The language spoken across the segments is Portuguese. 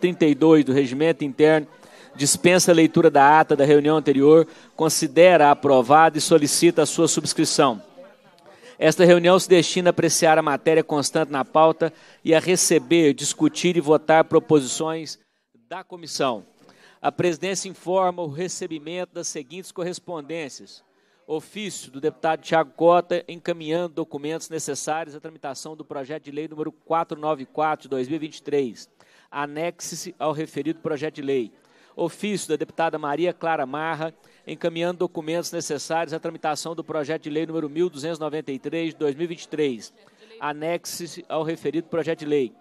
32 do Regimento Interno dispensa a leitura da ata da reunião anterior, considera aprovada e solicita a sua subscrição. Esta reunião se destina a apreciar a matéria constante na pauta e a receber, discutir e votar proposições da comissão. A presidência informa o recebimento das seguintes correspondências: ofício do deputado Tiago Cota encaminhando documentos necessários à tramitação do projeto de lei número 494 de 2023 anexe-se ao referido projeto de lei. Ofício da deputada Maria Clara Marra, encaminhando documentos necessários à tramitação do projeto de lei número 1293 de 2023. Anexe-se ao referido projeto de lei.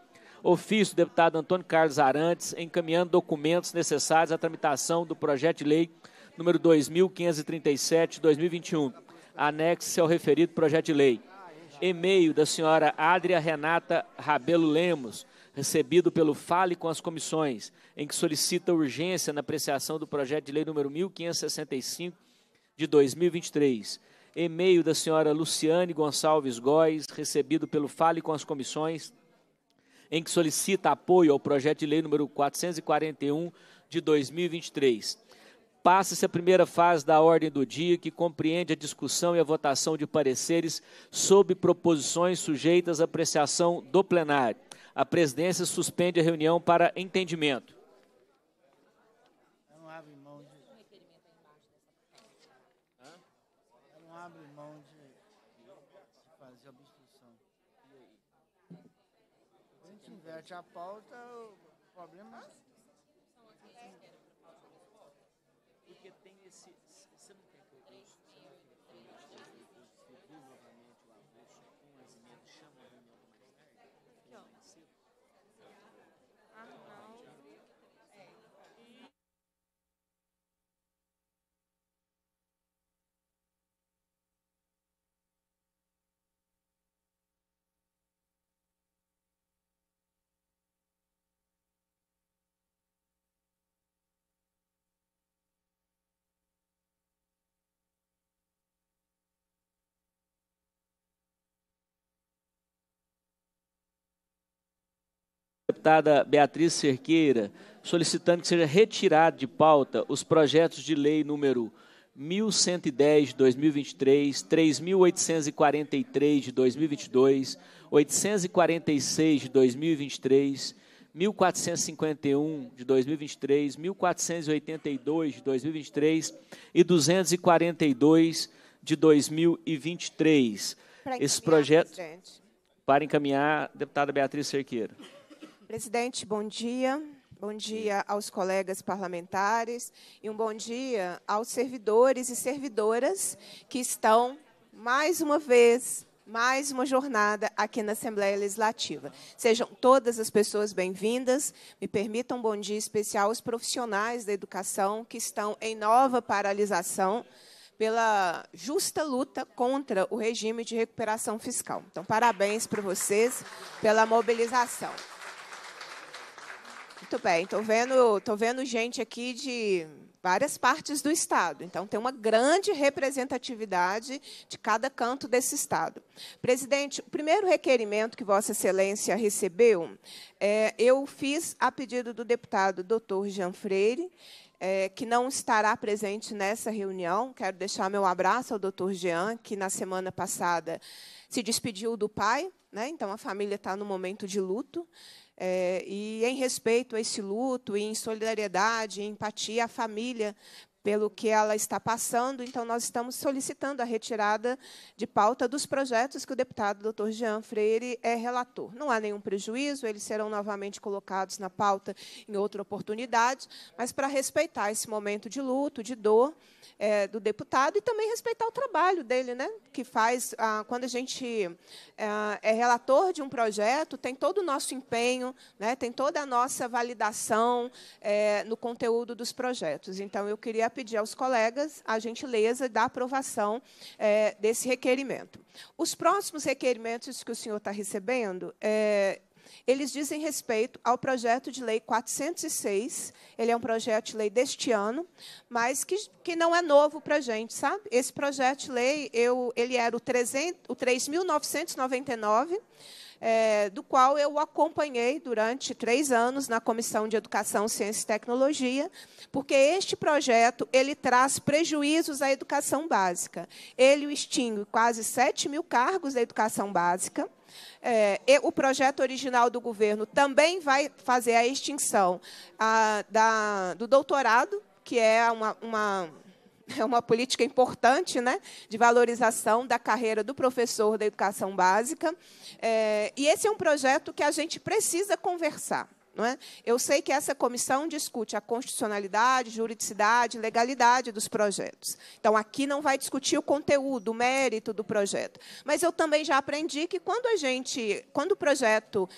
Ofício do deputado Antônio Carlos Arantes, encaminhando documentos necessários à tramitação do projeto de lei número 2537 de 2021. Anexe-se ao referido projeto de lei e-mail da senhora Adria Renata Rabelo Lemos, recebido pelo Fale com as comissões, em que solicita urgência na apreciação do projeto de lei número 1565 de 2023. E-mail da senhora Luciane Gonçalves Góes, recebido pelo Fale com as comissões, em que solicita apoio ao projeto de lei número 441 de 2023. Passa-se a primeira fase da ordem do dia, que compreende a discussão e a votação de pareceres sobre proposições sujeitas à apreciação do plenário a presidência suspende a reunião para entendimento. Não mão de. Não mão de fazer obstrução. A gente inverte a pauta, o problema. É deputada Beatriz Cerqueira, solicitando que seja retirado de pauta os projetos de lei número 1110 de 2023, 3843 de 2022, 846 de 2023, 1451 de 2023, 1482 de 2023 e 242 de 2023. Para Esse projeto presidente. para encaminhar, deputada Beatriz Cerqueira. Presidente, bom dia. Bom dia aos colegas parlamentares e um bom dia aos servidores e servidoras que estão, mais uma vez, mais uma jornada aqui na Assembleia Legislativa. Sejam todas as pessoas bem-vindas. Me permitam um bom dia especial aos profissionais da educação que estão em nova paralisação pela justa luta contra o regime de recuperação fiscal. Então, parabéns para vocês pela mobilização. Muito bem, estou vendo, tô vendo gente aqui de várias partes do estado. Então, tem uma grande representatividade de cada canto desse estado. Presidente, o primeiro requerimento que Vossa Excelência recebeu, é, eu fiz a pedido do deputado doutor Jean Freire, é, que não estará presente nessa reunião. Quero deixar meu abraço ao doutor Jean, que na semana passada se despediu do pai, né? então a família está no momento de luto. É, e em respeito a esse luto, e em solidariedade, em empatia à família, pelo que ela está passando, então nós estamos solicitando a retirada de pauta dos projetos que o deputado Dr. Jean Freire é eh, relator. Não há nenhum prejuízo, eles serão novamente colocados na pauta em outra oportunidade, mas para respeitar esse momento de luto, de dor é, do deputado e também respeitar o trabalho dele, né? Que faz ah, quando a gente ah, é relator de um projeto, tem todo o nosso empenho, né? Tem toda a nossa validação é, no conteúdo dos projetos. Então eu queria pedir aos colegas a gentileza da aprovação é, desse requerimento. Os próximos requerimentos que o senhor está recebendo, é, eles dizem respeito ao projeto de lei 406. Ele é um projeto de lei deste ano, mas que, que não é novo para a gente, sabe? Esse projeto de lei, eu, ele era o, o 3.999, é, do qual eu acompanhei durante três anos na Comissão de Educação, Ciência e Tecnologia, porque este projeto ele traz prejuízos à educação básica. Ele extingue quase 7 mil cargos da educação básica. É, o projeto original do governo também vai fazer a extinção a, da, do doutorado, que é uma, uma é uma política importante né, de valorização da carreira do professor da educação básica. É, e esse é um projeto que a gente precisa conversar. É? Eu sei que essa comissão discute a constitucionalidade, juridicidade, legalidade dos projetos. Então, aqui não vai discutir o conteúdo, o mérito do projeto. Mas eu também já aprendi que quando a gente, quando o projeto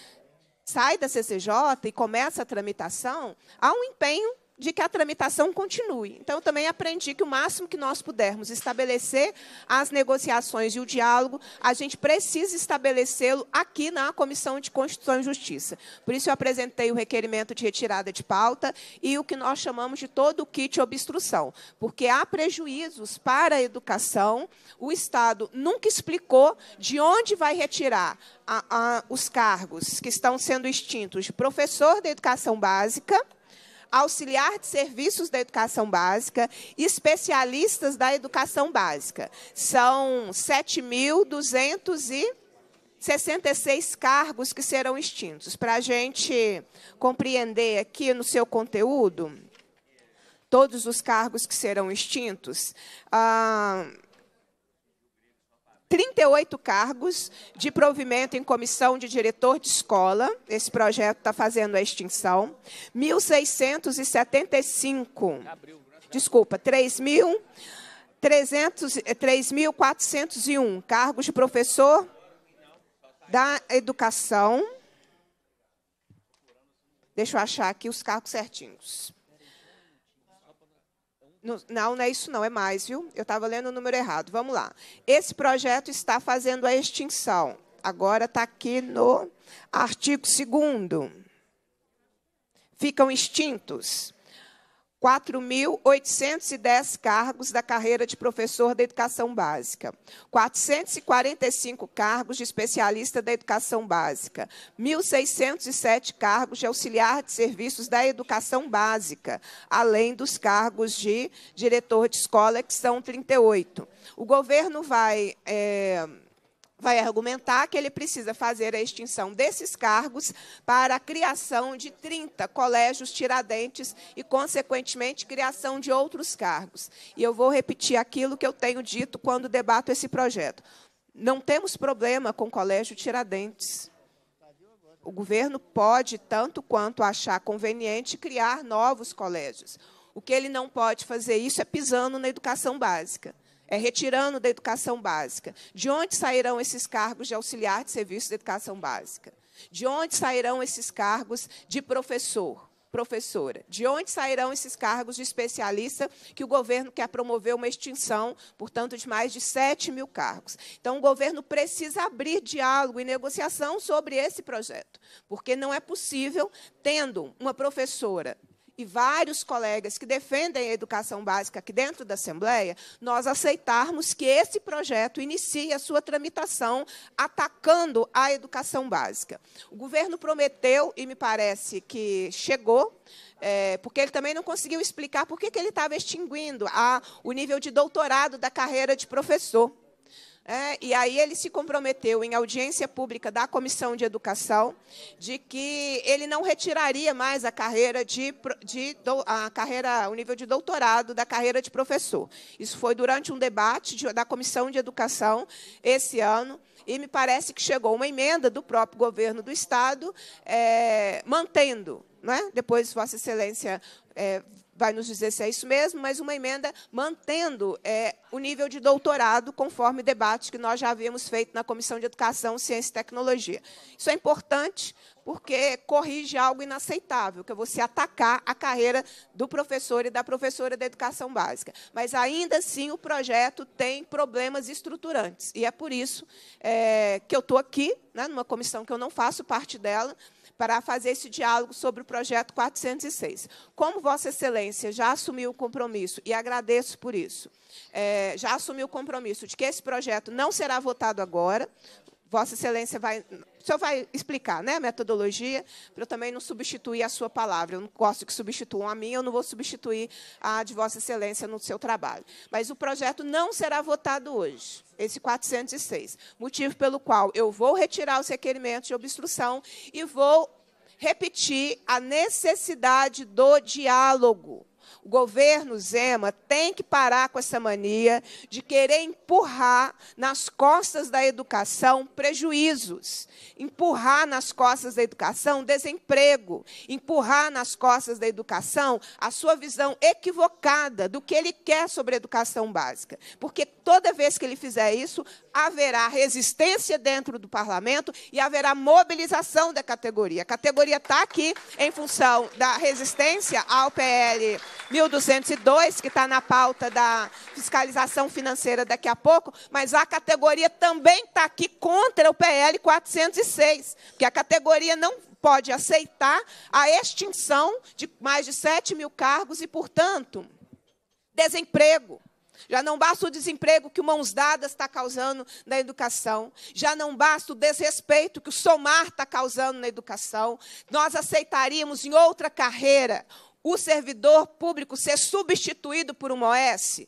sai da CCJ e começa a tramitação, há um empenho de que a tramitação continue. Então, também aprendi que o máximo que nós pudermos estabelecer as negociações e o diálogo, a gente precisa estabelecê-lo aqui na Comissão de Constituição e Justiça. Por isso, eu apresentei o requerimento de retirada de pauta e o que nós chamamos de todo o kit obstrução, porque há prejuízos para a educação, o Estado nunca explicou de onde vai retirar a, a, os cargos que estão sendo extintos de professor da educação básica auxiliar de serviços da educação básica, e especialistas da educação básica. São 7.266 cargos que serão extintos. Para a gente compreender aqui no seu conteúdo, todos os cargos que serão extintos. Ah, 38 cargos de provimento em comissão de diretor de escola. Esse projeto está fazendo a extinção. 1.675. Desculpa, 3.401 cargos de professor da educação. Deixa eu achar aqui os cargos certinhos. Não, não é isso não, é mais, viu? Eu estava lendo o número errado. Vamos lá. Esse projeto está fazendo a extinção. Agora está aqui no artigo 2 Ficam extintos. 4.810 cargos da carreira de professor da educação básica, 445 cargos de especialista da educação básica, 1.607 cargos de auxiliar de serviços da educação básica, além dos cargos de diretor de escola, que são 38. O governo vai. É vai argumentar que ele precisa fazer a extinção desses cargos para a criação de 30 colégios Tiradentes e, consequentemente, criação de outros cargos. E eu vou repetir aquilo que eu tenho dito quando debato esse projeto. Não temos problema com o colégio Tiradentes. O governo pode, tanto quanto achar conveniente, criar novos colégios. O que ele não pode fazer isso é pisando na educação básica é retirando da educação básica. De onde sairão esses cargos de auxiliar de serviço de educação básica? De onde sairão esses cargos de professor? Professora, de onde sairão esses cargos de especialista que o governo quer promover uma extinção, portanto, de mais de 7 mil cargos? Então, o governo precisa abrir diálogo e negociação sobre esse projeto, porque não é possível, tendo uma professora e vários colegas que defendem a educação básica aqui dentro da Assembleia, nós aceitarmos que esse projeto inicie a sua tramitação atacando a educação básica. O governo prometeu, e me parece que chegou, é, porque ele também não conseguiu explicar por que, que ele estava extinguindo a, o nível de doutorado da carreira de professor. É, e aí ele se comprometeu em audiência pública da Comissão de Educação de que ele não retiraria mais a carreira de, de do, a carreira, o nível de doutorado da carreira de professor. Isso foi durante um debate de, da Comissão de Educação esse ano. E me parece que chegou uma emenda do próprio governo do Estado é, mantendo. Né? Depois, Vossa Excelência é, vai nos dizer se é isso mesmo, mas uma emenda mantendo é, o nível de doutorado, conforme debate que nós já havíamos feito na Comissão de Educação, Ciência e Tecnologia. Isso é importante porque corrige algo inaceitável, que é você atacar a carreira do professor e da professora da educação básica. Mas, ainda assim, o projeto tem problemas estruturantes, e é por isso é, que eu estou aqui, né, numa comissão que eu não faço parte dela, para fazer esse diálogo sobre o projeto 406. Como Vossa Excelência já assumiu o compromisso, e agradeço por isso, é, já assumiu o compromisso de que esse projeto não será votado agora, Vossa Excelência vai senhor vai explicar né, a metodologia, para eu também não substituir a sua palavra. Eu não gosto que substituam a minha, eu não vou substituir a de Vossa Excelência no seu trabalho. Mas o projeto não será votado hoje, esse 406. Motivo pelo qual eu vou retirar os requerimentos de obstrução e vou repetir a necessidade do diálogo. O governo Zema tem que parar com essa mania de querer empurrar nas costas da educação prejuízos, empurrar nas costas da educação desemprego, empurrar nas costas da educação a sua visão equivocada do que ele quer sobre a educação básica. Porque toda vez que ele fizer isso, haverá resistência dentro do parlamento e haverá mobilização da categoria. A categoria está aqui em função da resistência ao PL 1.202, que está na pauta da fiscalização financeira daqui a pouco, mas a categoria também está aqui contra o PL 406, que a categoria não pode aceitar a extinção de mais de 7 mil cargos e, portanto, desemprego. Já não basta o desemprego que o Mãos Dadas está causando na educação, já não basta o desrespeito que o Somar está causando na educação. Nós aceitaríamos em outra carreira o servidor público ser substituído por uma OS?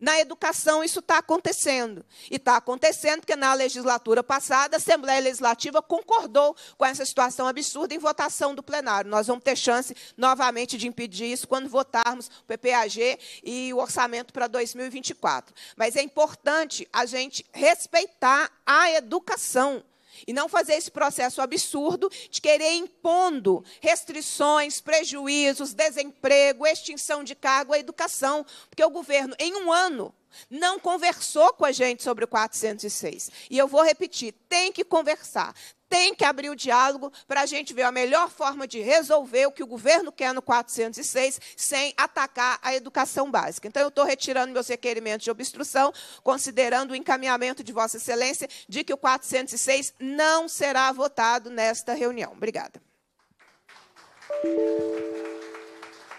Na educação isso está acontecendo. E está acontecendo porque na legislatura passada a Assembleia Legislativa concordou com essa situação absurda em votação do plenário. Nós vamos ter chance novamente de impedir isso quando votarmos o PPAG e o orçamento para 2024. Mas é importante a gente respeitar a educação. E não fazer esse processo absurdo de querer impondo restrições, prejuízos, desemprego, extinção de cargo à educação. Porque o governo, em um ano, não conversou com a gente sobre o 406. E eu vou repetir: tem que conversar, tem que abrir o diálogo para a gente ver a melhor forma de resolver o que o governo quer no 406, sem atacar a educação básica. Então, eu estou retirando meus requerimentos de obstrução, considerando o encaminhamento de Vossa Excelência de que o 406 não será votado nesta reunião. Obrigada.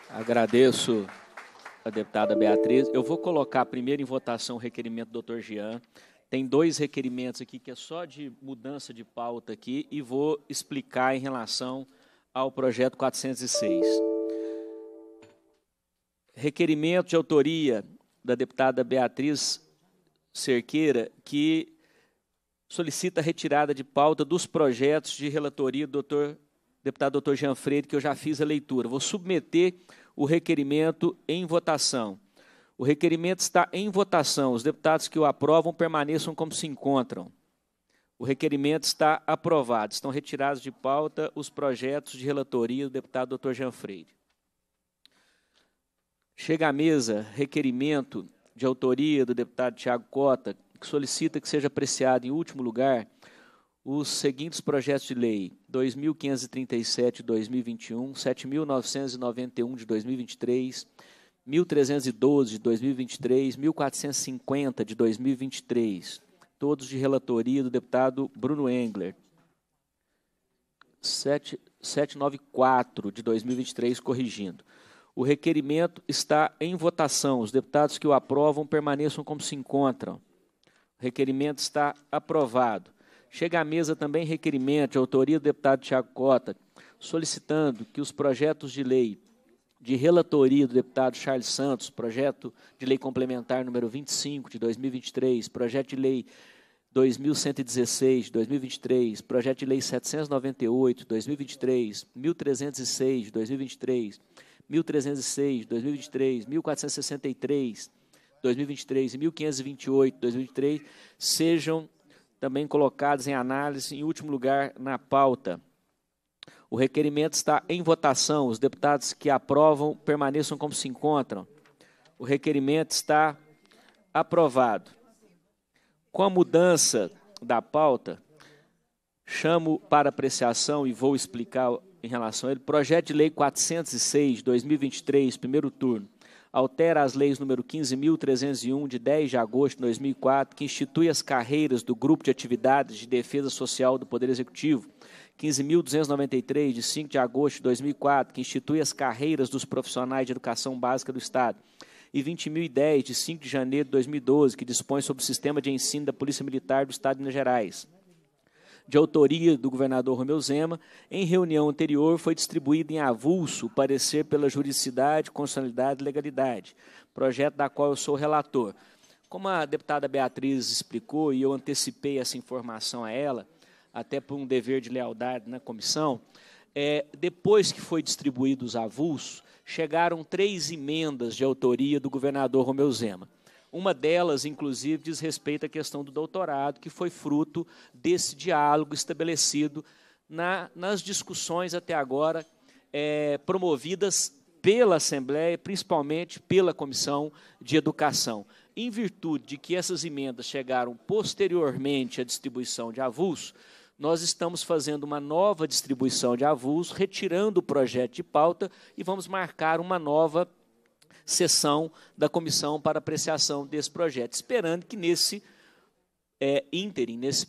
Agradeço a deputada Beatriz. Eu vou colocar primeiro em votação o requerimento do doutor Jean. Tem dois requerimentos aqui que é só de mudança de pauta aqui e vou explicar em relação ao projeto 406. Requerimento de autoria da deputada Beatriz Cerqueira que solicita a retirada de pauta dos projetos de relatoria do doutor, deputado doutor Jean Freire, que eu já fiz a leitura. Vou submeter o requerimento em votação. O requerimento está em votação. Os deputados que o aprovam permaneçam como se encontram. O requerimento está aprovado. Estão retirados de pauta os projetos de relatoria do deputado Dr. Jean Freire. Chega à mesa requerimento de autoria do deputado Tiago Cota, que solicita que seja apreciado, em último lugar, os seguintes projetos de lei: 2537 de 2021, 7991 de 2023, 1312 de 2023, 1450 de 2023, todos de relatoria do deputado Bruno Engler. 794 de 2023, corrigindo. O requerimento está em votação. Os deputados que o aprovam permaneçam como se encontram. O requerimento está aprovado. Chega à mesa também requerimento de autoria do deputado Tiago Cota, solicitando que os projetos de lei de relatoria do deputado Charles Santos, projeto de lei complementar número 25 de 2023, projeto de lei 2116 de 2023, projeto de lei 798 de 2023, 1306 de 2023, 1306 de 2023, 1463 de 2023 e 1528 de 2023 sejam também colocados em análise em último lugar na pauta. O requerimento está em votação. Os deputados que aprovam permaneçam como se encontram. O requerimento está aprovado. Com a mudança da pauta, chamo para apreciação e vou explicar em relação a ele. Projeto de Lei 406, 2023, primeiro turno, altera as leis número 15.301, de 10 de agosto de 2004, que institui as carreiras do Grupo de Atividades de Defesa Social do Poder Executivo 15.293, de 5 de agosto de 2004, que institui as carreiras dos profissionais de educação básica do Estado, e 20.010, de 5 de janeiro de 2012, que dispõe sobre o sistema de ensino da Polícia Militar do Estado de Minas Gerais. De autoria do governador Romeu Zema, em reunião anterior foi distribuído em avulso o parecer pela juridicidade, constitucionalidade e legalidade, projeto da qual eu sou relator. Como a deputada Beatriz explicou e eu antecipei essa informação a ela, até por um dever de lealdade na comissão, é, depois que foi distribuído os avulsos, chegaram três emendas de autoria do governador Romeu Zema. Uma delas, inclusive, diz respeito à questão do doutorado, que foi fruto desse diálogo estabelecido na, nas discussões até agora é, promovidas pela Assembleia, principalmente pela Comissão de Educação. Em virtude de que essas emendas chegaram posteriormente à distribuição de avulsos nós estamos fazendo uma nova distribuição de avulsos retirando o projeto de pauta e vamos marcar uma nova sessão da comissão para apreciação desse projeto, esperando que nesse é, ínterim, nesse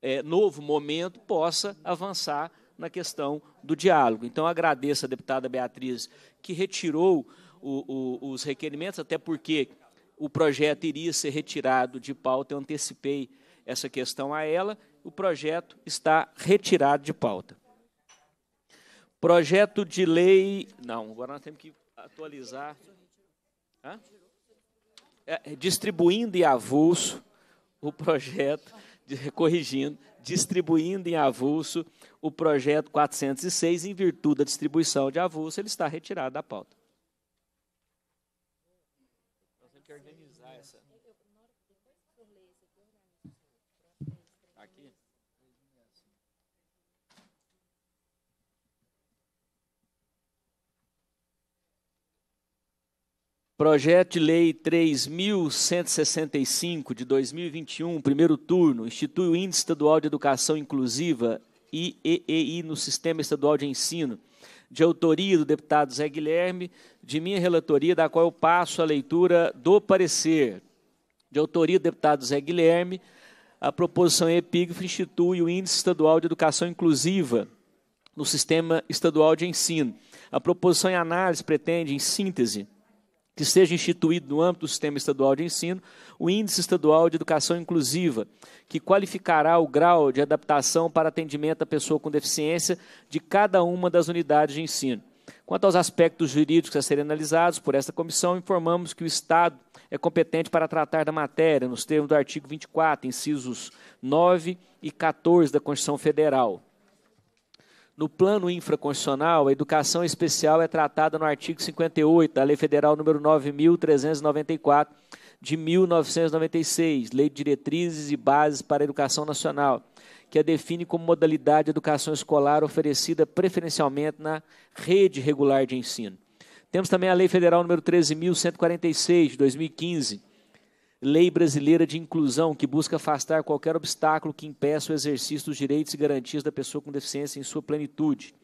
é, novo momento, possa avançar na questão do diálogo. Então, agradeço à deputada Beatriz que retirou o, o, os requerimentos, até porque o projeto iria ser retirado de pauta, eu antecipei essa questão a ela, o projeto está retirado de pauta. Projeto de lei. Não, agora nós temos que atualizar. É, é, distribuindo em avulso o projeto, de, corrigindo, distribuindo em avulso o projeto 406, em virtude da distribuição de avulso, ele está retirado da pauta. Projeto de Lei 3.165 de 2021, primeiro turno, institui o Índice Estadual de Educação Inclusiva, IEEI, no Sistema Estadual de Ensino, de autoria do deputado Zé Guilherme, de minha relatoria, da qual eu passo a leitura do parecer. De autoria do deputado Zé Guilherme, a proposição é epígrafe institui o Índice Estadual de Educação Inclusiva no Sistema Estadual de Ensino. A proposição em análise pretende, em síntese, que seja instituído no âmbito do sistema estadual de ensino o Índice Estadual de Educação Inclusiva, que qualificará o grau de adaptação para atendimento à pessoa com deficiência de cada uma das unidades de ensino. Quanto aos aspectos jurídicos a serem analisados por esta comissão, informamos que o Estado é competente para tratar da matéria, nos termos do artigo 24, incisos 9 e 14 da Constituição Federal. No plano infraconstitucional, a educação especial é tratada no artigo 58 da Lei Federal nº 9394 de 1996, Lei de Diretrizes e Bases para a Educação Nacional, que a define como modalidade de educação escolar oferecida preferencialmente na rede regular de ensino. Temos também a Lei Federal nº 13146 de 2015, lei brasileira de inclusão que busca afastar qualquer obstáculo que impeça o exercício dos direitos e garantias da pessoa com deficiência em sua plenitude.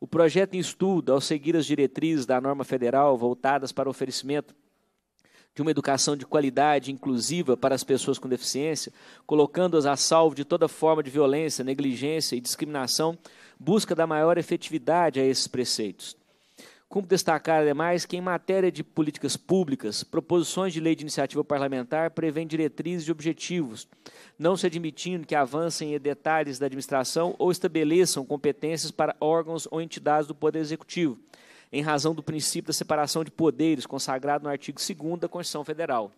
O projeto em estudo, ao seguir as diretrizes da norma federal voltadas para o oferecimento de uma educação de qualidade inclusiva para as pessoas com deficiência, colocando-as a salvo de toda forma de violência, negligência e discriminação, busca dar maior efetividade a esses preceitos. Cumpre destacar, ademais, que, em matéria de políticas públicas, proposições de lei de iniciativa parlamentar prevêem diretrizes e objetivos, não se admitindo que avancem em detalhes da administração ou estabeleçam competências para órgãos ou entidades do Poder Executivo, em razão do princípio da separação de poderes consagrado no artigo 2 da Constituição Federal.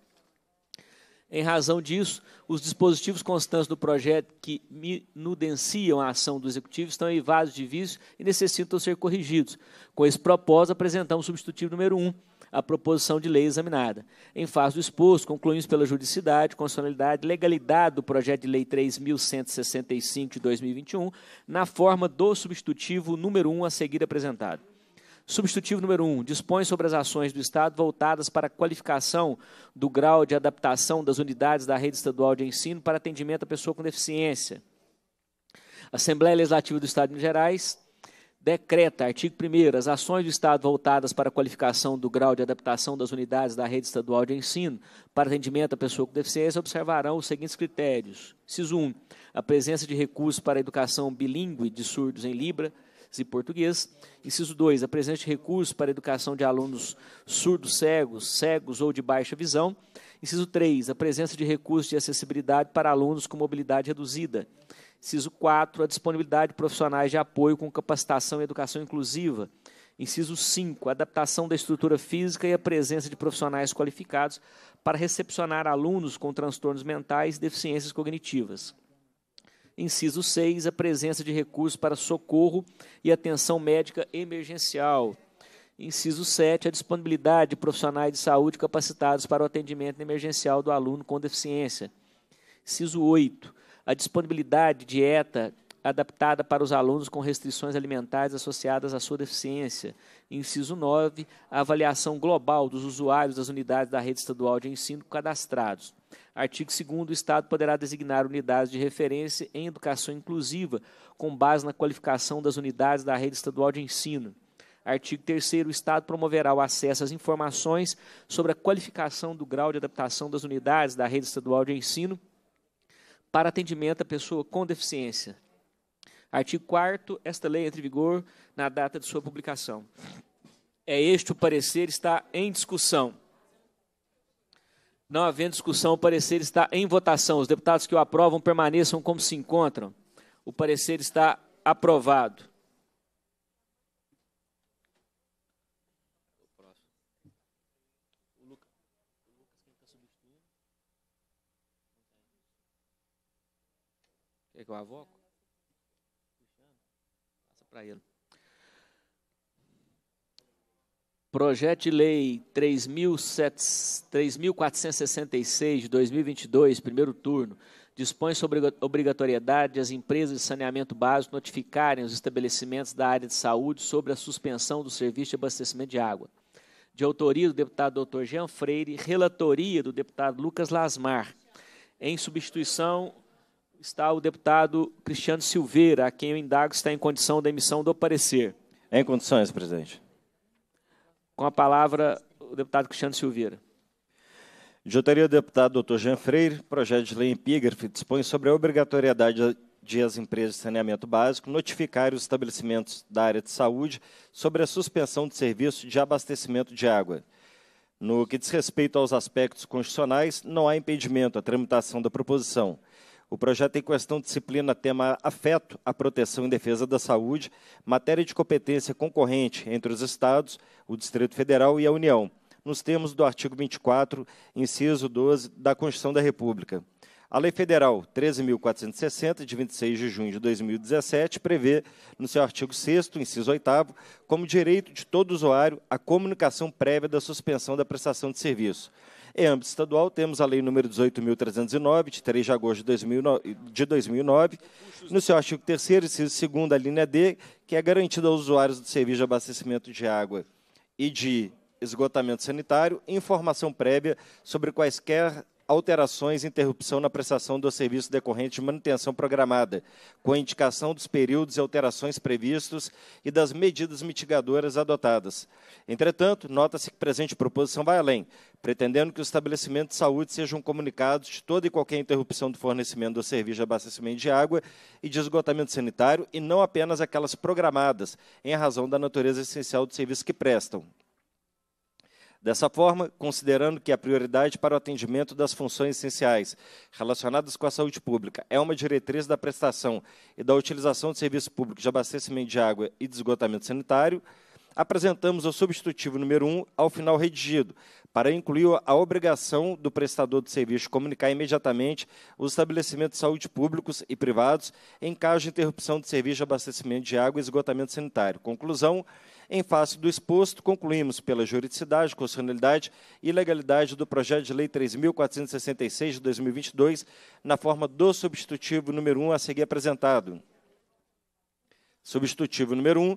Em razão disso, os dispositivos constantes do projeto que minudenciam a ação do executivo estão eivados de vícios e necessitam ser corrigidos. Com esse propósito, apresentamos o substitutivo número 1, a proposição de lei examinada. Em face do exposto, concluímos pela juridicidade, constitucionalidade e legalidade do projeto de lei 3165 de 2021, na forma do substitutivo número 1 a seguir apresentado. Substitutivo número 1. Um, dispõe sobre as ações do Estado voltadas para a qualificação do grau de adaptação das unidades da rede estadual de ensino para atendimento à pessoa com deficiência. Assembleia Legislativa do Estado de Minas Gerais decreta, artigo 1 as ações do Estado voltadas para a qualificação do grau de adaptação das unidades da rede estadual de ensino para atendimento à pessoa com deficiência observarão os seguintes critérios. cisum, 1. A presença de recursos para a educação bilíngue de surdos em Libra, e português. Inciso 2, apresente recursos para a educação de alunos surdos, cegos, cegos ou de baixa visão. Inciso 3, a presença de recursos de acessibilidade para alunos com mobilidade reduzida. Inciso 4, a disponibilidade de profissionais de apoio com capacitação e educação inclusiva. Inciso 5, a adaptação da estrutura física e a presença de profissionais qualificados para recepcionar alunos com transtornos mentais e deficiências cognitivas. Inciso 6, a presença de recursos para socorro e atenção médica emergencial. Inciso 7, a disponibilidade de profissionais de saúde capacitados para o atendimento emergencial do aluno com deficiência. Inciso 8, a disponibilidade de dieta adaptada para os alunos com restrições alimentares associadas à sua deficiência. Inciso 9, a avaliação global dos usuários das unidades da rede estadual de ensino cadastrados. Artigo 2 o Estado poderá designar unidades de referência em educação inclusiva, com base na qualificação das unidades da rede estadual de ensino. Artigo 3 o Estado promoverá o acesso às informações sobre a qualificação do grau de adaptação das unidades da rede estadual de ensino para atendimento à pessoa com deficiência. Artigo 4 esta lei entra em vigor na data de sua publicação. É este o parecer está em discussão. Não havendo discussão, o parecer está em votação. Os deputados que o aprovam permaneçam como se encontram. O parecer está aprovado. Quer que eu avoco? Passa para ele. Projeto de Lei 3.466 de 2022, primeiro turno, dispõe sobre obrigatoriedade de as empresas de saneamento básico notificarem os estabelecimentos da área de saúde sobre a suspensão do serviço de abastecimento de água. De autoria do deputado Dr. Jean Freire, relatoria do deputado Lucas Lasmar. Em substituição está o deputado Cristiano Silveira, a quem eu indago está em condição da emissão do parecer. Em condições, presidente. Com a palavra, o deputado Cristiano Silveira. Juntaria o deputado doutor Jean Freire, projeto de lei epígrafe dispõe sobre a obrigatoriedade de as empresas de saneamento básico notificar os estabelecimentos da área de saúde sobre a suspensão de serviço de abastecimento de água. No que diz respeito aos aspectos constitucionais, não há impedimento à tramitação da proposição. O projeto em questão disciplina tema afeto à proteção e defesa da saúde, matéria de competência concorrente entre os Estados, o Distrito Federal e a União, nos termos do artigo 24, inciso 12 da Constituição da República. A Lei Federal 13.460, de 26 de junho de 2017, prevê, no seu artigo 6, inciso 8, como direito de todo usuário a comunicação prévia da suspensão da prestação de serviço. Em âmbito estadual, temos a Lei Número 18.309, de 3 de agosto de 2009, de 2009 no seu artigo 3, inciso 2, a linha D, que é garantida aos usuários do serviço de abastecimento de água e de esgotamento sanitário informação prévia sobre quaisquer alterações e interrupção na prestação do serviço decorrente de manutenção programada, com a indicação dos períodos e alterações previstos e das medidas mitigadoras adotadas. Entretanto, nota-se que a presente proposição vai além, pretendendo que os estabelecimentos de saúde sejam comunicados de toda e qualquer interrupção do fornecimento do serviço de abastecimento de água e de esgotamento sanitário, e não apenas aquelas programadas, em razão da natureza essencial do serviço que prestam. Dessa forma, considerando que a prioridade para o atendimento das funções essenciais relacionadas com a saúde pública é uma diretriz da prestação e da utilização de serviços públicos de abastecimento de água e de esgotamento sanitário, apresentamos o substitutivo número 1 um ao final redigido, para incluir a obrigação do prestador de serviço comunicar imediatamente os estabelecimentos de saúde públicos e privados em caso de interrupção de serviço de abastecimento de água e esgotamento sanitário. Conclusão, em face do exposto, concluímos pela juridicidade, constitucionalidade e legalidade do projeto de lei 3.466 de 2022, na forma do substitutivo número 1 a seguir apresentado. Substitutivo número 1.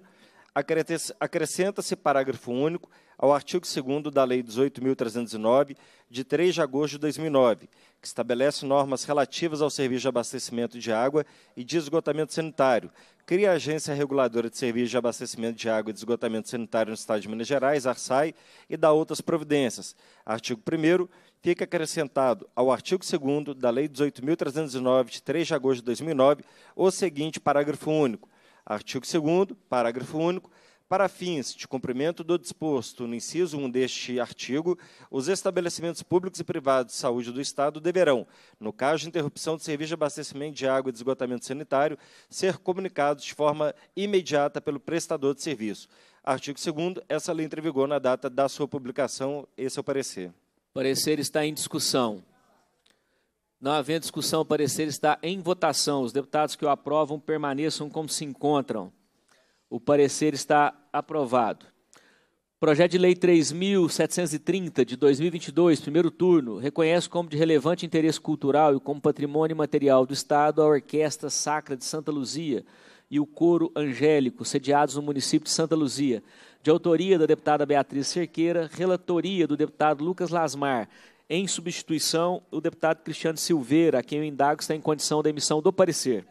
Acrescenta-se parágrafo único ao artigo 2 da Lei 18.309, de 3 de agosto de 2009, que estabelece normas relativas ao serviço de abastecimento de água e de esgotamento sanitário. Cria a Agência Reguladora de Serviço de Abastecimento de Água e de Esgotamento Sanitário no Estado de Minas Gerais, ARSAI, e dá outras providências. Artigo 1 fica acrescentado ao artigo 2 da Lei 18.309, de 3 de agosto de 2009, o seguinte parágrafo único. Artigo 2 parágrafo único para fins de cumprimento do disposto no inciso 1 deste artigo, os estabelecimentos públicos e privados de saúde do Estado deverão, no caso de interrupção de serviço de abastecimento de água e de esgotamento sanitário, ser comunicados de forma imediata pelo prestador de serviço. Artigo 2 essa lei entra em vigor na data da sua publicação. Esse é o parecer. Parecer está em discussão. Não havendo discussão, o parecer está em votação. Os deputados que o aprovam permaneçam como se encontram. O parecer está aprovado. Projeto de Lei 3.730, de 2022, primeiro turno, reconhece como de relevante interesse cultural e como patrimônio material do Estado a Orquestra Sacra de Santa Luzia e o Coro Angélico, sediados no município de Santa Luzia, de autoria da deputada Beatriz Cerqueira, relatoria do deputado Lucas Lasmar, em substituição o deputado Cristiano Silveira, a quem o indago está em condição da emissão do parecer.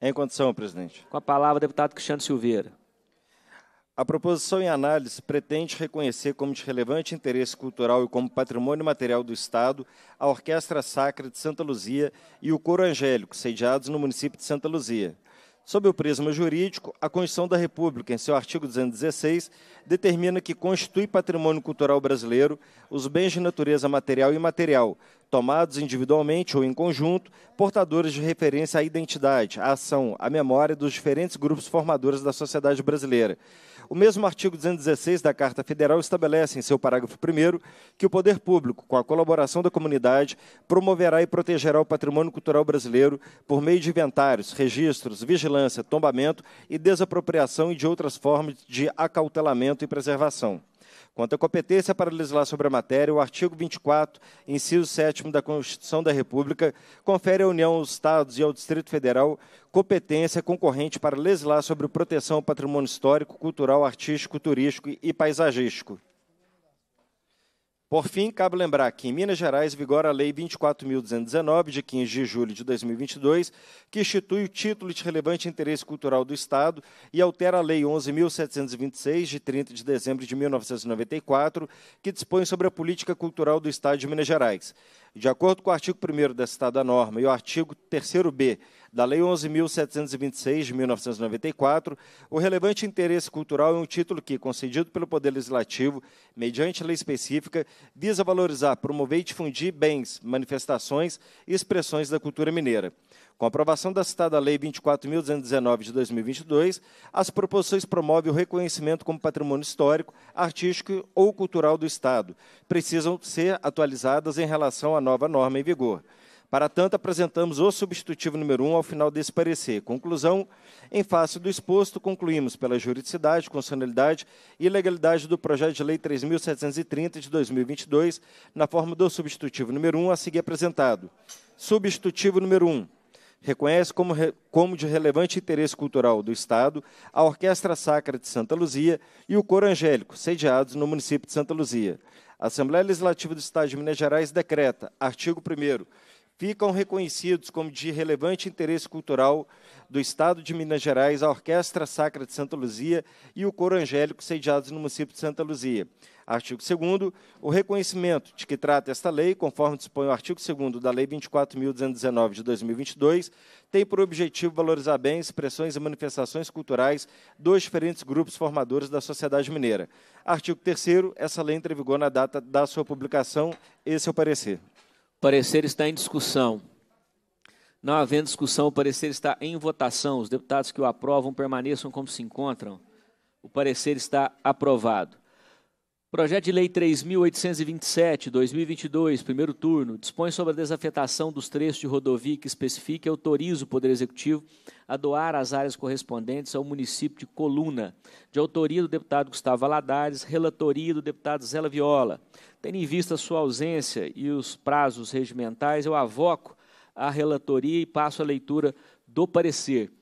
Em condição, presidente. Com a palavra, deputado Cristiano Silveira. A proposição em análise pretende reconhecer como de relevante interesse cultural e como patrimônio material do Estado a Orquestra Sacra de Santa Luzia e o Coro Angélico, sediados no município de Santa Luzia. Sob o prisma jurídico, a Constituição da República, em seu artigo 216, determina que constitui patrimônio cultural brasileiro os bens de natureza material e imaterial, tomados individualmente ou em conjunto, portadores de referência à identidade, à ação, à memória dos diferentes grupos formadores da sociedade brasileira. O mesmo artigo 216 da Carta Federal estabelece, em seu parágrafo 1, que o poder público, com a colaboração da comunidade, promoverá e protegerá o patrimônio cultural brasileiro por meio de inventários, registros, vigilância, tombamento e desapropriação e de outras formas de acautelamento e preservação. Quanto à competência para legislar sobre a matéria, o artigo 24, inciso 7 da Constituição da República, confere à União, aos Estados e ao Distrito Federal competência concorrente para legislar sobre proteção ao patrimônio histórico, cultural, artístico, turístico e paisagístico. Por fim, cabe lembrar que em Minas Gerais vigora a Lei 24.219, de 15 de julho de 2022, que institui o título de relevante interesse cultural do Estado e altera a Lei 11.726, de 30 de dezembro de 1994, que dispõe sobre a política cultural do Estado de Minas Gerais. De acordo com o artigo 1 da citada norma e o artigo 3b da Lei 11.726, de 1994, o relevante interesse cultural é um título que, concedido pelo Poder Legislativo, mediante lei específica, visa valorizar, promover e difundir bens, manifestações e expressões da cultura mineira. Com a aprovação da citada Lei 24.219 de 2022, as proposições promovem o reconhecimento como patrimônio histórico, artístico ou cultural do Estado. Precisam ser atualizadas em relação à nova norma em vigor. Para tanto, apresentamos o substitutivo número 1 um ao final desse parecer. Conclusão, em face do exposto, concluímos pela juridicidade, constitucionalidade e legalidade do projeto de lei 3.730 de 2022, na forma do substitutivo número 1 um, a seguir apresentado. Substitutivo número 1. Um, reconhece como, como de relevante interesse cultural do Estado a Orquestra Sacra de Santa Luzia e o Coro Angélico, sediados no município de Santa Luzia. A Assembleia Legislativa do Estado de Minas Gerais decreta, artigo 1 ficam reconhecidos como de relevante interesse cultural do Estado de Minas Gerais a Orquestra Sacra de Santa Luzia e o Coro Angélico, sediados no município de Santa Luzia. Artigo 2 o reconhecimento de que trata esta lei, conforme dispõe o artigo 2 da Lei 24.219 de 2022, tem por objetivo valorizar bens, expressões e manifestações culturais dos diferentes grupos formadores da sociedade mineira. Artigo 3 essa lei entra em vigor na data da sua publicação. Esse é o parecer. O parecer está em discussão. Não havendo discussão, o parecer está em votação. Os deputados que o aprovam permaneçam como se encontram. O parecer está aprovado. Projeto de Lei 3.827, 2022, primeiro turno, dispõe sobre a desafetação dos trechos de rodovia que especifica e autoriza o Poder Executivo a doar as áreas correspondentes ao município de Coluna, de autoria do deputado Gustavo Aladares, relatoria do deputado Zela Viola. Tendo em vista sua ausência e os prazos regimentais, eu avoco a relatoria e passo a leitura do parecer.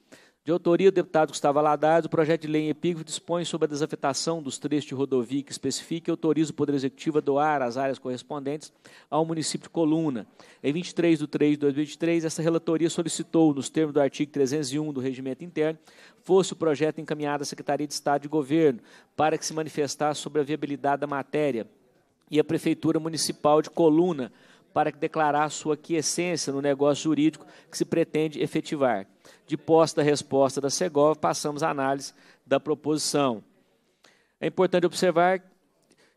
De autoria do deputado Gustavo Aladares, o projeto de lei em epígrafe dispõe sobre a desafetação dos trechos de rodovia que especifica e autoriza o Poder Executivo a doar as áreas correspondentes ao município de Coluna. Em 23 de 3 de 2023, essa relatoria solicitou, nos termos do artigo 301 do Regimento Interno, fosse o projeto encaminhado à Secretaria de Estado de Governo para que se manifestasse sobre a viabilidade da matéria e a Prefeitura Municipal de Coluna para declarar sua quiescência no negócio jurídico que se pretende efetivar. De posta a resposta da Segov, passamos à análise da proposição. É importante observar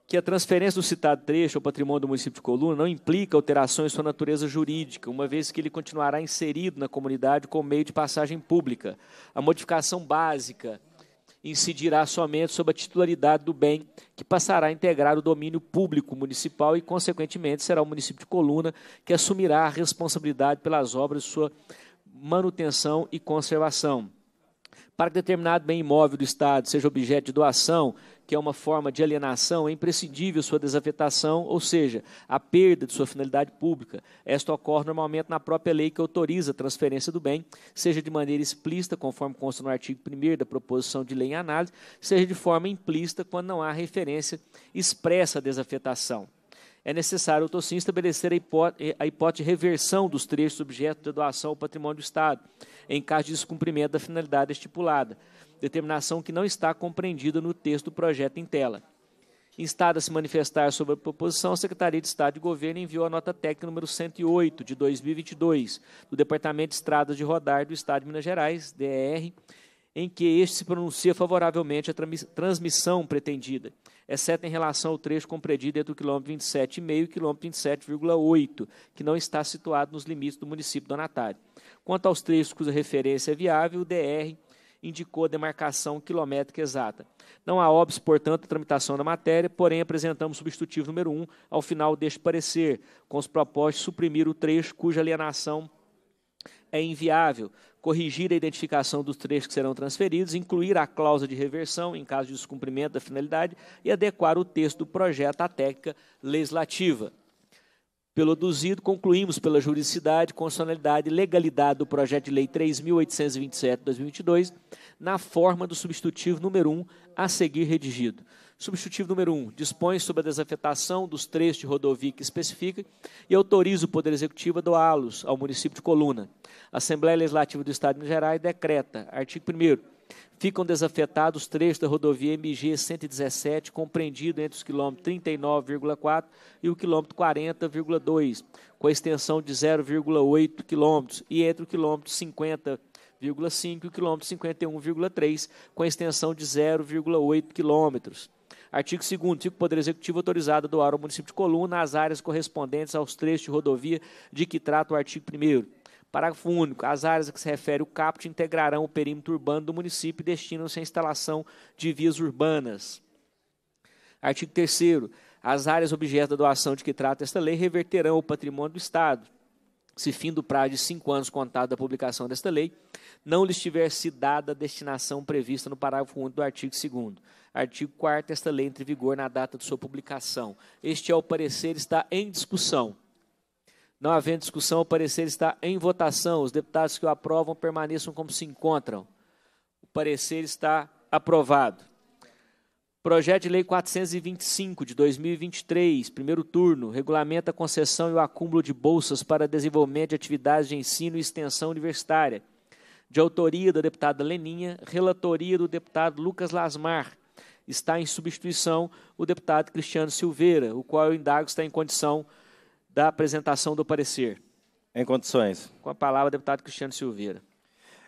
que a transferência do citado trecho ao patrimônio do município de Coluna não implica alterações em sua natureza jurídica, uma vez que ele continuará inserido na comunidade como meio de passagem pública. A modificação básica incidirá somente sobre a titularidade do bem, que passará a integrar o domínio público municipal e, consequentemente, será o município de Coluna que assumirá a responsabilidade pelas obras de sua manutenção e conservação para que determinado bem imóvel do Estado seja objeto de doação, que é uma forma de alienação, é imprescindível sua desafetação, ou seja, a perda de sua finalidade pública. Esta ocorre normalmente na própria lei que autoriza a transferência do bem, seja de maneira explícita, conforme consta no artigo 1 da proposição de lei em análise, seja de forma implícita, quando não há referência expressa à desafetação é necessário, ao então, sim, estabelecer a, hipó eh, a hipótese de reversão dos trechos objeto de doação ao patrimônio do Estado, em caso de descumprimento da finalidade estipulada, determinação que não está compreendida no texto do projeto em tela. Instada a se manifestar sobre a proposição, a Secretaria de Estado de Governo enviou a nota técnica número 108 de 2022 do Departamento de Estradas de Rodar do Estado de Minas Gerais, DR, em que este se pronuncia favoravelmente à transmissão pretendida exceto em relação ao trecho compreendido entre o quilômetro 27,5 e o quilômetro 27,8, que não está situado nos limites do município do donatário. Quanto aos trechos cuja referência é viável, o DR indicou a demarcação quilométrica exata. Não há óbvio, portanto, a tramitação da matéria, porém apresentamos substitutivo número 1 ao final deste parecer, com os propósitos de suprimir o trecho cuja alienação é inviável, corrigir a identificação dos trechos que serão transferidos, incluir a cláusula de reversão em caso de descumprimento da finalidade e adequar o texto do projeto à técnica legislativa. Pelo aduzido, concluímos pela juridicidade, constitucionalidade e legalidade do projeto de lei 3.827-2022, na forma do substitutivo número 1 a seguir redigido. Substitutivo número 1. Um, dispõe sobre a desafetação dos trechos de rodovia que especifica e autoriza o Poder Executivo a doá-los ao município de Coluna. A Assembleia Legislativa do Estado de Minas Gerais decreta, artigo 1 Ficam desafetados os trechos da rodovia MG 117, compreendido entre os quilômetros 39,4 e o quilômetro 40,2, com a extensão de 0,8 quilômetros, e entre o quilômetro 50,5 e o quilômetro 51,3, com a extensão de 0,8 quilômetros. Artigo 2 Fica o Poder Executivo autorizado a doar ao município de Coluna as áreas correspondentes aos trechos de rodovia de que trata o artigo 1 Parágrafo único. As áreas a que se refere o caput integrarão o perímetro urbano do município e destinam-se à instalação de vias urbanas. Artigo 3 As áreas objeto da doação de que trata esta lei reverterão o patrimônio do Estado. Se fim do prazo de cinco anos contado da publicação desta lei, não lhes tiver sido dada a destinação prevista no parágrafo único do artigo 2 Artigo 4 Esta lei entra em vigor na data de sua publicação. Este é o parecer está em discussão. Não havendo discussão, o parecer está em votação. Os deputados que o aprovam permaneçam como se encontram. O parecer está aprovado. Projeto de Lei 425 de 2023, primeiro turno, regulamenta a concessão e o acúmulo de bolsas para desenvolvimento de atividades de ensino e extensão universitária. De autoria da deputada Leninha, relatoria do deputado Lucas Lasmar está em substituição o deputado Cristiano Silveira, o qual eu indago está em condição da apresentação do parecer. Em condições. Com a palavra, deputado Cristiano Silveira.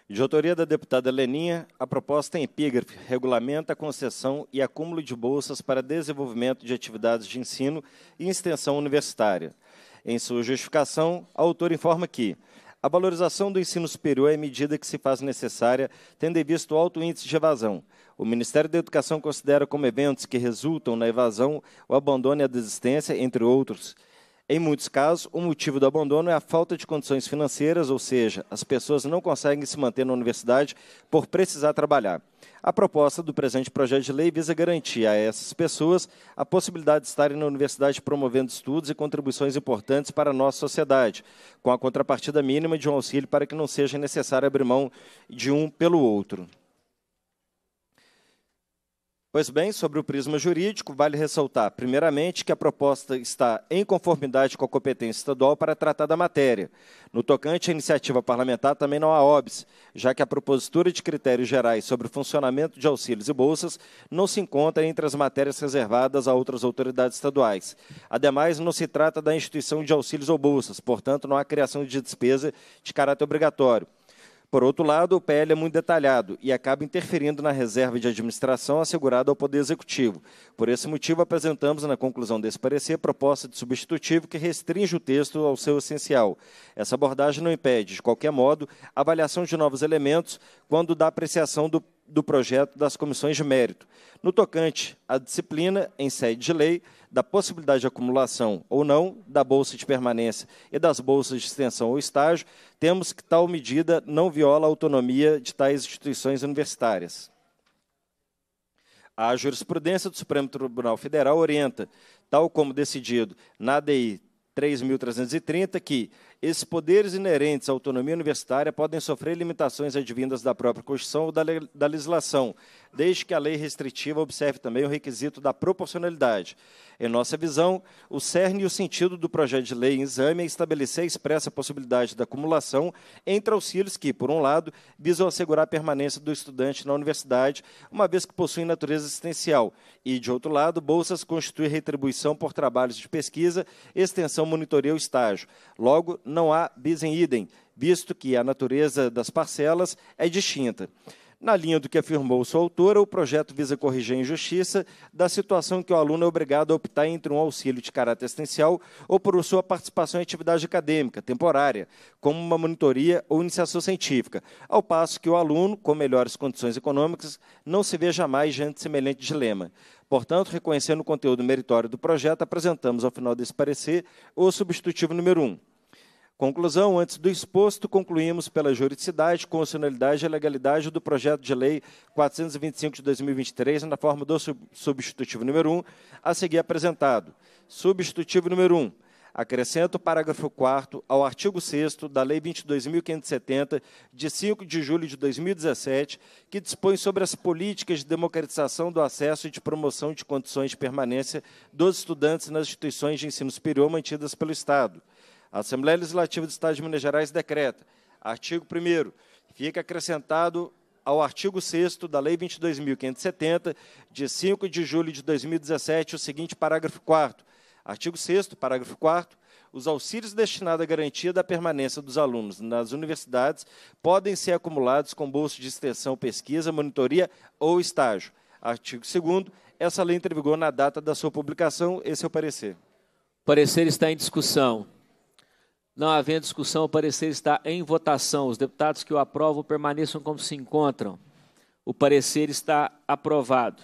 De autoria da deputada Leninha, a proposta em é epígrafe regulamenta a concessão e acúmulo de bolsas para desenvolvimento de atividades de ensino e extensão universitária. Em sua justificação, a autora informa que a valorização do ensino superior é medida que se faz necessária, tendo em vista o alto índice de evasão, o Ministério da Educação considera como eventos que resultam na evasão, o abandono e a desistência, entre outros. Em muitos casos, o motivo do abandono é a falta de condições financeiras, ou seja, as pessoas não conseguem se manter na universidade por precisar trabalhar. A proposta do presente projeto de lei visa garantir a essas pessoas a possibilidade de estarem na universidade promovendo estudos e contribuições importantes para a nossa sociedade, com a contrapartida mínima de um auxílio para que não seja necessário abrir mão de um pelo outro. Pois bem, sobre o prisma jurídico, vale ressaltar, primeiramente, que a proposta está em conformidade com a competência estadual para tratar da matéria. No tocante à iniciativa parlamentar, também não há óbice, já que a propositura de critérios gerais sobre o funcionamento de auxílios e bolsas não se encontra entre as matérias reservadas a outras autoridades estaduais. Ademais, não se trata da instituição de auxílios ou bolsas, portanto, não há criação de despesa de caráter obrigatório. Por outro lado, o PL é muito detalhado e acaba interferindo na reserva de administração assegurada ao Poder Executivo. Por esse motivo, apresentamos na conclusão desse parecer proposta de substitutivo que restringe o texto ao seu essencial. Essa abordagem não impede, de qualquer modo, a avaliação de novos elementos quando da apreciação do, do projeto das comissões de mérito. No tocante à disciplina, em sede de lei, da possibilidade de acumulação ou não da bolsa de permanência e das bolsas de extensão ou estágio, temos que tal medida não viola a autonomia de tais instituições universitárias. A jurisprudência do Supremo Tribunal Federal orienta, tal como decidido na ADI 3.330, que esses poderes inerentes à autonomia universitária podem sofrer limitações advindas da própria Constituição ou da, da legislação, desde que a lei restritiva observe também o requisito da proporcionalidade. Em nossa visão, o cerne e o sentido do projeto de lei em exame é estabelecer a expressa possibilidade da acumulação entre auxílios que, por um lado, visam assegurar a permanência do estudante na universidade, uma vez que possuem natureza assistencial, e, de outro lado, bolsas constituem retribuição por trabalhos de pesquisa, extensão, monitoria ou estágio. Logo, não há bis em idem, visto que a natureza das parcelas é distinta. Na linha do que afirmou sua autora, o projeto visa corrigir a injustiça da situação em que o aluno é obrigado a optar entre um auxílio de caráter essencial ou por sua participação em atividade acadêmica, temporária, como uma monitoria ou iniciação científica, ao passo que o aluno, com melhores condições econômicas, não se vê jamais diante de semelhante dilema. Portanto, reconhecendo o conteúdo meritório do projeto, apresentamos ao final desse parecer o substitutivo número 1. Um. Conclusão: antes do exposto, concluímos pela juridicidade, constitucionalidade e legalidade do projeto de lei 425 de 2023, na forma do substitutivo número 1, a seguir apresentado. Substitutivo número 1. Acrescenta o parágrafo 4 ao artigo 6 da Lei 22.570, de 5 de julho de 2017, que dispõe sobre as políticas de democratização do acesso e de promoção de condições de permanência dos estudantes nas instituições de ensino superior mantidas pelo Estado a Assembleia Legislativa do Estado de Minas Gerais decreta, artigo 1 fica acrescentado ao artigo 6 da Lei 22.570, de 5 de julho de 2017, o seguinte parágrafo 4 Artigo 6 parágrafo 4 os auxílios destinados à garantia da permanência dos alunos nas universidades podem ser acumulados com bolsa de extensão, pesquisa, monitoria ou estágio. Artigo 2 essa lei entra vigor na data da sua publicação. Esse é o parecer. O parecer está em discussão. Não havendo discussão, o parecer está em votação. Os deputados que o aprovam permaneçam como se encontram. O parecer está aprovado.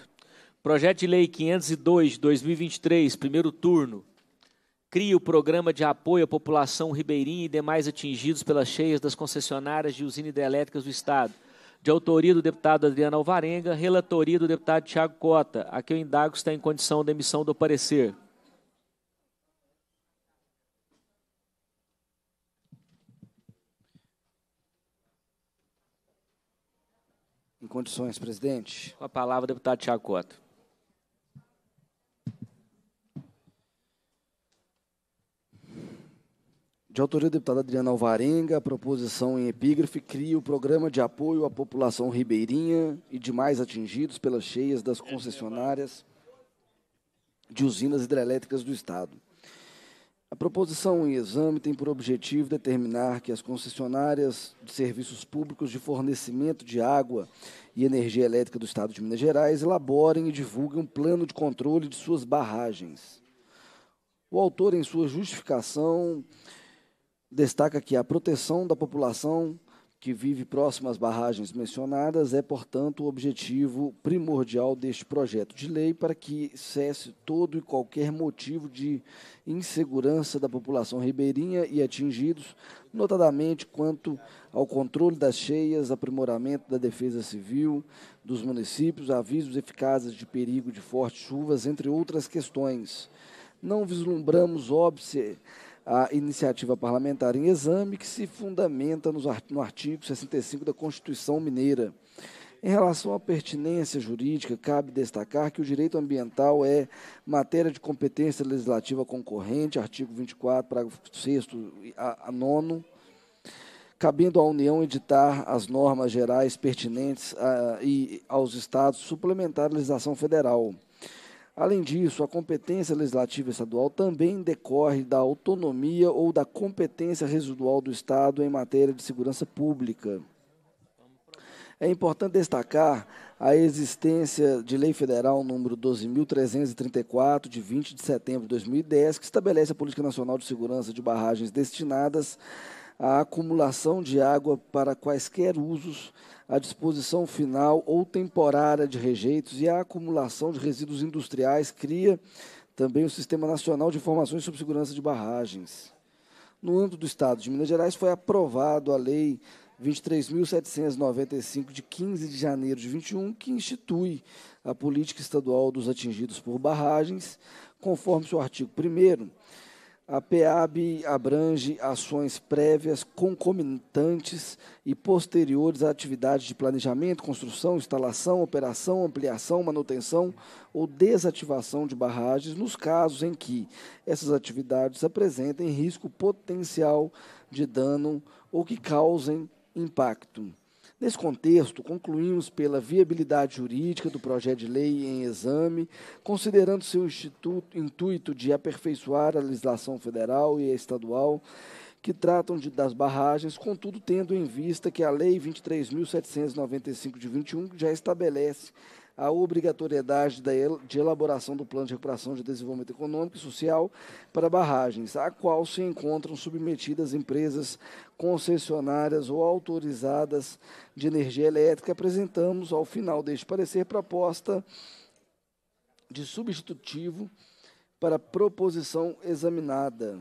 Projeto de Lei 502 de 2023, primeiro turno. Cria o programa de apoio à população ribeirinha e demais atingidos pelas cheias das concessionárias de usinas hidrelétricas do Estado. De autoria do deputado Adriano Alvarenga, relatoria do deputado Tiago Cota. A que eu indago está em condição de emissão do parecer. Em condições, presidente. Com a palavra, deputado Tiago Cota. De autoria do deputado Adriano Alvarenga, a proposição em epígrafe cria o programa de apoio à população ribeirinha e demais atingidos pelas cheias das concessionárias de usinas hidrelétricas do Estado. A proposição em exame tem por objetivo determinar que as concessionárias de serviços públicos de fornecimento de água e energia elétrica do Estado de Minas Gerais elaborem e divulguem um plano de controle de suas barragens. O autor, em sua justificação, destaca que a proteção da população que vive próximo às barragens mencionadas é, portanto, o objetivo primordial deste projeto de lei para que cesse todo e qualquer motivo de insegurança da população ribeirinha e atingidos, notadamente quanto ao controle das cheias, aprimoramento da defesa civil dos municípios, avisos eficazes de perigo de fortes chuvas, entre outras questões. Não vislumbramos óbice a iniciativa parlamentar em exame, que se fundamenta no artigo 65 da Constituição Mineira. Em relação à pertinência jurídica, cabe destacar que o direito ambiental é matéria de competência legislativa concorrente, artigo 24, parágrafo 6 a, 9, cabendo à União editar as normas gerais pertinentes a, ah, e aos Estados suplementar a legislação federal. Além disso, a competência legislativa estadual também decorre da autonomia ou da competência residual do Estado em matéria de segurança pública. É importante destacar a existência de Lei Federal número 12.334, de 20 de setembro de 2010, que estabelece a Política Nacional de Segurança de Barragens destinadas à acumulação de água para quaisquer usos a disposição final ou temporária de rejeitos e a acumulação de resíduos industriais cria também o Sistema Nacional de Informações sobre Segurança de Barragens. No âmbito do Estado de Minas Gerais, foi aprovado a Lei 23.795, de 15 de janeiro de 21, que institui a política estadual dos atingidos por barragens, conforme seu artigo 1 a PEAB abrange ações prévias, concomitantes e posteriores a atividades de planejamento, construção, instalação, operação, ampliação, manutenção ou desativação de barragens, nos casos em que essas atividades apresentem risco potencial de dano ou que causem impacto. Nesse contexto, concluímos pela viabilidade jurídica do projeto de lei em exame, considerando seu intuito de aperfeiçoar a legislação federal e estadual que tratam de, das barragens, contudo tendo em vista que a Lei 23.795 de 21 já estabelece a obrigatoriedade de elaboração do Plano de Recuperação de Desenvolvimento Econômico e Social para barragens, a qual se encontram submetidas empresas concessionárias ou autorizadas de energia elétrica. Apresentamos, ao final deste parecer, proposta de substitutivo para a proposição examinada.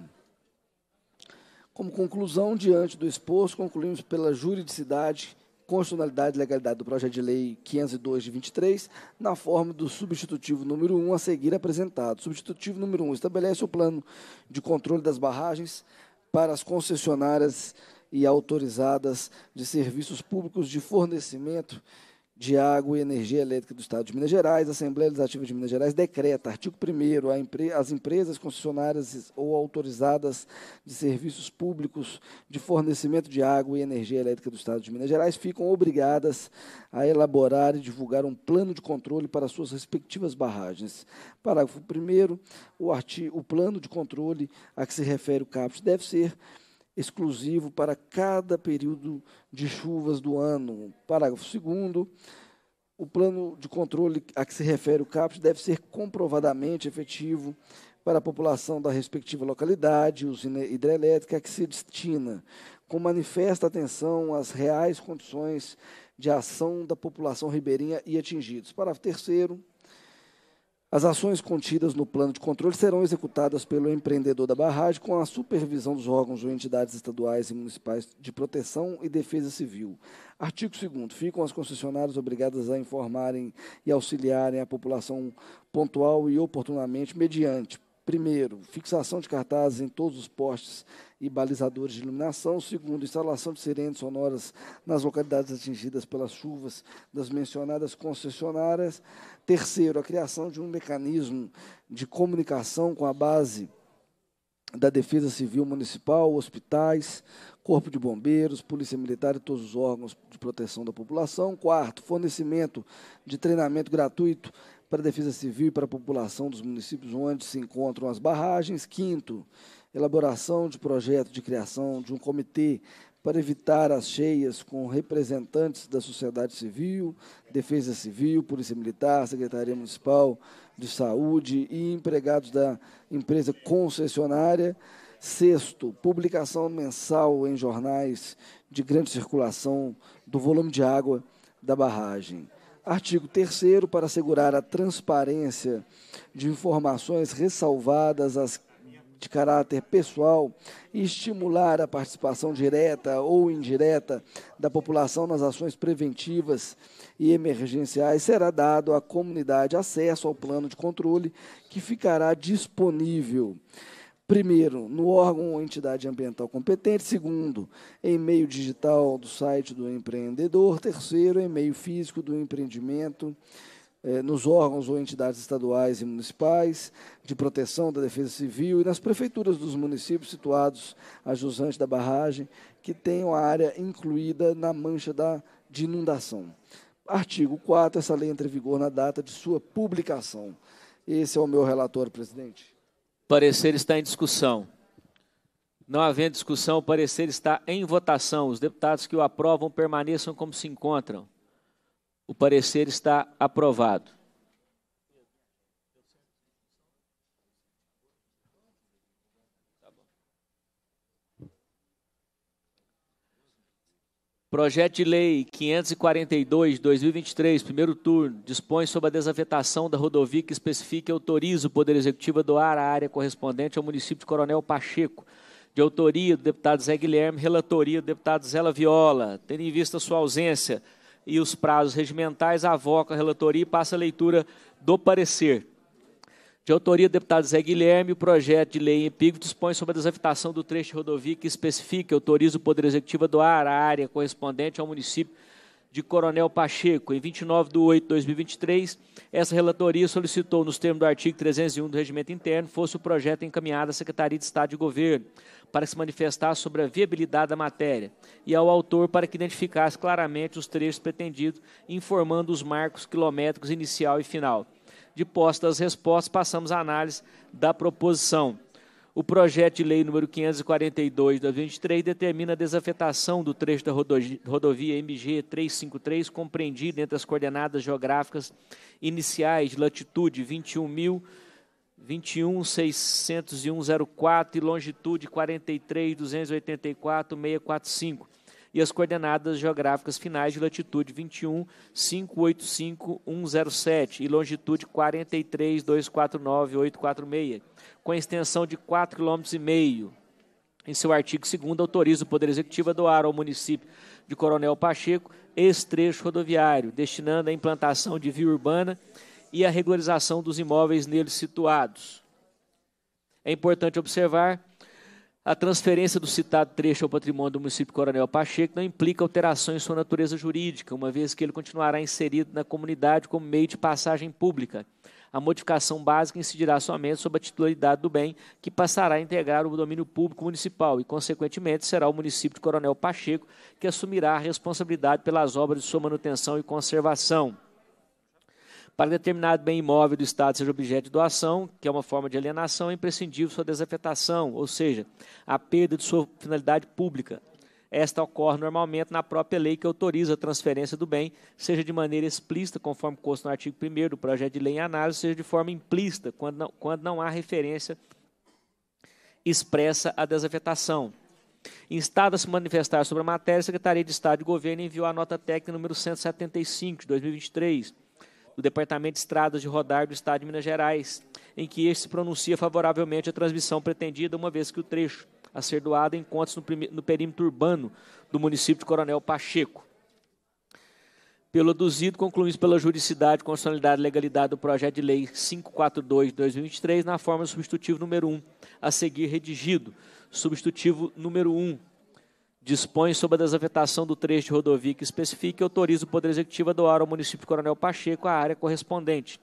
Como conclusão, diante do exposto, concluímos pela juridicidade constitucionalidade e legalidade do projeto de lei 502 de 23, na forma do substitutivo número 1 a seguir apresentado. Substitutivo número 1 estabelece o plano de controle das barragens para as concessionárias e autorizadas de serviços públicos de fornecimento de Água e Energia Elétrica do Estado de Minas Gerais, a Assembleia Legislativa de Minas Gerais decreta, artigo 1 as empresas concessionárias ou autorizadas de serviços públicos de fornecimento de água e energia elétrica do Estado de Minas Gerais ficam obrigadas a elaborar e divulgar um plano de controle para suas respectivas barragens. Parágrafo 1 o, o plano de controle a que se refere o CAPES deve ser exclusivo para cada período de chuvas do ano. Parágrafo 2 o plano de controle a que se refere o CAPT deve ser comprovadamente efetivo para a população da respectiva localidade, usina hidrelétrica a que se destina, com manifesta atenção às reais condições de ação da população ribeirinha e atingidos. Parágrafo terceiro, as ações contidas no plano de controle serão executadas pelo empreendedor da barragem com a supervisão dos órgãos ou entidades estaduais e municipais de proteção e defesa civil. Artigo 2 Ficam as concessionárias obrigadas a informarem e auxiliarem a população pontual e oportunamente mediante Primeiro, fixação de cartazes em todos os postes e balizadores de iluminação. Segundo, instalação de sirenes sonoras nas localidades atingidas pelas chuvas das mencionadas concessionárias. Terceiro, a criação de um mecanismo de comunicação com a base da Defesa Civil Municipal, hospitais, Corpo de Bombeiros, Polícia Militar e todos os órgãos de proteção da população. Quarto, fornecimento de treinamento gratuito para a Defesa Civil e para a população dos municípios onde se encontram as barragens. Quinto, elaboração de projeto de criação de um comitê para evitar as cheias com representantes da sociedade civil, defesa civil, polícia militar, secretaria municipal de saúde e empregados da empresa concessionária. Sexto, publicação mensal em jornais de grande circulação do volume de água da barragem. Artigo 3 para assegurar a transparência de informações ressalvadas as de caráter pessoal e estimular a participação direta ou indireta da população nas ações preventivas e emergenciais, será dado à comunidade acesso ao plano de controle que ficará disponível Primeiro, no órgão ou entidade ambiental competente. Segundo, em meio digital do site do empreendedor. Terceiro, em meio físico do empreendimento eh, nos órgãos ou entidades estaduais e municipais de proteção da defesa civil e nas prefeituras dos municípios situados a jusante da barragem que tenham a área incluída na mancha da, de inundação. Artigo 4. Essa lei entra em vigor na data de sua publicação. Esse é o meu relatório, presidente parecer está em discussão. Não havendo discussão, o parecer está em votação. Os deputados que o aprovam permaneçam como se encontram. O parecer está aprovado. Projeto de Lei 542-2023, primeiro turno, dispõe sobre a desafetação da rodovia que especifica e autoriza o Poder Executivo a doar a área correspondente ao município de Coronel Pacheco, de autoria do deputado Zé Guilherme, relatoria do deputado Zé Viola. Tendo em vista sua ausência e os prazos regimentais, avoca a relatoria e passa a leitura do parecer. De autoria do deputado Zé Guilherme, o projeto de lei em Pico dispõe sobre a desafetação do trecho de rodovia que especifica e autoriza o Poder Executivo a doar a área correspondente ao município de Coronel Pacheco. Em 29 de 8 de 2023, essa relatoria solicitou, nos termos do artigo 301 do Regimento Interno, fosse o projeto encaminhado à Secretaria de Estado de Governo para se manifestar sobre a viabilidade da matéria e ao autor para que identificasse claramente os trechos pretendidos, informando os marcos quilométricos inicial e final de posse das respostas, passamos à análise da proposição. O projeto de lei número 542 da 23 determina a desafetação do trecho da rodovia MG 353, compreendido entre as coordenadas geográficas iniciais de latitude 21.000 21.601.04 e longitude 43.284.645 e as coordenadas geográficas finais de latitude 21 585107 e longitude 43 249 846, com extensão de 4,5 km. Em seu artigo 2 autoriza o Poder Executivo a doar ao município de Coronel Pacheco esse trecho rodoviário, destinando a implantação de via urbana e a regularização dos imóveis neles situados. É importante observar a transferência do citado trecho ao patrimônio do município Coronel Pacheco não implica alteração em sua natureza jurídica, uma vez que ele continuará inserido na comunidade como meio de passagem pública. A modificação básica incidirá somente sobre a titularidade do bem, que passará a integrar o domínio público municipal e, consequentemente, será o município de Coronel Pacheco que assumirá a responsabilidade pelas obras de sua manutenção e conservação para determinado bem imóvel do Estado seja objeto de doação, que é uma forma de alienação, é imprescindível sua desafetação, ou seja, a perda de sua finalidade pública. Esta ocorre normalmente na própria lei que autoriza a transferência do bem, seja de maneira explícita, conforme consta no artigo 1 do projeto de lei em análise, seja de forma implícita, quando não, quando não há referência expressa à desafetação. Instada a se manifestar sobre a matéria, a Secretaria de Estado de Governo enviou a nota técnica número 175 de 2023 do Departamento de Estradas de Rodar do Estado de Minas Gerais, em que este se pronuncia favoravelmente à transmissão pretendida, uma vez que o trecho a ser doado encontra-se no, no perímetro urbano do município de Coronel Pacheco. Pelo aduzido, concluímos pela juridicidade, constitucionalidade e legalidade do projeto de lei 542 de 2023, na forma substitutivo número 1, a seguir redigido. Substitutivo número 1, dispõe sobre a desafetação do trecho de rodovia que especifica e autoriza o Poder Executivo a doar ao município Coronel Pacheco a área correspondente.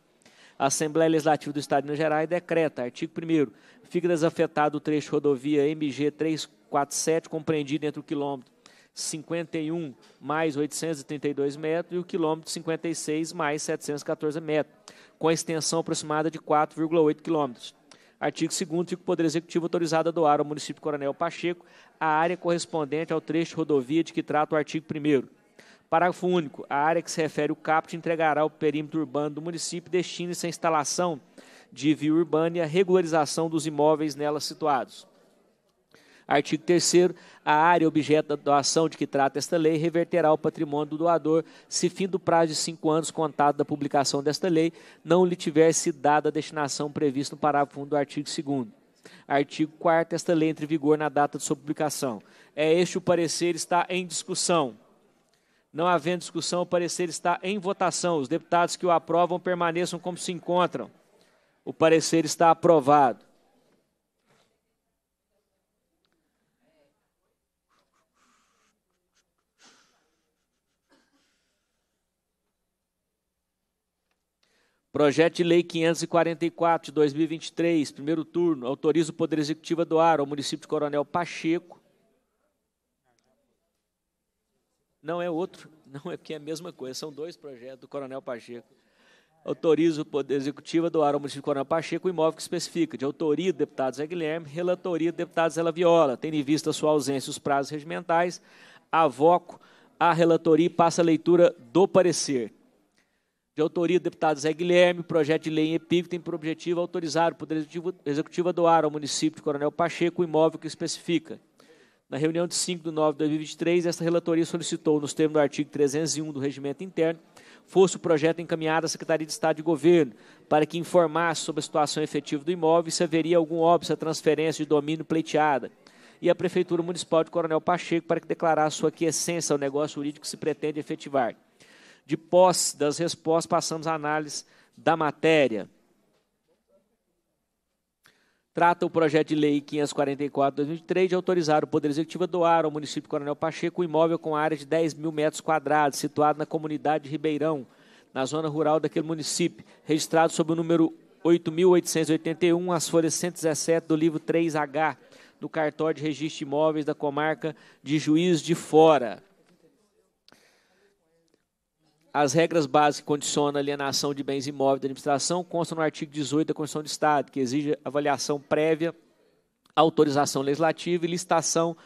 A Assembleia Legislativa do Estado de Minas Gerais decreta, artigo 1 fica desafetado o trecho de rodovia MG 347, compreendido entre o quilômetro 51 mais 832 metros e o quilômetro 56 mais 714 metros, com a extensão aproximada de 4,8 quilômetros Artigo 2 fica o Poder Executivo autorizado a doar ao município Coronel Pacheco a área correspondente ao trecho de rodovia de que trata o artigo 1 Parágrafo único. A área que se refere o caput entregará ao perímetro urbano do município destine-se à instalação de via urbana e à regularização dos imóveis nela situados. Artigo 3 a área objeto da doação de que trata esta lei reverterá o patrimônio do doador se fim do prazo de cinco anos contado da publicação desta lei não lhe tiver dada a destinação prevista no parágrafo 1 do artigo 2 Artigo 4 esta lei entra em vigor na data de sua publicação. É este o parecer está em discussão. Não havendo discussão, o parecer está em votação. Os deputados que o aprovam permaneçam como se encontram. O parecer está aprovado. Projeto de Lei 544 de 2023, primeiro turno, autoriza o Poder Executivo a doar ao município de Coronel Pacheco. Não é outro, não é porque é a mesma coisa, são dois projetos do Coronel Pacheco. Autoriza o Poder Executivo a doar ao município de Coronel Pacheco o imóvel que especifica, de autoria do deputado Zé Guilherme, relatoria do deputado Zé Viola, tendo em vista a sua ausência e os prazos regimentais, avoco a relatoria e passa a leitura do parecer de autoria do deputado Zé Guilherme, o projeto de lei em epígrafe tem por objetivo autorizar o Poder Executivo a doar ao município de Coronel Pacheco o imóvel que especifica. Na reunião de 5 de nove de 2023, esta relatoria solicitou, nos termos do artigo 301 do Regimento Interno, fosse o projeto encaminhado à Secretaria de Estado de Governo para que informasse sobre a situação efetiva do imóvel e se haveria algum óbvio à transferência de domínio pleiteada e a Prefeitura Municipal de Coronel Pacheco para que declarasse sua quiescência ao negócio jurídico que se pretende efetivar de posse das respostas, passamos à análise da matéria. Trata o projeto de lei 544 2003 de autorizar o Poder Executivo a doar ao município Coronel Pacheco um imóvel com área de 10 mil metros quadrados, situado na comunidade de Ribeirão, na zona rural daquele município, registrado sob o número 8.881, as folhas 117 do livro 3H, do cartório de registro de imóveis da comarca de Juiz de Fora. As regras básicas que condicionam a alienação de bens imóveis da administração constam no artigo 18 da Constituição de Estado, que exige avaliação prévia, autorização legislativa e licitação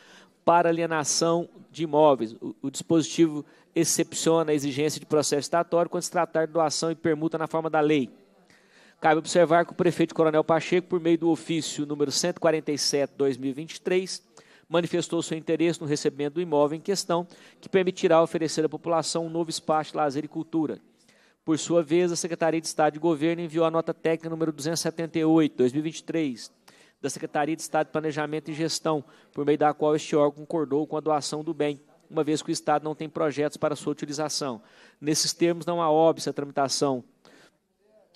para alienação de imóveis. O, o dispositivo excepciona a exigência de processo estatório quando se tratar de doação e permuta na forma da lei. Cabe observar que o prefeito Coronel Pacheco, por meio do ofício número 147/2023, manifestou seu interesse no recebimento do imóvel em questão, que permitirá oferecer à população um novo espaço de lazer e cultura. Por sua vez, a Secretaria de Estado de Governo enviou a nota técnica número 278, 2023, da Secretaria de Estado de Planejamento e Gestão, por meio da qual este órgão concordou com a doação do bem, uma vez que o Estado não tem projetos para sua utilização. Nesses termos, não há óbvio a tramitação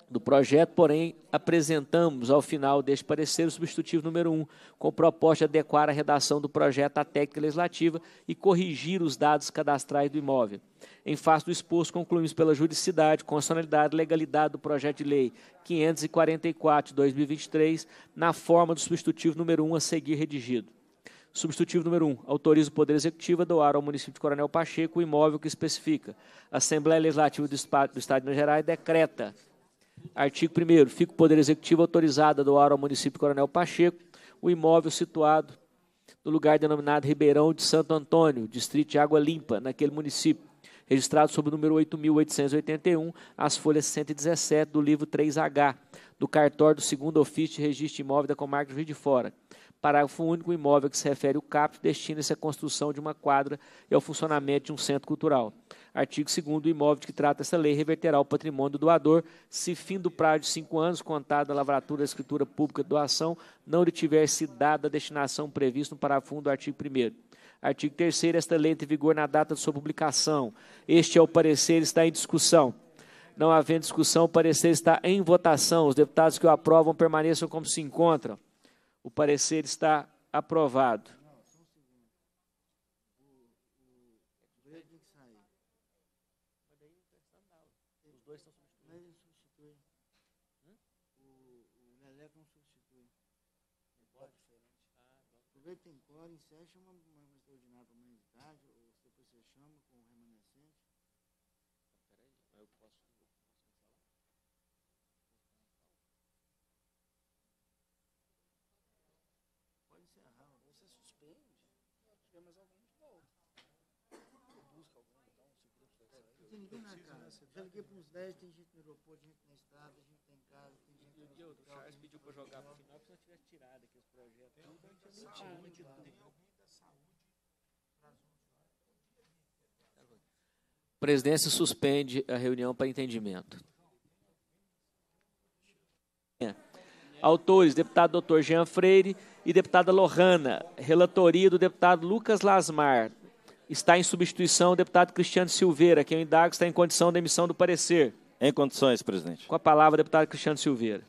do projeto, porém apresentamos ao final deste parecer o substitutivo número 1, um, com proposta de adequar a redação do projeto à técnica legislativa e corrigir os dados cadastrais do imóvel. Em face do exposto, concluímos pela juridicidade, constitucionalidade e legalidade do projeto de lei 544 de 2023, na forma do substitutivo número 1 um a seguir redigido. Substitutivo número 1. Um, autoriza o Poder Executivo a doar ao município de Coronel Pacheco o imóvel que especifica. A Assembleia Legislativa do Estado de Minas Gerais decreta Artigo 1 Fica o Poder Executivo autorizado a doar ao município Coronel Pacheco o imóvel situado no lugar denominado Ribeirão de Santo Antônio, distrito de Água Limpa, naquele município, registrado sob o número 8.881, as folhas 117 do livro 3H, do cartório do segundo ofício de registro de imóvel da comarca do Rio de Fora. Parágrafo único, o imóvel que se refere o CAPT destina-se à construção de uma quadra e ao funcionamento de um centro cultural. Artigo 2 o imóvel de que trata essa lei reverterá o patrimônio do doador se fim do prazo de cinco anos contada a lavratura da escritura pública de doação não lhe tiver se dada a destinação prevista no parágrafo do artigo 1 Artigo 3 esta lei entra em vigor na data de sua publicação. Este é o parecer, está em discussão. Não havendo discussão, o parecer está em votação. Os deputados que o aprovam permaneçam como se encontram. O parecer está aprovado. ou é né? você suspende, se tiver mais alguém, de volta. Ou busca algum, então, se o grupo tem ninguém na casa. Já liguei para uns 10, tem gente no aeroporto, gente gente tem casa, tem gente no hospital. E o Charles pediu para jogar para o final, porque se não tivesse tirado aqui os projetos. Tem alguém da saúde, tem alguém da saúde para as 11 horas. Presidência suspende a reunião para entendimento. É. Autores: deputado doutor Jean Freire e deputada Lohana. Relatoria do deputado Lucas Lasmar. Está em substituição o deputado Cristiano Silveira, que eu é indago está em condição da emissão do parecer. Em condições, presidente. Com a palavra, deputado Cristiano Silveira.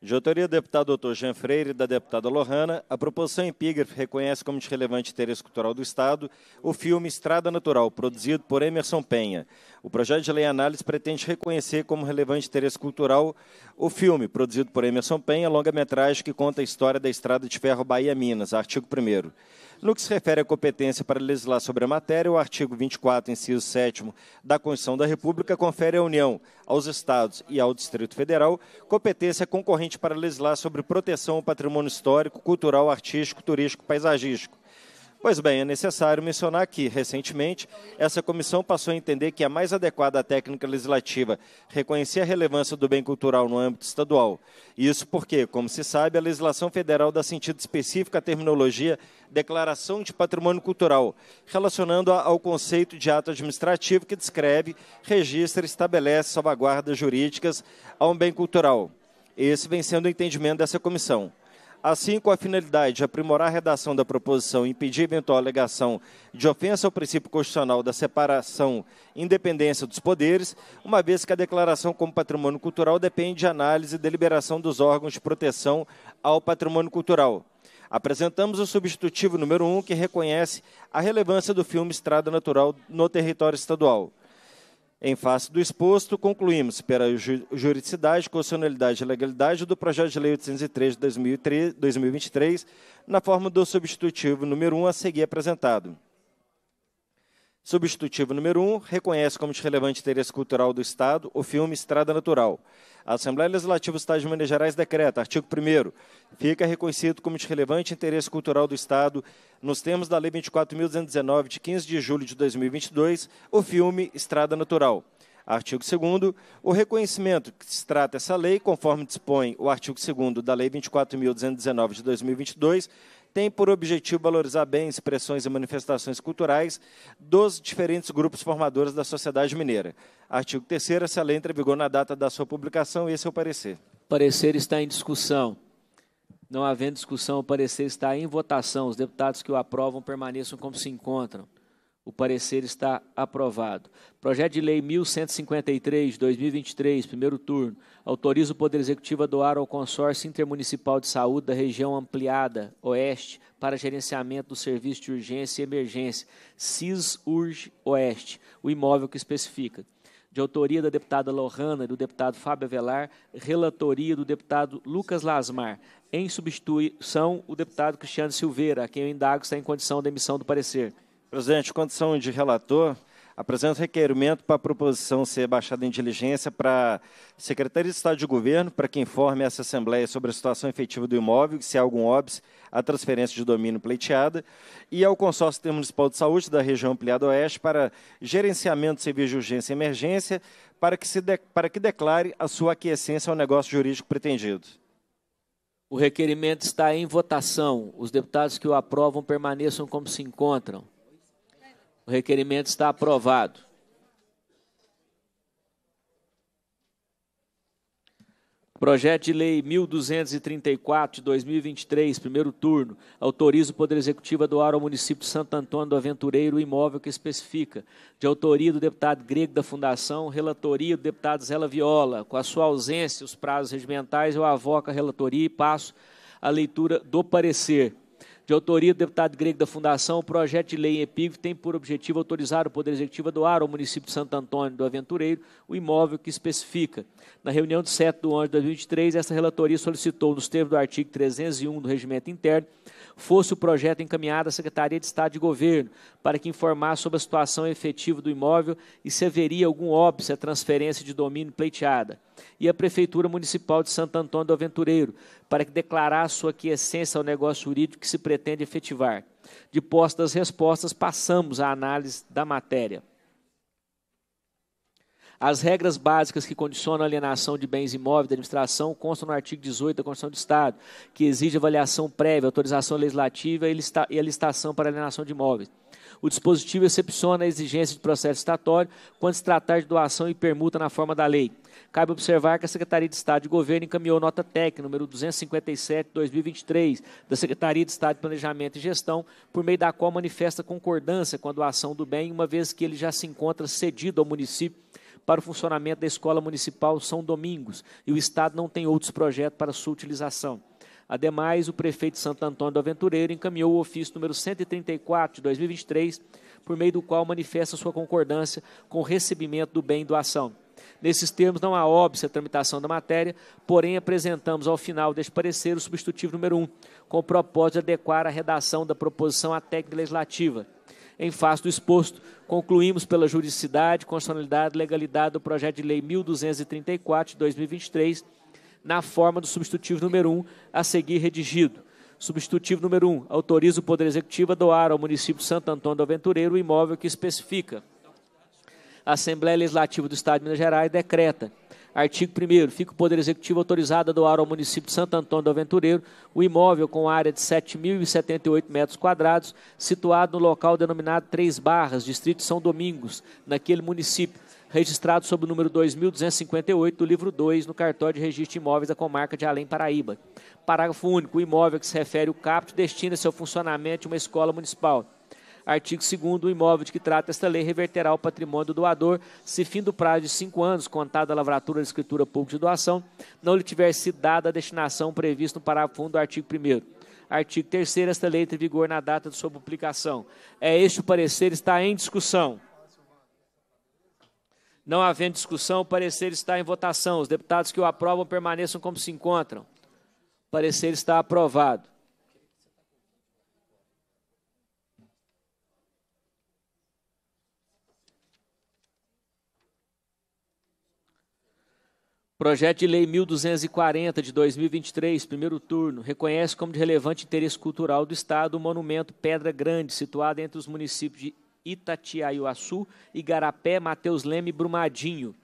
De autoria do deputado doutor Jean Freire e da deputada Lohana, a proposição epígrafe reconhece como de relevante interesse cultural do Estado o filme Estrada Natural, produzido por Emerson Penha, o projeto de lei análise pretende reconhecer como relevante interesse cultural o filme, produzido por Emerson Penha, longa-metragem que conta a história da Estrada de Ferro Bahia-Minas, artigo 1 No que se refere à competência para legislar sobre a matéria, o artigo 24, inciso 7 da Constituição da República confere à União, aos Estados e ao Distrito Federal competência concorrente para legislar sobre proteção ao patrimônio histórico, cultural, artístico, turístico, paisagístico Pois bem, é necessário mencionar que, recentemente, essa comissão passou a entender que é mais adequada a técnica legislativa reconhecer a relevância do bem cultural no âmbito estadual. Isso porque, como se sabe, a legislação federal dá sentido específico à terminologia Declaração de Patrimônio Cultural, relacionando-a ao conceito de ato administrativo que descreve, registra e estabelece salvaguardas jurídicas a um bem cultural. Esse vem sendo o entendimento dessa comissão. Assim, com a finalidade de aprimorar a redação da proposição e impedir eventual alegação de ofensa ao princípio constitucional da separação e independência dos poderes, uma vez que a declaração como patrimônio cultural depende de análise e deliberação dos órgãos de proteção ao patrimônio cultural. Apresentamos o substitutivo número 1, um, que reconhece a relevância do filme Estrada Natural no território estadual. Em face do exposto, concluímos, pela juridicidade, constitucionalidade e legalidade do projeto de lei 803 de 2023, na forma do substitutivo número 1 a seguir apresentado. Substitutivo número 1, um, reconhece como de relevante interesse cultural do Estado o filme Estrada Natural. A Assembleia Legislativa do Estado de Minas Gerais decreta, artigo 1 fica reconhecido como de relevante interesse cultural do Estado, nos termos da Lei 24.219, de 15 de julho de 2022, o filme Estrada Natural. Artigo 2 o reconhecimento que se trata essa lei, conforme dispõe o artigo 2 da Lei 24.219 de 2022, tem por objetivo valorizar bem expressões e manifestações culturais dos diferentes grupos formadores da sociedade mineira. Artigo 3 essa lei entra em vigor na data da sua publicação, esse é o parecer. O parecer está em discussão. Não havendo discussão, o parecer está em votação. Os deputados que o aprovam permaneçam como se encontram. O parecer está aprovado. Projeto de Lei 1153, 2023, primeiro turno. Autoriza o Poder Executivo a doar ao Consórcio Intermunicipal de Saúde da Região Ampliada Oeste para gerenciamento do Serviço de Urgência e Emergência, CISURGE Oeste, o imóvel que especifica. De autoria da deputada Lohana e do deputado Fábio Avelar, relatoria do deputado Lucas Lasmar. Em substituição, o deputado Cristiano Silveira, a quem eu indago está em condição da emissão do parecer. Presidente, condição de relator, apresento requerimento para a proposição ser baixada em diligência para a Secretaria de Estado de Governo, para que informe essa Assembleia sobre a situação efetiva do imóvel, se há algum óbice à transferência de domínio pleiteada, e ao Consórcio Municipal de Saúde da região ampliada oeste para gerenciamento de serviço de urgência e emergência, para que, se de, para que declare a sua aquiescência ao negócio jurídico pretendido. O requerimento está em votação. Os deputados que o aprovam permaneçam como se encontram. O requerimento está aprovado. Projeto de Lei 1234 de 2023, primeiro turno, autoriza o Poder Executivo a doar ao município de Santo Antônio do Aventureiro o imóvel que especifica, de autoria do deputado Grego da Fundação, relatoria do deputado Zela Viola. Com a sua ausência, os prazos regimentais, eu avoco a relatoria e passo a leitura do parecer de autoria do deputado grego da Fundação, o projeto de lei em epígrafe tem por objetivo autorizar o Poder Executivo a doar ao município de Santo Antônio do Aventureiro o imóvel que especifica. Na reunião de 7 de 11 de 2023, essa relatoria solicitou, nos termos do artigo 301 do Regimento Interno, fosse o projeto encaminhado à Secretaria de Estado de Governo para que informasse sobre a situação efetiva do imóvel e se haveria algum óbvio à transferência de domínio pleiteada. E a Prefeitura Municipal de Santo Antônio do Aventureiro para que declarasse sua quiescência ao negócio jurídico que se pretende efetivar. De posta das respostas, passamos à análise da matéria. As regras básicas que condicionam a alienação de bens imóveis da administração constam no artigo 18 da Constituição do Estado, que exige avaliação prévia, autorização legislativa e a licitação para alienação de imóveis. O dispositivo excepciona a exigência de processo estatório quando se tratar de doação e permuta na forma da lei. Cabe observar que a Secretaria de Estado de Governo encaminhou nota técnica número 257/2023 da Secretaria de Estado de Planejamento e Gestão, por meio da qual manifesta concordância com a doação do bem, uma vez que ele já se encontra cedido ao município para o funcionamento da Escola Municipal São Domingos e o Estado não tem outros projetos para sua utilização. Ademais, o prefeito Santo Antônio do Aventureiro encaminhou o ofício número 134 de 2023, por meio do qual manifesta sua concordância com o recebimento do bem em doação. Nesses termos, não há óbvio a tramitação da matéria, porém apresentamos ao final deste parecer o substitutivo número 1, com o propósito de adequar a redação da proposição à técnica legislativa em face do exposto, concluímos pela juridicidade, constitucionalidade e legalidade do projeto de lei 1234 de 2023, na forma do substitutivo número 1 a seguir redigido. Substitutivo número 1. Autoriza o Poder Executivo a doar ao município de Santo Antônio do Aventureiro o imóvel que especifica. A Assembleia Legislativa do Estado de Minas Gerais decreta Artigo 1 Fica o Poder Executivo autorizado a doar ao município de Santo Antônio do Aventureiro o imóvel com área de 7.078 metros quadrados, situado no local denominado Três Barras, distrito de São Domingos, naquele município, registrado sob o número 2258 do livro 2 no cartório de registro de imóveis da comarca de Além Paraíba. Parágrafo único. O imóvel que se refere o caput destina-se ao funcionamento de uma escola municipal Artigo 2 o imóvel de que trata esta lei reverterá o patrimônio do doador se fim do prazo de cinco anos, contado a lavratura da escritura pública de doação, não lhe tiver se dada a destinação prevista no parágrafo 1 do artigo 1 Artigo 3 esta lei entra em vigor na data de sua publicação. É este o parecer está em discussão. Não havendo discussão, o parecer está em votação. Os deputados que o aprovam permaneçam como se encontram. O parecer está aprovado. Projeto de Lei 1240 de 2023, primeiro turno, reconhece como de relevante interesse cultural do Estado o monumento Pedra Grande, situado entre os municípios de Itatiaiuaçu, Igarapé, Mateus Leme e Brumadinho,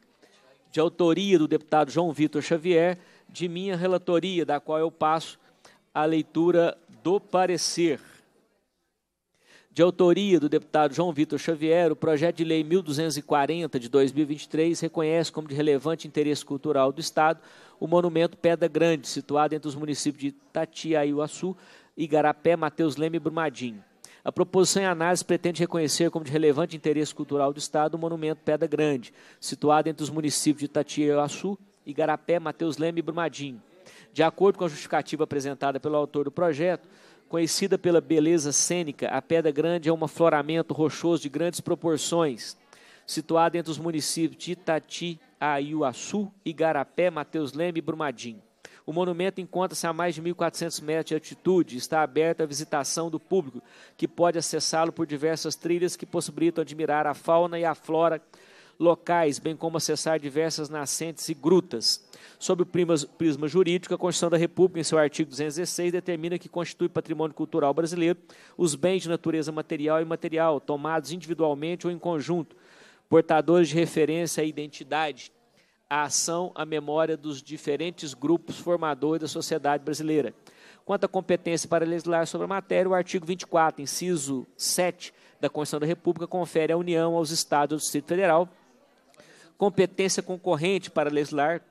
de autoria do deputado João Vitor Xavier, de minha relatoria, da qual eu passo a leitura do parecer de autoria do deputado João Vitor Xavier, o projeto de lei 1240 de 2023 reconhece como de relevante interesse cultural do Estado o monumento Pedra Grande, situado entre os municípios de Tatiaiuaçu, Igarapé, Mateus Leme e Brumadinho. A proposição em análise pretende reconhecer como de relevante interesse cultural do Estado o monumento Pedra Grande, situado entre os municípios de Tatiaiuaçu, Igarapé, Mateus Leme e Brumadinho. De acordo com a justificativa apresentada pelo autor do projeto, Conhecida pela beleza cênica, a Pedra Grande é um afloramento rochoso de grandes proporções, situado entre os municípios de Itati, Aiuaçu, Igarapé, Mateus Leme e Brumadinho. O monumento encontra-se a mais de 1.400 metros de altitude e está aberto à visitação do público, que pode acessá-lo por diversas trilhas que possibilitam admirar a fauna e a flora locais, bem como acessar diversas nascentes e grutas. Sob o prisma jurídico, a Constituição da República, em seu artigo 216, determina que constitui patrimônio cultural brasileiro os bens de natureza material e imaterial, tomados individualmente ou em conjunto, portadores de referência à identidade, à ação, à memória dos diferentes grupos formadores da sociedade brasileira. Quanto à competência para legislar sobre a matéria, o artigo 24, inciso 7 da Constituição da República, confere à União, aos Estados e ao Distrito Federal competência concorrente para legislar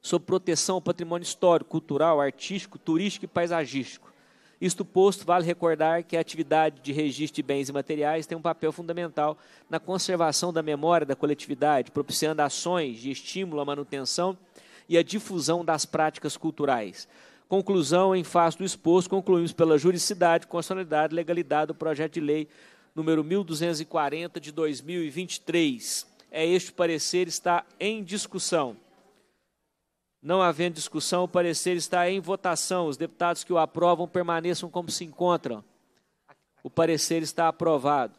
sobre proteção ao patrimônio histórico, cultural, artístico, turístico e paisagístico. Isto posto, vale recordar que a atividade de registro de bens e materiais tem um papel fundamental na conservação da memória da coletividade, propiciando ações de estímulo à manutenção e à difusão das práticas culturais. Conclusão, em face do exposto, concluímos pela juridicidade, constitucionalidade e legalidade do projeto de lei número 1240 de 2023 é este parecer está em discussão. Não havendo discussão, o parecer está em votação. Os deputados que o aprovam permaneçam como se encontram. O parecer está aprovado.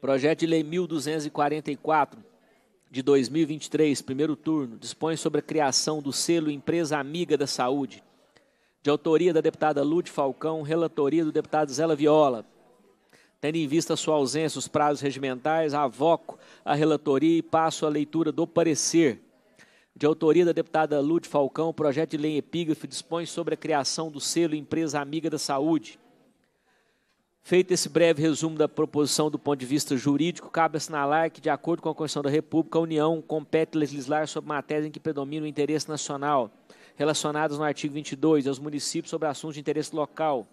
Projeto de Lei 1244, de 2023, primeiro turno, dispõe sobre a criação do selo Empresa Amiga da Saúde, de autoria da deputada Lute Falcão, relatoria do deputado Zela Viola. Tendo em vista sua ausência os prazos regimentais, avoco a relatoria e passo a leitura do parecer. De autoria da deputada Lute Falcão, o projeto de lei epígrafe dispõe sobre a criação do selo Empresa Amiga da Saúde Feito esse breve resumo da proposição do ponto de vista jurídico, cabe assinalar que, de acordo com a Constituição da República, a União compete legislar sobre matérias em que predomina o interesse nacional, relacionadas no artigo 22, aos municípios sobre assuntos de interesse local,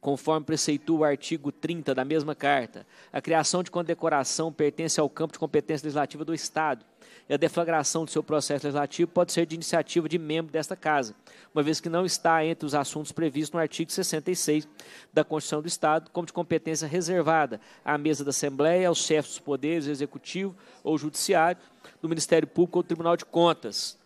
conforme preceitua o artigo 30 da mesma Carta. A criação de condecoração pertence ao campo de competência legislativa do Estado e é a deflagração do seu processo legislativo pode ser de iniciativa de membro desta Casa, uma vez que não está entre os assuntos previstos no artigo 66 da Constituição do Estado, como de competência reservada à mesa da Assembleia, aos chefes dos poderes, executivo ou judiciário, do Ministério Público ou Tribunal de Contas.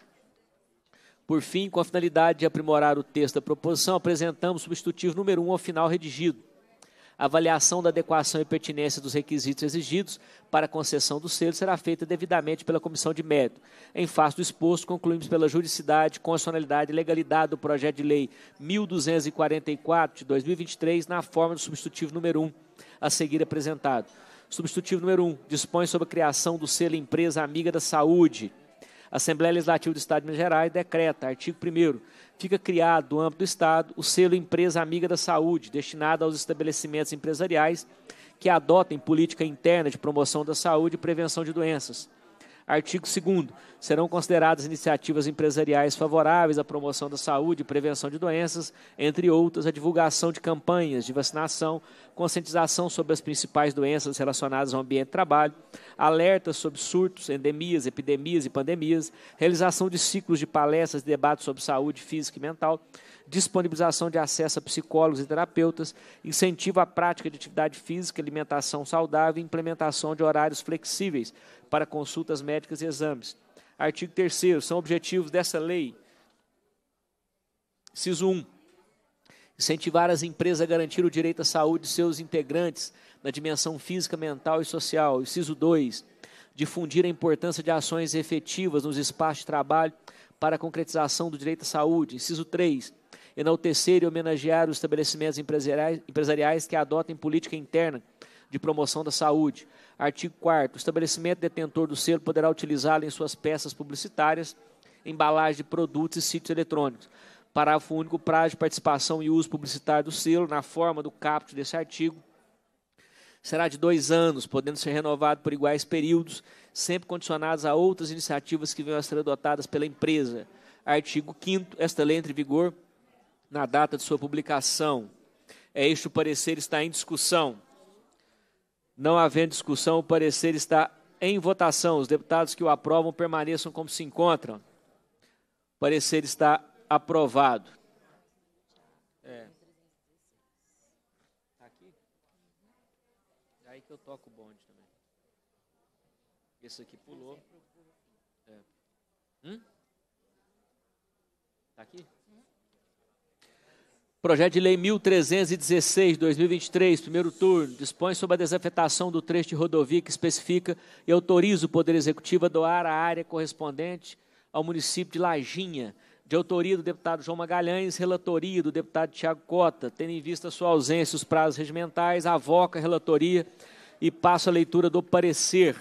Por fim, com a finalidade de aprimorar o texto da proposição, apresentamos o substitutivo número 1 um ao final redigido avaliação da adequação e pertinência dos requisitos exigidos para a concessão do selo será feita devidamente pela Comissão de Mérito. Em face do exposto, concluímos pela juridicidade, constitucionalidade e legalidade do projeto de lei 1244 de 2023, na forma do substitutivo número 1, a seguir apresentado. Substitutivo número 1 dispõe sobre a criação do selo Empresa Amiga da Saúde. Assembleia Legislativa do Estado de Minas Gerais decreta, artigo 1 fica criado no âmbito do Estado o selo Empresa Amiga da Saúde, destinado aos estabelecimentos empresariais que adotem política interna de promoção da saúde e prevenção de doenças Artigo 2 Serão consideradas iniciativas empresariais favoráveis à promoção da saúde, prevenção de doenças, entre outras, a divulgação de campanhas de vacinação, conscientização sobre as principais doenças relacionadas ao ambiente de trabalho, alertas sobre surtos, endemias, epidemias e pandemias, realização de ciclos de palestras e debates sobre saúde física e mental, disponibilização de acesso a psicólogos e terapeutas, incentivo à prática de atividade física, alimentação saudável e implementação de horários flexíveis para consultas médicas e exames. Artigo 3 são objetivos dessa lei. Ciso 1. Incentivar as empresas a garantir o direito à saúde de seus integrantes na dimensão física, mental e social. Inciso 2. Difundir a importância de ações efetivas nos espaços de trabalho para a concretização do direito à saúde. Inciso 3 enaltecer e homenagear os estabelecimentos empresariais que adotem política interna de promoção da saúde. Artigo 4 O estabelecimento detentor do selo poderá utilizá-lo em suas peças publicitárias, embalagem de produtos e sítios eletrônicos. Parágrafo único, prazo de participação e uso publicitário do selo, na forma do caput desse artigo, será de dois anos, podendo ser renovado por iguais períodos, sempre condicionados a outras iniciativas que venham a ser adotadas pela empresa. Artigo 5 Esta lei entra em vigor na data de sua publicação. É este o parecer está em discussão. Não havendo discussão, o parecer está em votação. Os deputados que o aprovam permaneçam como se encontram. O parecer está aprovado. É. Tá aqui? É aí que eu toco o bonde também. Esse aqui pulou. É. Hum? Tá aqui? Projeto de Lei 1316, 2023, primeiro turno, dispõe sobre a desafetação do trecho de rodovia que especifica e autoriza o Poder Executivo a doar a área correspondente ao município de Lajinha, de autoria do deputado João Magalhães, relatoria do deputado Tiago Cota, tendo em vista sua ausência os prazos regimentais, avoca a relatoria e passo a leitura do parecer.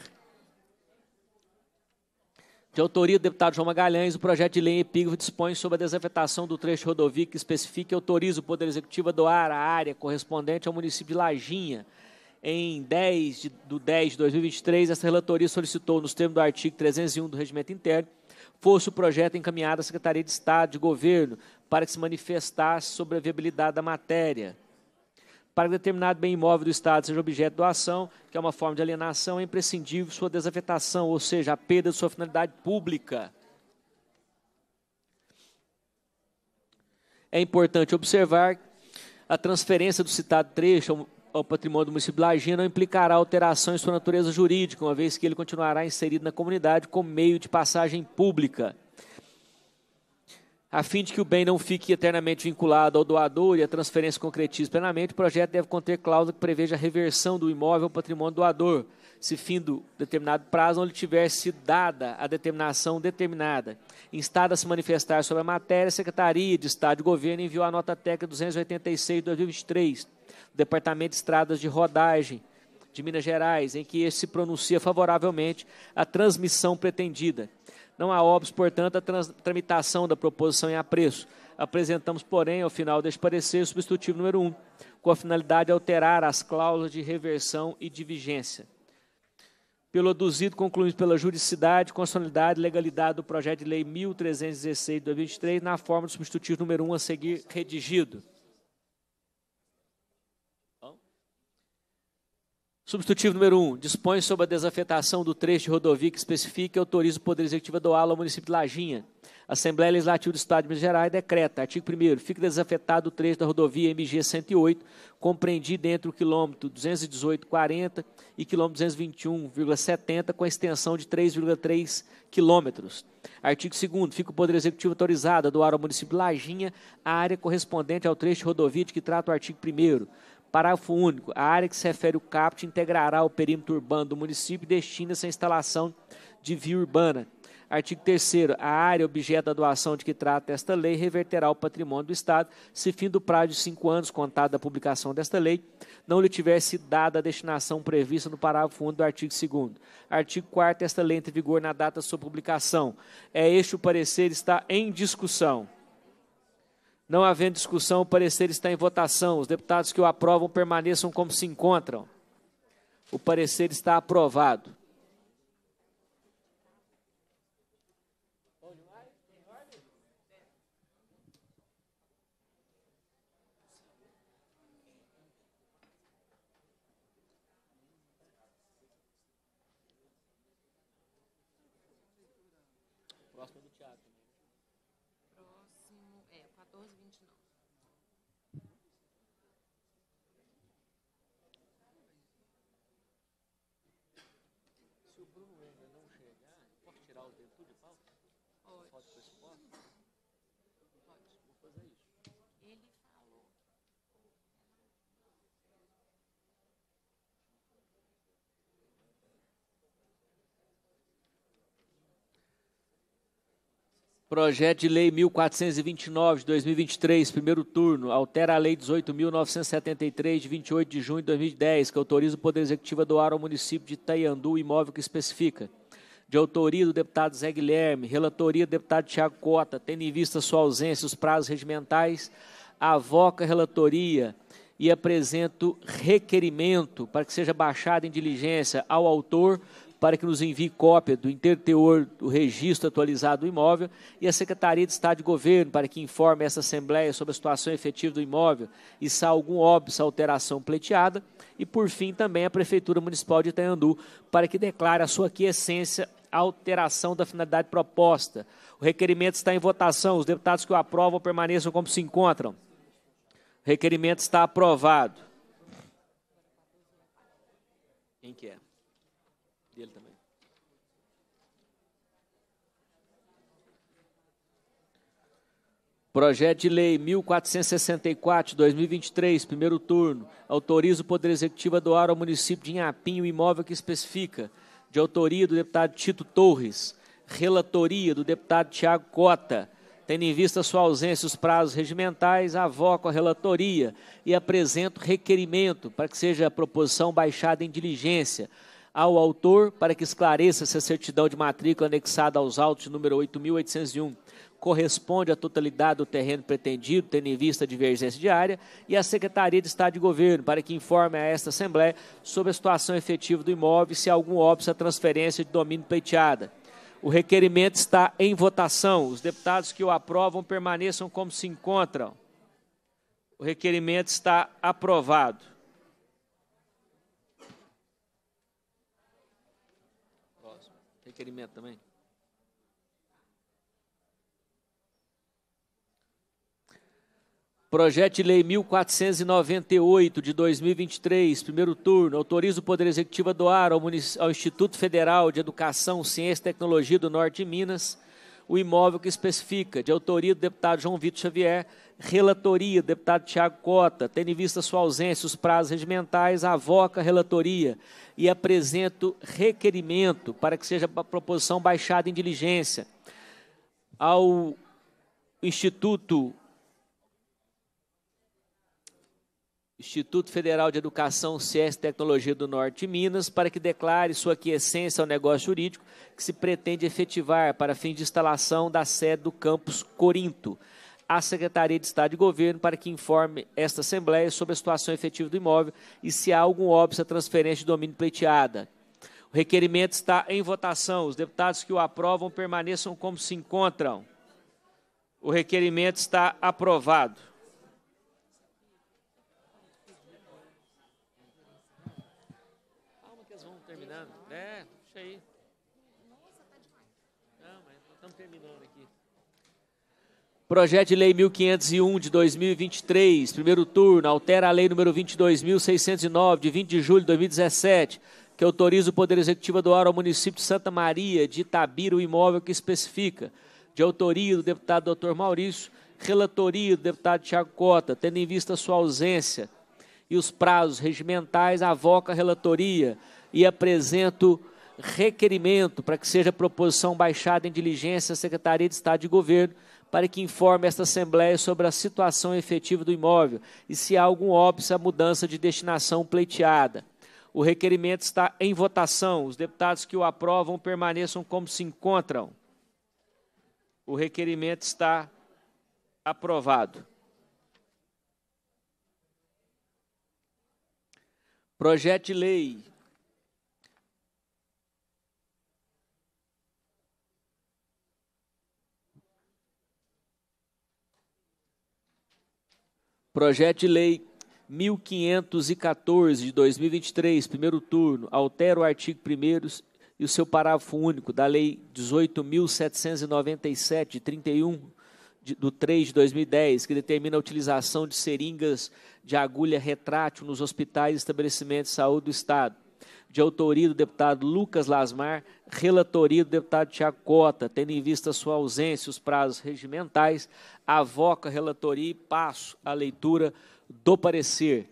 De autoria do deputado João Magalhães, o projeto de lei epígrafe dispõe sobre a desafetação do trecho rodovia que especifica e autoriza o Poder Executivo a doar a área correspondente ao município de Laginha. Em 10 de, do 10 de 2023, essa relatoria solicitou, nos termos do artigo 301 do Regimento Interno, fosse o projeto encaminhado à Secretaria de Estado de Governo para que se manifestasse sobre a viabilidade da matéria para que determinado bem imóvel do Estado seja objeto de ação, que é uma forma de alienação, é imprescindível sua desafetação, ou seja, a perda de sua finalidade pública. É importante observar a transferência do citado trecho ao patrimônio do município de Lagina não implicará alteração em sua natureza jurídica, uma vez que ele continuará inserido na comunidade como meio de passagem pública a fim de que o bem não fique eternamente vinculado ao doador e a transferência concretize plenamente, o projeto deve conter cláusula que preveja a reversão do imóvel ao patrimônio doador, se fim do determinado prazo não lhe tiver dada a determinação determinada. Instada a se manifestar sobre a matéria, a Secretaria de Estado de Governo enviou a nota técnica 286 de 2023 do Departamento de Estradas de Rodagem de Minas Gerais, em que este se pronuncia favoravelmente à transmissão pretendida. Não há óbvio, portanto, a tramitação da proposição em apreço. Apresentamos, porém, ao final deste parecer, o substitutivo número 1, com a finalidade de alterar as cláusulas de reversão e de vigência. Pelo aduzido, concluímos pela juridicidade, constitucionalidade e legalidade do projeto de lei 1316 de 2023, na forma do substitutivo número 1 a seguir redigido. Substitutivo número 1. Um, dispõe sobre a desafetação do trecho de rodovia que especifica e autoriza o Poder Executivo a doá-lo ao município de Lajinha. Assembleia Legislativa do Estado de Minas Gerais decreta, artigo 1 fica desafetado o trecho da rodovia MG 108, compreendido entre o quilômetro 218,40 e quilômetro 221,70, com a extensão de 3,3 quilômetros. Artigo 2 fica o Poder Executivo autorizado a doar ao município de Lajinha a área correspondente ao trecho de rodovia de que trata o artigo 1 Parágrafo único. A área que se refere o caput integrará o perímetro urbano do município e destina-se à instalação de via urbana. Artigo 3 A área objeto da doação de que trata esta lei reverterá ao patrimônio do Estado se fim do prazo de cinco anos contado da publicação desta lei não lhe tivesse dada a destinação prevista no parágrafo 1 do artigo 2 Artigo 4 Esta lei entra em vigor na data da sua publicação. É este o parecer está em discussão. Não havendo discussão, o parecer está em votação. Os deputados que o aprovam permaneçam como se encontram. O parecer está aprovado. Projeto de Lei 1429 de 2023, primeiro turno, altera a Lei 18.973 de 28 de junho de 2010, que autoriza o Poder Executivo a doar ao município de Itaiandu o imóvel que especifica. De autoria do deputado Zé Guilherme, relatoria do deputado Tiago Cota, tendo em vista sua ausência os prazos regimentais, avoca a relatoria e apresento requerimento para que seja baixada em diligência ao autor para que nos envie cópia do interteor do registro atualizado do imóvel e a Secretaria de Estado de Governo para que informe essa Assembleia sobre a situação efetiva do imóvel e se há algum óbvio, se alteração pleiteada. E, por fim, também a Prefeitura Municipal de Itaiandu para que declare a sua quiescência à alteração da finalidade proposta. O requerimento está em votação. Os deputados que o aprovam permaneçam como se encontram. O requerimento está aprovado. Quem quer é? Projeto de Lei 1464 2023, primeiro turno, autoriza o Poder Executivo a doar ao município de Inhapim o imóvel que especifica, de autoria do deputado Tito Torres, relatoria do deputado Tiago Cota. Tendo em vista sua ausência os prazos regimentais, avoco a relatoria e apresento requerimento para que seja a proposição baixada em diligência ao autor para que esclareça se a certidão de matrícula anexada aos autos número 8801 corresponde à totalidade do terreno pretendido, tendo em vista a divergência de área, e à Secretaria de Estado de Governo, para que informe a esta Assembleia sobre a situação efetiva do imóvel e se algum óbvio à transferência de domínio pleiteada. O requerimento está em votação. Os deputados que o aprovam permaneçam como se encontram. O requerimento está aprovado. Próximo. Requerimento também. Projeto de Lei 1498 de 2023, primeiro turno, autoriza o Poder Executivo a doar ao, ao, Instituto Federal de Educação, Ciência e Tecnologia do Norte de Minas o imóvel que especifica, de autoria do deputado João Vitor Xavier, relatoria do deputado Tiago Cota, tendo em vista sua ausência os prazos regimentais, avoca a relatoria e apresento requerimento para que seja a proposição baixada em diligência ao Instituto Instituto Federal de Educação, Ciência e Tecnologia do Norte de Minas, para que declare sua quiescência ao negócio jurídico que se pretende efetivar para fim de instalação da sede do campus Corinto. a Secretaria de Estado de Governo para que informe esta Assembleia sobre a situação efetiva do imóvel e se há algum óbvio à transferência de domínio pleiteada. O requerimento está em votação. Os deputados que o aprovam permaneçam como se encontram. O requerimento está aprovado. Projeto de Lei 1501 de 2023, primeiro turno, altera a Lei número 22.609 de 20 de julho de 2017, que autoriza o Poder Executivo a doar ao município de Santa Maria de Itabira o imóvel que especifica, de autoria do deputado Dr. Maurício, relatoria do deputado Tiago Cota, tendo em vista sua ausência e os prazos regimentais, avoca a relatoria e apresento requerimento para que seja proposição baixada em diligência à Secretaria de Estado de Governo para que informe esta Assembleia sobre a situação efetiva do imóvel e se há algum óbice à mudança de destinação pleiteada. O requerimento está em votação. Os deputados que o aprovam permaneçam como se encontram. O requerimento está aprovado. Projeto de lei Projeto de Lei 1514 de 2023, primeiro turno, altera o artigo 1 e o seu parágrafo único da Lei 18.797, de 31 de, do 3 de 2010, que determina a utilização de seringas de agulha retrátil nos hospitais e estabelecimentos de saúde do Estado de autoria do deputado Lucas Lasmar, relatoria do deputado Tiago Cota, tendo em vista sua ausência os prazos regimentais, avoca a relatoria e passo a leitura do parecer.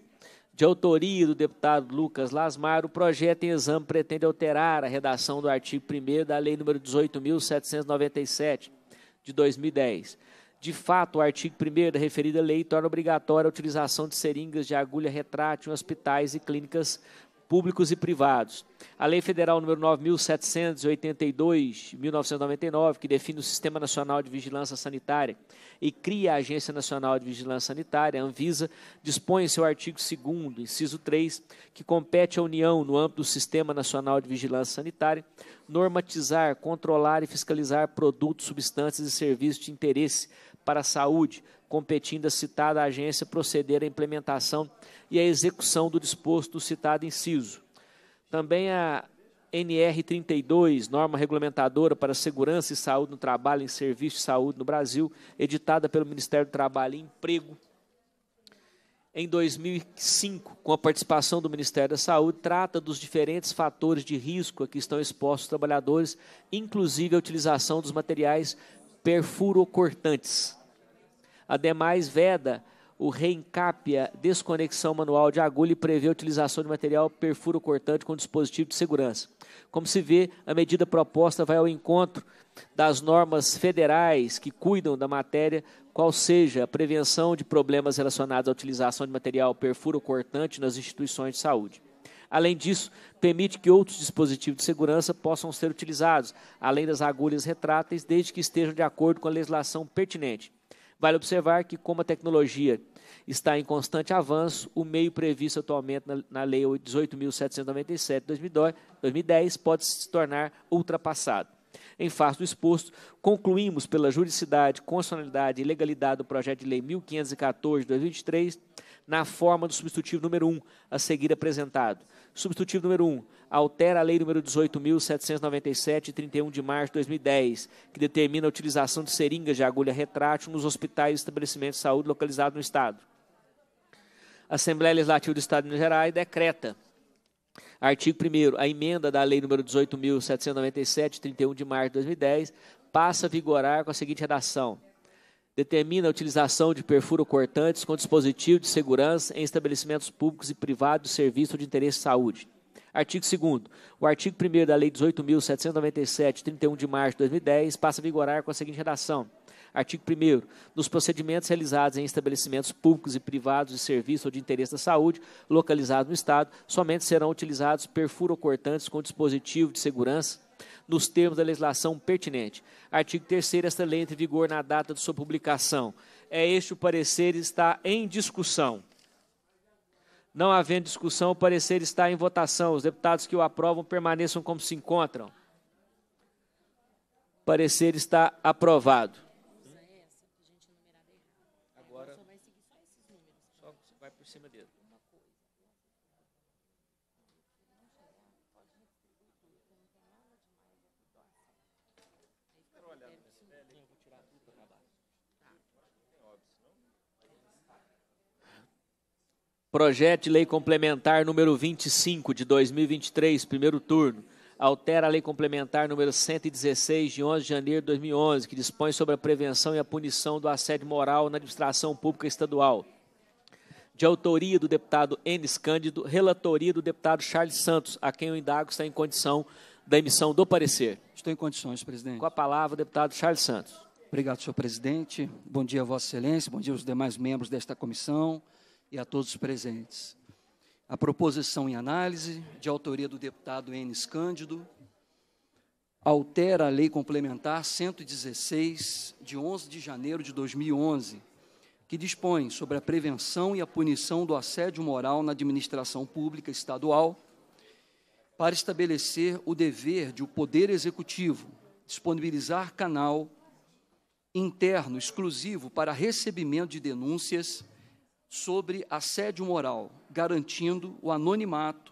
De autoria do deputado Lucas Lasmar, o projeto em exame pretende alterar a redação do artigo 1 da Lei nº 18.797, de 2010. De fato, o artigo 1 da referida lei torna obrigatória a utilização de seringas de agulha retrátil em hospitais e clínicas públicos e privados. A Lei Federal nº 9782, 1999, que define o Sistema Nacional de Vigilância Sanitária e cria a Agência Nacional de Vigilância Sanitária, a Anvisa, dispõe em seu artigo 2º, inciso 3, que compete à União, no âmbito do Sistema Nacional de Vigilância Sanitária, normatizar, controlar e fiscalizar produtos, substâncias e serviços de interesse para a Saúde, competindo a citada agência proceder à implementação e à execução do disposto do citado inciso. Também a NR32, norma regulamentadora para segurança e saúde no trabalho em serviço de saúde no Brasil, editada pelo Ministério do Trabalho e Emprego em 2005, com a participação do Ministério da Saúde, trata dos diferentes fatores de risco a que estão expostos os trabalhadores, inclusive a utilização dos materiais perfurocortantes. Ademais, veda o reencapia, desconexão manual de agulha e prevê a utilização de material perfuro cortante com dispositivo de segurança. Como se vê, a medida proposta vai ao encontro das normas federais que cuidam da matéria, qual seja a prevenção de problemas relacionados à utilização de material perfuro cortante nas instituições de saúde. Além disso, permite que outros dispositivos de segurança possam ser utilizados, além das agulhas retráteis, desde que estejam de acordo com a legislação pertinente. Vale observar que, como a tecnologia está em constante avanço, o meio previsto atualmente na, na Lei 18.797 de 2010 pode se tornar ultrapassado. Em face do exposto, concluímos pela juridicidade, constitucionalidade e legalidade do projeto de lei 1514 de 2023, na forma do substitutivo número 1, a seguir apresentado. Substitutivo número 1 altera a Lei Número 18.797, de 31 de março de 2010, que determina a utilização de seringas de agulha retrátil nos hospitais e estabelecimentos de saúde localizados no Estado. A Assembleia Legislativa do Estado de Minas Gerais decreta, artigo 1 a emenda da Lei Número 18.797, de 31 de março de 2010, passa a vigorar com a seguinte redação determina a utilização de perfurocortantes com dispositivo de segurança em estabelecimentos públicos e privados de serviço de interesse de saúde. Artigo 2 O artigo 1 da Lei 18.797, 31 de março de 2010, passa a vigorar com a seguinte redação. Artigo 1 Nos procedimentos realizados em estabelecimentos públicos e privados de serviço ou de interesse da saúde, localizados no Estado, somente serão utilizados perfurocortantes com dispositivo de segurança nos termos da legislação pertinente. Artigo 3 Esta lei entra em vigor na data de sua publicação. É este o parecer está em discussão. Não havendo discussão, o parecer está em votação. Os deputados que o aprovam permaneçam como se encontram. O parecer está aprovado. Projeto de Lei Complementar número 25 de 2023, primeiro turno, altera a Lei Complementar número 116 de 11 de janeiro de 2011, que dispõe sobre a prevenção e a punição do assédio moral na administração pública estadual. De autoria do deputado Enes Cândido, relatoria do deputado Charles Santos, a quem o indago está em condição da emissão do parecer. Estou em condições, presidente. Com a palavra, o deputado Charles Santos. Obrigado, senhor presidente. Bom dia, Vossa Excelência. Bom dia aos demais membros desta comissão e a todos os presentes. A proposição em análise, de autoria do deputado Enes Cândido, altera a Lei Complementar 116, de 11 de janeiro de 2011, que dispõe sobre a prevenção e a punição do assédio moral na administração pública estadual, para estabelecer o dever de o Poder Executivo disponibilizar canal interno exclusivo para recebimento de denúncias sobre assédio moral, garantindo o anonimato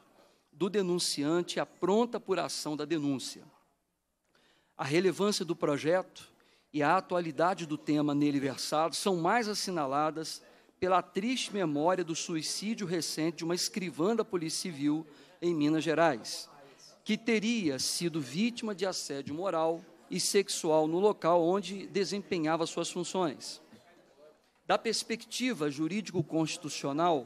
do denunciante e a pronta apuração da denúncia. A relevância do projeto e a atualidade do tema nele versado são mais assinaladas pela triste memória do suicídio recente de uma escrivã da Polícia Civil em Minas Gerais, que teria sido vítima de assédio moral e sexual no local onde desempenhava suas funções. Da perspectiva jurídico-constitucional,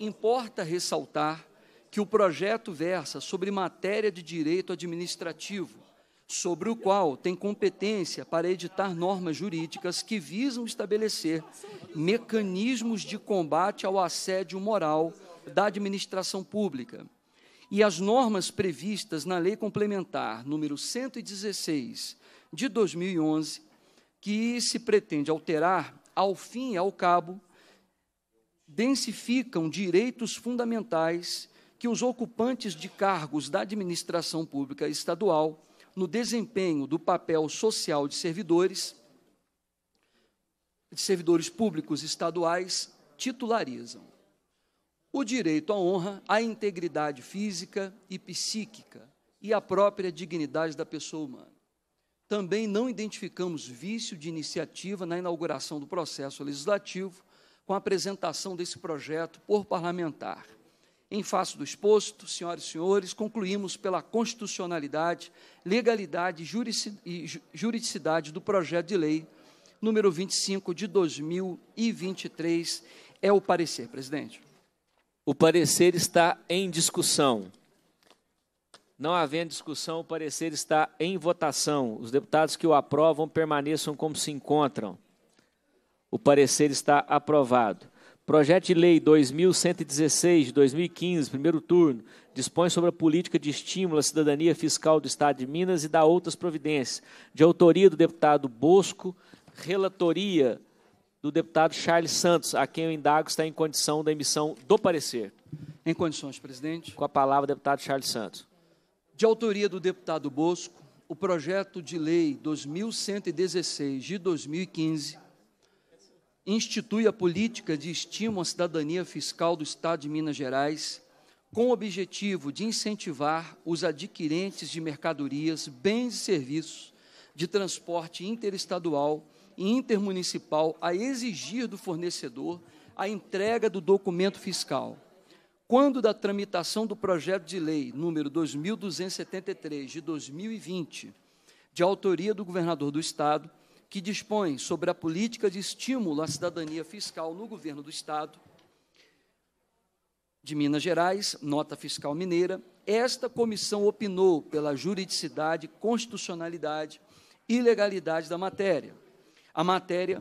importa ressaltar que o projeto versa sobre matéria de direito administrativo, sobre o qual tem competência para editar normas jurídicas que visam estabelecer mecanismos de combate ao assédio moral da administração pública. E as normas previstas na Lei Complementar número 116 de 2011, que se pretende alterar ao fim e ao cabo, densificam direitos fundamentais que os ocupantes de cargos da administração pública estadual, no desempenho do papel social de servidores, de servidores públicos estaduais, titularizam. O direito à honra, à integridade física e psíquica e à própria dignidade da pessoa humana. Também não identificamos vício de iniciativa na inauguração do processo legislativo com a apresentação desse projeto por parlamentar. Em face do exposto, senhoras e senhores, concluímos pela constitucionalidade, legalidade e juridicidade do projeto de lei número 25 de 2023. É o parecer, presidente. O parecer está em discussão. Não havendo discussão, o parecer está em votação. Os deputados que o aprovam permaneçam como se encontram. O parecer está aprovado. Projeto de Lei 2116 de 2015, primeiro turno, dispõe sobre a política de estímulo à cidadania fiscal do Estado de Minas e dá outras providências, de autoria do deputado Bosco, relatoria do deputado Charles Santos, a quem eu indago está em condição da emissão do parecer. Em condições, presidente. Com a palavra, deputado Charles Santos. De autoria do deputado Bosco, o projeto de lei 2116 de 2015 institui a política de estímulo à cidadania fiscal do Estado de Minas Gerais, com o objetivo de incentivar os adquirentes de mercadorias, bens e serviços de transporte interestadual e intermunicipal a exigir do fornecedor a entrega do documento fiscal quando da tramitação do projeto de lei número 2273 de 2020, de autoria do governador do estado, que dispõe sobre a política de estímulo à cidadania fiscal no governo do estado de Minas Gerais, nota fiscal mineira, esta comissão opinou pela juridicidade, constitucionalidade e legalidade da matéria. A matéria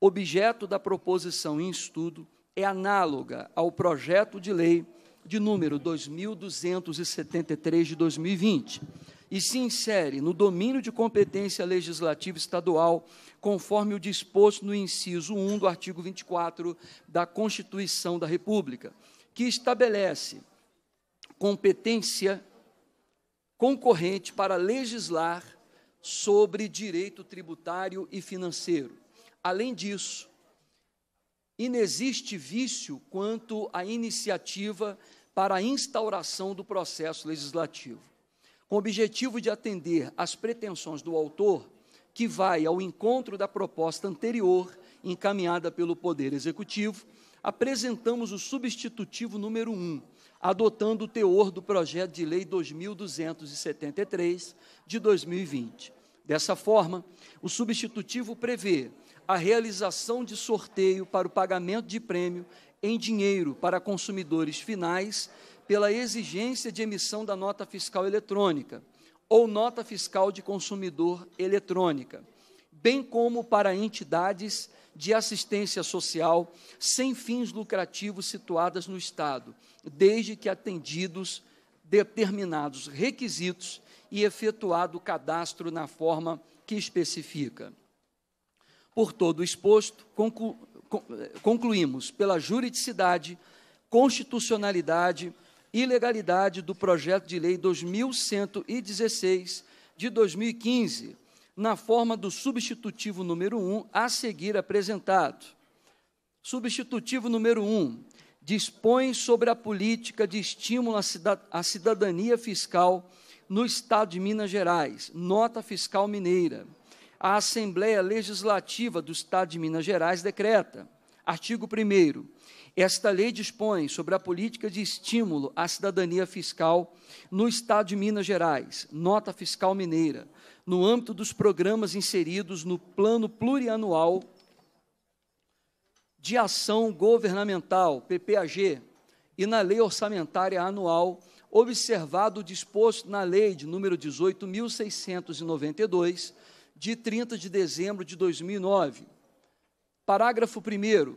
objeto da proposição em estudo é análoga ao projeto de lei de número 2273 de 2020 e se insere no domínio de competência legislativa estadual, conforme o disposto no inciso 1 do artigo 24 da Constituição da República, que estabelece competência concorrente para legislar sobre direito tributário e financeiro. Além disso, inexiste vício quanto à iniciativa para a instauração do processo legislativo, com o objetivo de atender às pretensões do autor, que vai ao encontro da proposta anterior encaminhada pelo Poder Executivo, apresentamos o substitutivo número 1, adotando o teor do projeto de lei 2273 de 2020. Dessa forma, o substitutivo prevê a realização de sorteio para o pagamento de prêmio em dinheiro para consumidores finais pela exigência de emissão da nota fiscal eletrônica ou nota fiscal de consumidor eletrônica, bem como para entidades de assistência social sem fins lucrativos situadas no Estado, desde que atendidos determinados requisitos e efetuado o cadastro na forma que especifica. Por todo o exposto, conclu eh, concluímos pela juridicidade, constitucionalidade e legalidade do projeto de lei 2116 de 2015, na forma do substitutivo número 1 a seguir apresentado. Substitutivo número 1 dispõe sobre a política de estímulo à cidadania fiscal no Estado de Minas Gerais, nota fiscal mineira a Assembleia Legislativa do Estado de Minas Gerais decreta. Artigo 1. Esta lei dispõe sobre a política de estímulo à cidadania fiscal no Estado de Minas Gerais, nota fiscal mineira, no âmbito dos programas inseridos no Plano Plurianual de Ação Governamental, PPAG, e na Lei Orçamentária Anual, observado o disposto na Lei de número 18.692 de 30 de dezembro de 2009. Parágrafo 1.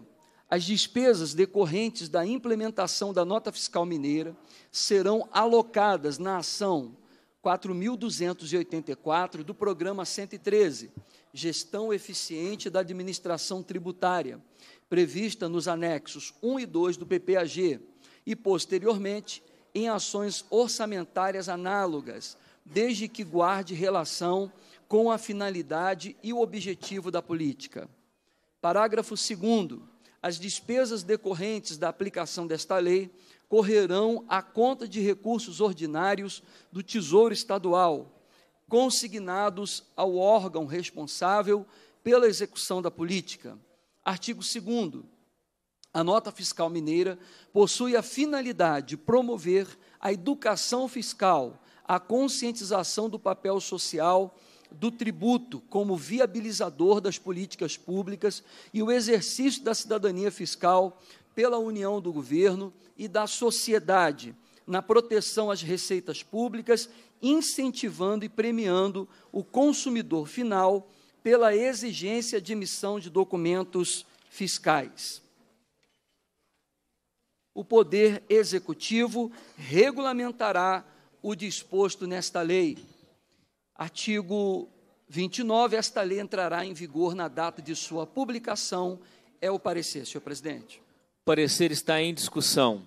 As despesas decorrentes da implementação da nota fiscal mineira serão alocadas na ação 4.284 do programa 113, Gestão Eficiente da Administração Tributária, prevista nos anexos 1 e 2 do PPAG, e, posteriormente, em ações orçamentárias análogas, desde que guarde relação com a finalidade e o objetivo da política. Parágrafo 2. As despesas decorrentes da aplicação desta lei correrão à conta de recursos ordinários do Tesouro Estadual, consignados ao órgão responsável pela execução da política. Artigo 2. A nota fiscal mineira possui a finalidade de promover a educação fiscal, a conscientização do papel social do tributo como viabilizador das políticas públicas e o exercício da cidadania fiscal pela união do governo e da sociedade na proteção às receitas públicas, incentivando e premiando o consumidor final pela exigência de emissão de documentos fiscais. O Poder Executivo regulamentará o disposto nesta lei Artigo 29, esta lei entrará em vigor na data de sua publicação. É o parecer, senhor presidente. O parecer está em discussão.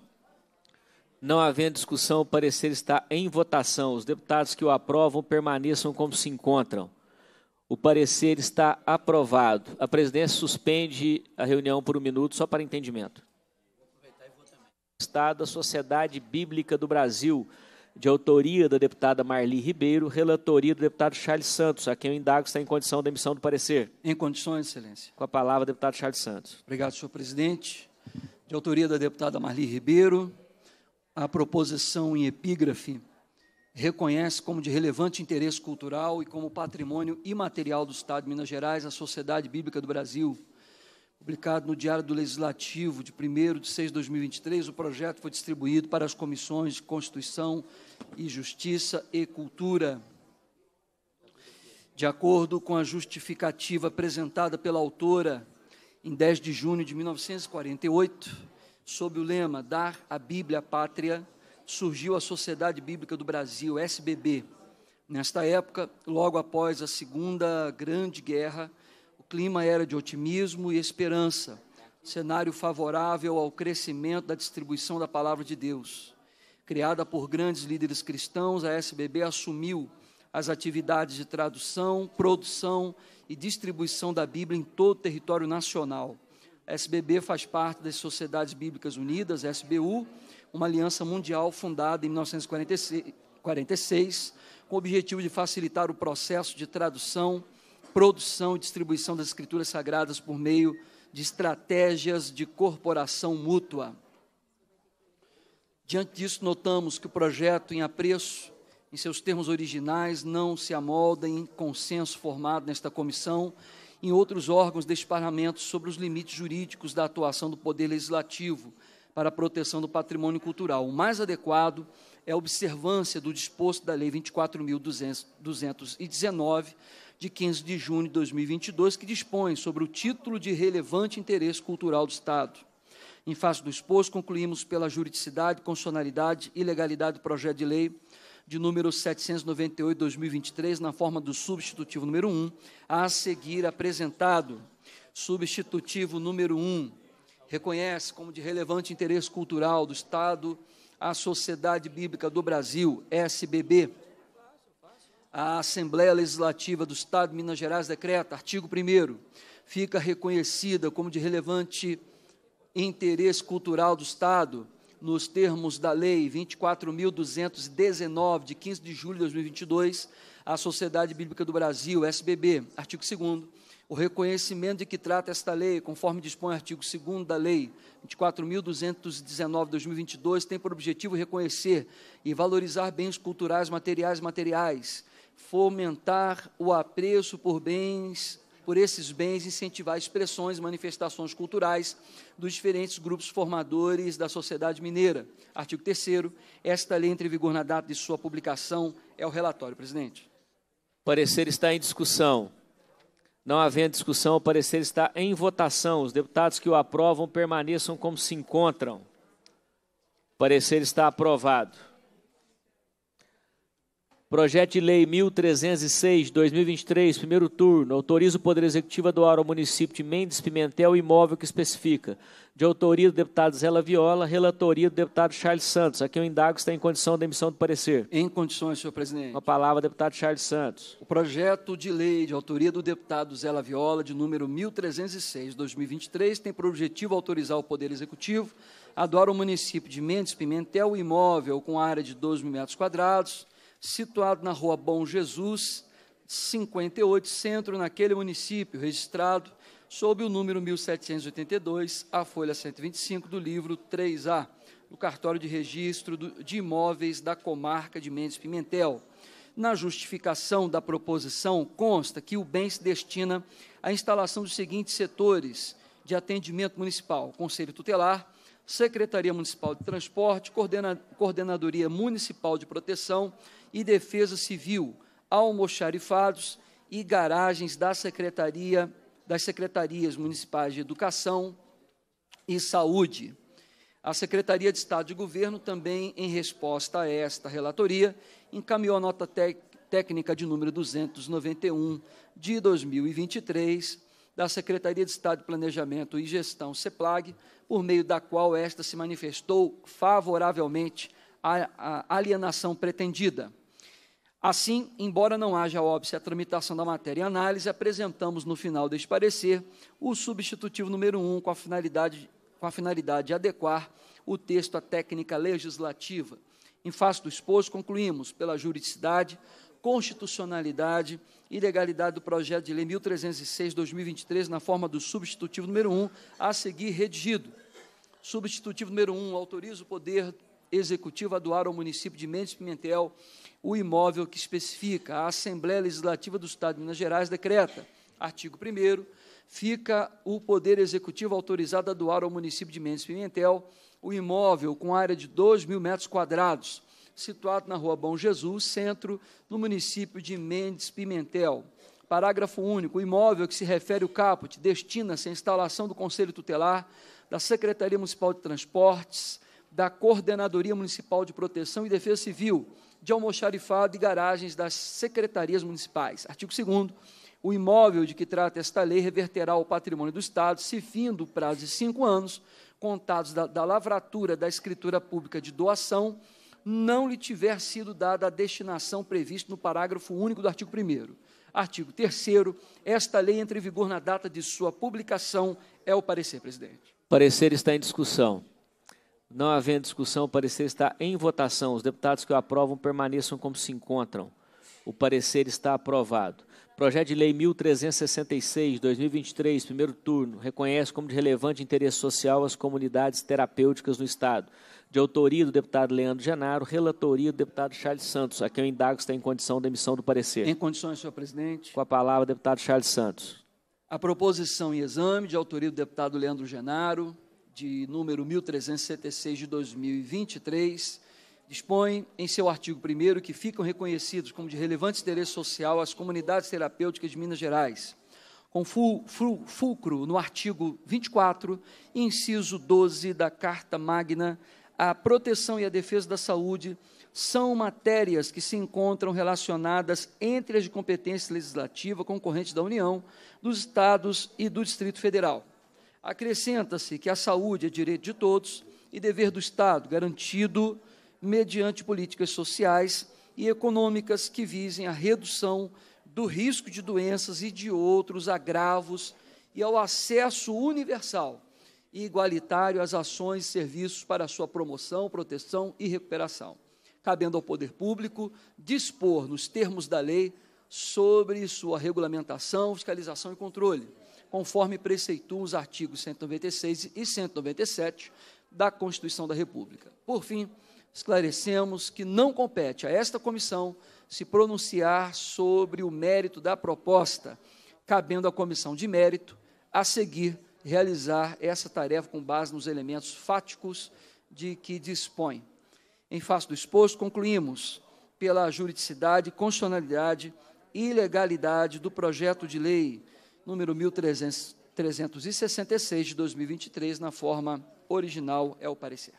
Não havendo discussão, o parecer está em votação. Os deputados que o aprovam permaneçam como se encontram. O parecer está aprovado. A presidência suspende a reunião por um minuto, só para entendimento. Estado da Sociedade Bíblica do Brasil de autoria da deputada Marli Ribeiro, relatoria do deputado Charles Santos, a quem eu indago está em condição da emissão do parecer. Em condições, Excelência. Com a palavra, deputado Charles Santos. Obrigado, senhor presidente. De autoria da deputada Marli Ribeiro, a proposição em epígrafe reconhece como de relevante interesse cultural e como patrimônio imaterial do Estado de Minas Gerais a Sociedade Bíblica do Brasil publicado no Diário do Legislativo de 1 de 6 de 2023, o projeto foi distribuído para as comissões de Constituição e Justiça e Cultura. De acordo com a justificativa apresentada pela autora em 10 de junho de 1948, sob o lema Dar a Bíblia à Pátria, surgiu a Sociedade Bíblica do Brasil, SBB. Nesta época, logo após a Segunda Grande Guerra, clima era de otimismo e esperança, cenário favorável ao crescimento da distribuição da palavra de Deus. Criada por grandes líderes cristãos, a SBB assumiu as atividades de tradução, produção e distribuição da Bíblia em todo o território nacional. A SBB faz parte das Sociedades Bíblicas Unidas, SBU, uma aliança mundial fundada em 1946, com o objetivo de facilitar o processo de tradução, produção e distribuição das escrituras sagradas por meio de estratégias de corporação mútua. Diante disso, notamos que o projeto em apreço, em seus termos originais, não se amolda em consenso formado nesta comissão, em outros órgãos deste parlamento, sobre os limites jurídicos da atuação do poder legislativo para a proteção do patrimônio cultural. O mais adequado é a observância do disposto da Lei 24.219, de 15 de junho de 2022, que dispõe sobre o título de relevante interesse cultural do Estado. Em face do exposto, concluímos pela juridicidade, constitucionalidade e legalidade do projeto de lei de número 798-2023, na forma do substitutivo número 1, a seguir apresentado. Substitutivo número 1 reconhece como de relevante interesse cultural do Estado a Sociedade Bíblica do Brasil, SBB, a Assembleia Legislativa do Estado de Minas Gerais decreta, artigo 1 fica reconhecida como de relevante interesse cultural do Estado nos termos da Lei 24.219, de 15 de julho de 2022, à Sociedade Bíblica do Brasil, SBB, artigo 2 o reconhecimento de que trata esta lei, conforme dispõe o artigo 2 da Lei 24.219-2022, tem por objetivo reconhecer e valorizar bens culturais, materiais e materiais fomentar o apreço por bens, por esses bens, incentivar expressões, manifestações culturais dos diferentes grupos formadores da sociedade mineira. Artigo 3 Esta lei entra em vigor na data de sua publicação. É o relatório, presidente. O parecer está em discussão. Não havendo discussão, o parecer está em votação. Os deputados que o aprovam permaneçam como se encontram. O parecer está aprovado. Projeto de Lei 1306, 2023, primeiro turno, autoriza o Poder Executivo a doar ao município de Mendes Pimentel o imóvel que especifica. De autoria do deputado Zela Viola, relatoria do deputado Charles Santos. Aqui eu indago se está em condição da emissão do parecer. Em condições, senhor presidente. Com a palavra, deputado Charles Santos. O projeto de lei de autoria do deputado Zela Viola, de número 1306, 2023, tem por objetivo autorizar o Poder Executivo a doar ao município de Mendes Pimentel o imóvel com área de 12 mil metros quadrados, situado na rua Bom Jesus, 58, centro, naquele município, registrado sob o número 1782, a folha 125 do livro 3A, do cartório de registro de imóveis da comarca de Mendes Pimentel. Na justificação da proposição, consta que o bem se destina à instalação dos seguintes setores de atendimento municipal: Conselho Tutelar, Secretaria Municipal de Transporte, Coordena Coordenadoria Municipal de Proteção, e Defesa Civil, almoxarifados e garagens da Secretaria, das Secretarias Municipais de Educação e Saúde. A Secretaria de Estado de Governo também, em resposta a esta relatoria, encaminhou a nota técnica de número 291 de 2023 da Secretaria de Estado de Planejamento e Gestão, CEPLAG, por meio da qual esta se manifestou favoravelmente à alienação pretendida. Assim, embora não haja óbice a tramitação da matéria em análise, apresentamos no final deste parecer o substitutivo número 1 um, com a finalidade, com a finalidade de adequar o texto à técnica legislativa. Em face do exposto, concluímos pela juridicidade, constitucionalidade e legalidade do projeto de lei 1306/2023 na forma do substitutivo número 1 um, a seguir redigido. Substitutivo número 1 um, autoriza o poder Executivo a doar ao município de Mendes Pimentel o imóvel que especifica. A Assembleia Legislativa do Estado de Minas Gerais decreta, artigo 1 fica o Poder Executivo autorizado a doar ao município de Mendes Pimentel o imóvel com área de 2 mil metros quadrados, situado na Rua Bom Jesus, centro, no município de Mendes Pimentel. Parágrafo único. O imóvel que se refere o caput destina-se à instalação do Conselho Tutelar, da Secretaria Municipal de Transportes, da Coordenadoria Municipal de Proteção e Defesa Civil, de almoxarifado e garagens das secretarias municipais. Artigo 2 o imóvel de que trata esta lei reverterá ao patrimônio do Estado, se fim do prazo de cinco anos, contados da, da lavratura da escritura pública de doação, não lhe tiver sido dada a destinação prevista no parágrafo único do artigo 1 Artigo 3 esta lei entra em vigor na data de sua publicação, é o parecer, presidente. O parecer está em discussão. Não havendo discussão, o parecer está em votação. Os deputados que o aprovam permaneçam como se encontram. O parecer está aprovado. Projeto de Lei 1366, 2023, primeiro turno, reconhece como de relevante interesse social as comunidades terapêuticas no Estado. De autoria do deputado Leandro Genaro, relatoria do deputado Charles Santos, a quem eu indago está em condição de emissão do parecer. Em condições, senhor presidente. Com a palavra, deputado Charles Santos. A proposição em exame, de autoria do deputado Leandro Genaro, de número 1376 de 2023, dispõe em seu artigo 1 que ficam reconhecidos como de relevante interesse social as comunidades terapêuticas de Minas Gerais, com fulcro no artigo 24, inciso 12 da Carta Magna, a proteção e a defesa da saúde são matérias que se encontram relacionadas entre as de competência legislativa concorrentes da União, dos Estados e do Distrito Federal Acrescenta-se que a saúde é direito de todos e dever do Estado, garantido mediante políticas sociais e econômicas que visem a redução do risco de doenças e de outros agravos e ao acesso universal e igualitário às ações e serviços para sua promoção, proteção e recuperação, cabendo ao poder público dispor, nos termos da lei, sobre sua regulamentação, fiscalização e controle conforme preceituam os artigos 196 e 197 da Constituição da República. Por fim, esclarecemos que não compete a esta comissão se pronunciar sobre o mérito da proposta, cabendo à comissão de mérito, a seguir, realizar essa tarefa com base nos elementos fáticos de que dispõe. Em face do exposto, concluímos pela juridicidade, constitucionalidade e legalidade do projeto de lei número 1366 de 2023, na forma original, é o parecer.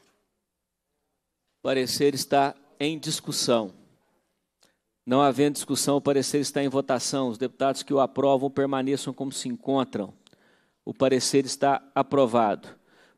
O parecer está em discussão. Não havendo discussão, o parecer está em votação. Os deputados que o aprovam permaneçam como se encontram. O parecer está aprovado.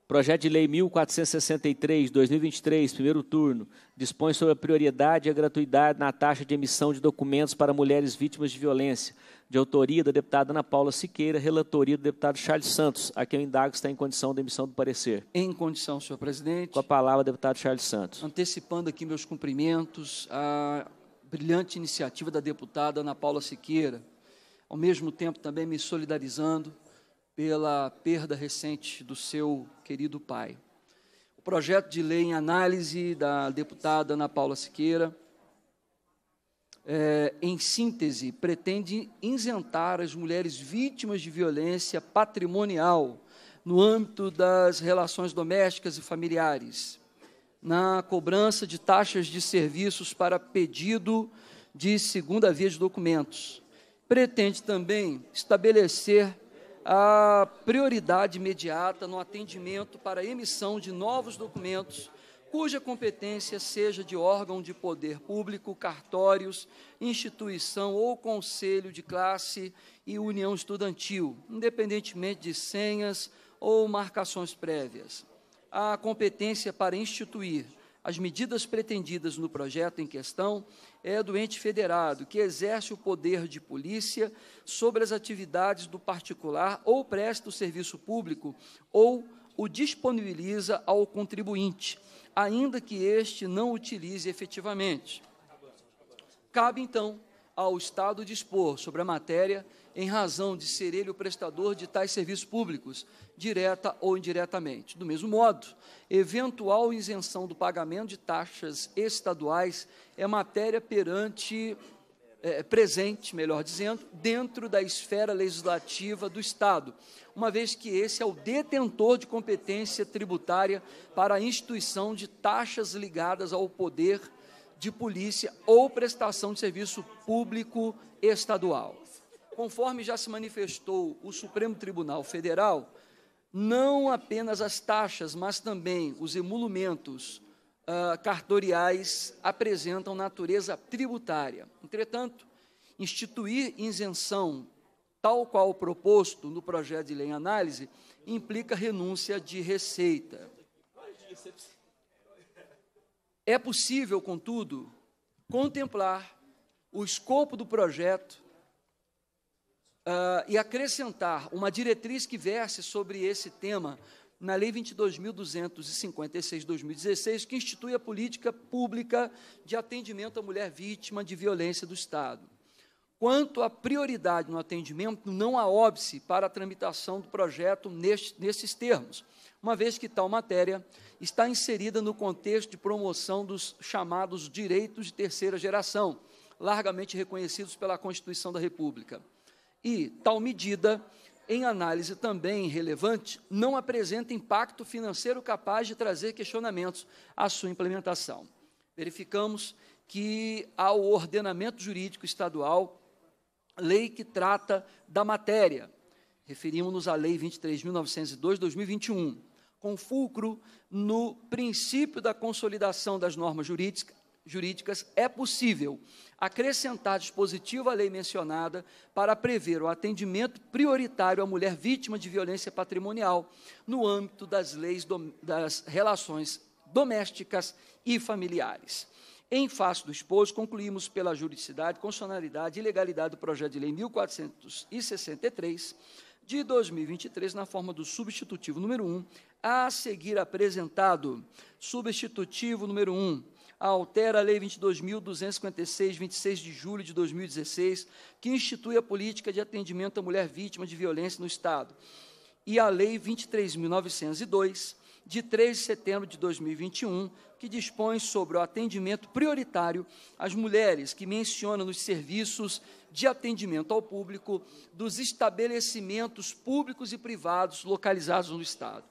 Projeto de Lei 1463, 2023, primeiro turno, dispõe sobre a prioridade e a gratuidade na taxa de emissão de documentos para mulheres vítimas de violência, de autoria da deputada Ana Paula Siqueira, relatoria do deputado Charles Santos, a quem eu indago está em condição de emissão do parecer. Em condição, senhor presidente. Com a palavra, deputado Charles Santos. Antecipando aqui meus cumprimentos à brilhante iniciativa da deputada Ana Paula Siqueira, ao mesmo tempo também me solidarizando pela perda recente do seu querido pai. O projeto de lei em análise da deputada Ana Paula Siqueira, é, em síntese, pretende isentar as mulheres vítimas de violência patrimonial no âmbito das relações domésticas e familiares, na cobrança de taxas de serviços para pedido de segunda via de documentos. Pretende também estabelecer a prioridade imediata no atendimento para emissão de novos documentos cuja competência seja de órgão de poder público, cartórios, instituição ou conselho de classe e união estudantil, independentemente de senhas ou marcações prévias. A competência para instituir as medidas pretendidas no projeto em questão é do ente federado, que exerce o poder de polícia sobre as atividades do particular ou presta o serviço público ou o disponibiliza ao contribuinte, ainda que este não utilize efetivamente. Cabe, então, ao Estado dispor sobre a matéria em razão de ser ele o prestador de tais serviços públicos, direta ou indiretamente. Do mesmo modo, eventual isenção do pagamento de taxas estaduais é matéria perante é, presente, melhor dizendo, dentro da esfera legislativa do Estado, uma vez que esse é o detentor de competência tributária para a instituição de taxas ligadas ao poder de polícia ou prestação de serviço público estadual conforme já se manifestou o Supremo Tribunal Federal, não apenas as taxas, mas também os emolumentos uh, cartoriais apresentam natureza tributária. Entretanto, instituir isenção, tal qual proposto no projeto de lei em análise, implica renúncia de receita. É possível, contudo, contemplar o escopo do projeto uh, e acrescentar uma diretriz que verse sobre esse tema na Lei 22.256-2016, que institui a política pública de atendimento à mulher vítima de violência do Estado. Quanto à prioridade no atendimento, não há óbice para a tramitação do projeto neste, nesses termos, uma vez que tal matéria está inserida no contexto de promoção dos chamados direitos de terceira geração, largamente reconhecidos pela Constituição da República. E tal medida, em análise também relevante, não apresenta impacto financeiro capaz de trazer questionamentos à sua implementação. Verificamos que ao ordenamento jurídico estadual, lei que trata da matéria. Referimos-nos à Lei 23.902-2021, com fulcro no princípio da consolidação das normas jurídicas, jurídicas, é possível acrescentar dispositivo à lei mencionada para prever o atendimento prioritário à mulher vítima de violência patrimonial no âmbito das leis do, das relações domésticas e familiares. Em face do exposto, concluímos pela juridicidade, constitucionalidade e legalidade do projeto de lei 1463 de 2023 na forma do substitutivo número 1, a seguir apresentado. Substitutivo número 1 altera a Lei 22.256, 26 de julho de 2016, que institui a política de atendimento à mulher vítima de violência no Estado, e a Lei 23.902, de 3 de setembro de 2021, que dispõe sobre o atendimento prioritário às mulheres, que menciona nos serviços de atendimento ao público dos estabelecimentos públicos e privados localizados no Estado.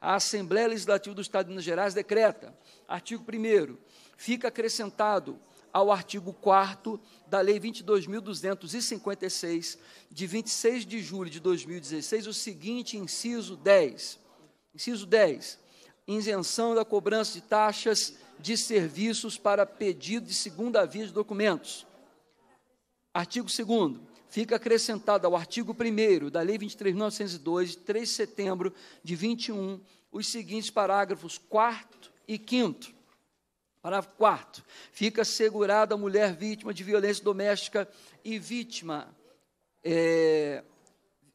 A Assembleia Legislativa do Estado de Minas Gerais decreta, artigo 1 fica acrescentado ao artigo 4 da Lei 22.256, de 26 de julho de 2016, o seguinte inciso 10. Inciso 10. Isenção da cobrança de taxas de serviços para pedido de segunda via de documentos. Artigo 2 fica acrescentado ao artigo 1 da Lei 23.902, de 3 de setembro de 21, os seguintes parágrafos 4 e 5 Parágrafo 4. Fica assegurada a mulher vítima de violência doméstica e vítima. É,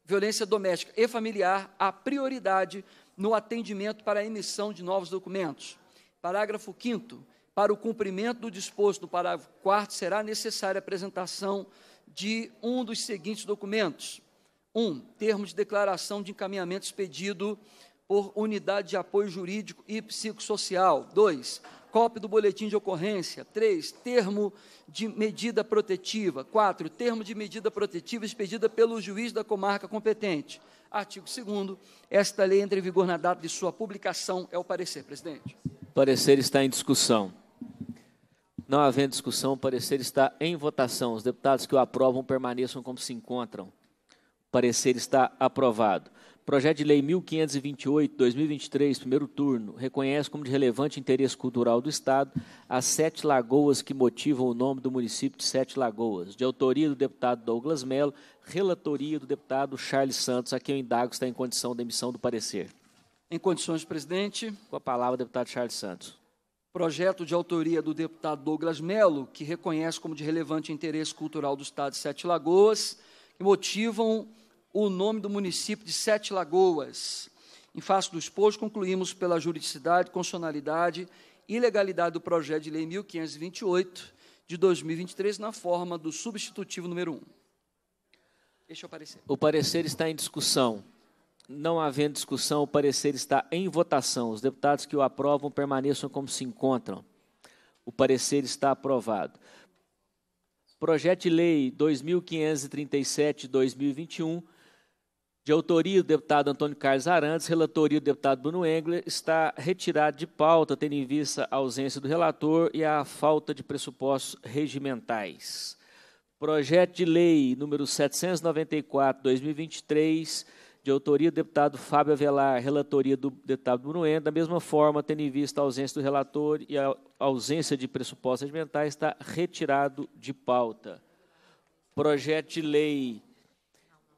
violência doméstica e familiar a prioridade no atendimento para a emissão de novos documentos. Parágrafo 5 para o cumprimento do disposto no parágrafo 4 será necessária a apresentação de um dos seguintes documentos: 1. Um, termo de declaração de encaminhamento expedido por unidade de apoio jurídico e psicossocial. 2 cópia do boletim de ocorrência. 3. Termo de medida protetiva. 4. Termo de medida protetiva expedida pelo juiz da comarca competente. Artigo 2. Esta lei entra em vigor na data de sua publicação. É o parecer, presidente. O parecer está em discussão. Não havendo discussão, o parecer está em votação. Os deputados que o aprovam permaneçam como se encontram. O parecer está aprovado. Projeto de Lei 1528, 2023, primeiro turno, reconhece como de relevante interesse cultural do Estado as sete lagoas que motivam o nome do município de Sete Lagoas, de autoria do deputado Douglas Mello, relatoria do deputado Charles Santos, a quem eu indago está em condição de emissão do parecer. Em condições, presidente. Com a palavra, deputado Charles Santos. Projeto de autoria do deputado Douglas Mello, que reconhece como de relevante interesse cultural do Estado de Sete Lagoas, que motivam o nome do município de Sete Lagoas. Em face do exposto, concluímos pela juridicidade, constitucionalidade e legalidade do projeto de lei 1528 de 2023 na forma do substitutivo número 1. Deixa eu aparecer. O parecer está em discussão. Não havendo discussão, o parecer está em votação. Os deputados que o aprovam permaneçam como se encontram. O parecer está aprovado. Projeto de Lei 2537-2021 de autoria do deputado Antônio Carlos Arantes, relatoria do deputado Bruno Engler, está retirado de pauta, tendo em vista a ausência do relator e a falta de pressupostos regimentais. Projeto de lei número 794/2023, de autoria do deputado Fábio Avelar, relatoria do deputado Bruno Engler, da mesma forma, tendo em vista a ausência do relator e a ausência de pressupostos regimentais, está retirado de pauta. Projeto de lei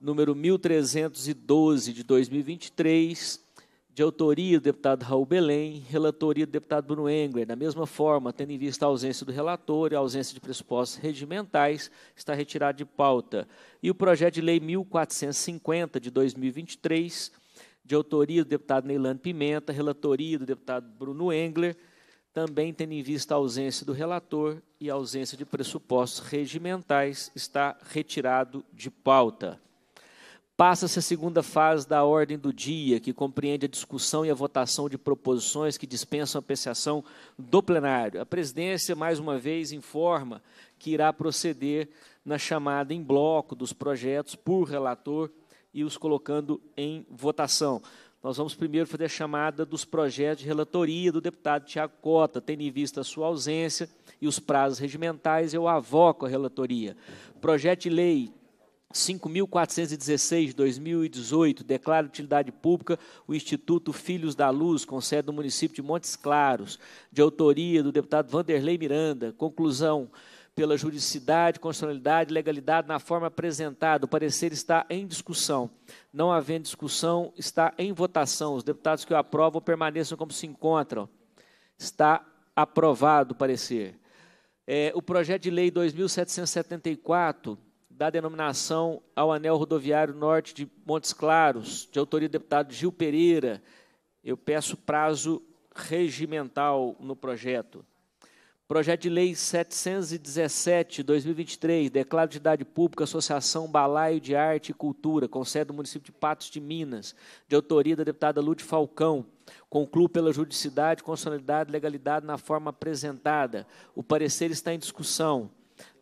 número 1312 de 2023, de autoria do deputado Raul Belém, relatoria do deputado Bruno Engler. Da mesma forma, tendo em vista a ausência do relator e a ausência de pressupostos regimentais, está retirado de pauta. E o projeto de lei 1450 de 2023, de autoria do deputado Neilane Pimenta, relatoria do deputado Bruno Engler, também tendo em vista a ausência do relator e a ausência de pressupostos regimentais, está retirado de pauta. Passa-se a segunda fase da ordem do dia, que compreende a discussão e a votação de proposições que dispensam a apreciação do plenário. A presidência, mais uma vez, informa que irá proceder na chamada em bloco dos projetos por relator e os colocando em votação. Nós vamos primeiro fazer a chamada dos projetos de relatoria do deputado Tiago Cota, tendo em vista a sua ausência e os prazos regimentais, eu avoco a relatoria. Projeto de lei 5.416, 2018, declara utilidade pública o Instituto Filhos da Luz, com sede no município de Montes Claros, de autoria do deputado Vanderlei Miranda. Conclusão, pela juridicidade, constitucionalidade e legalidade na forma apresentada. O parecer está em discussão. Não havendo discussão, está em votação. Os deputados que o aprovam permaneçam como se encontram. Está aprovado o parecer. É, o projeto de lei 2774 da denominação ao anel rodoviário norte de Montes Claros, de autoria do deputado Gil Pereira. Eu peço prazo regimental no projeto. Projeto de Lei 717-2023, declaro de idade pública Associação Balaio de Arte e Cultura, com sede no município de Patos de Minas, de autoria da deputada Lute Falcão. Concluo pela judicidade, constitucionalidade e legalidade na forma apresentada. O parecer está em discussão.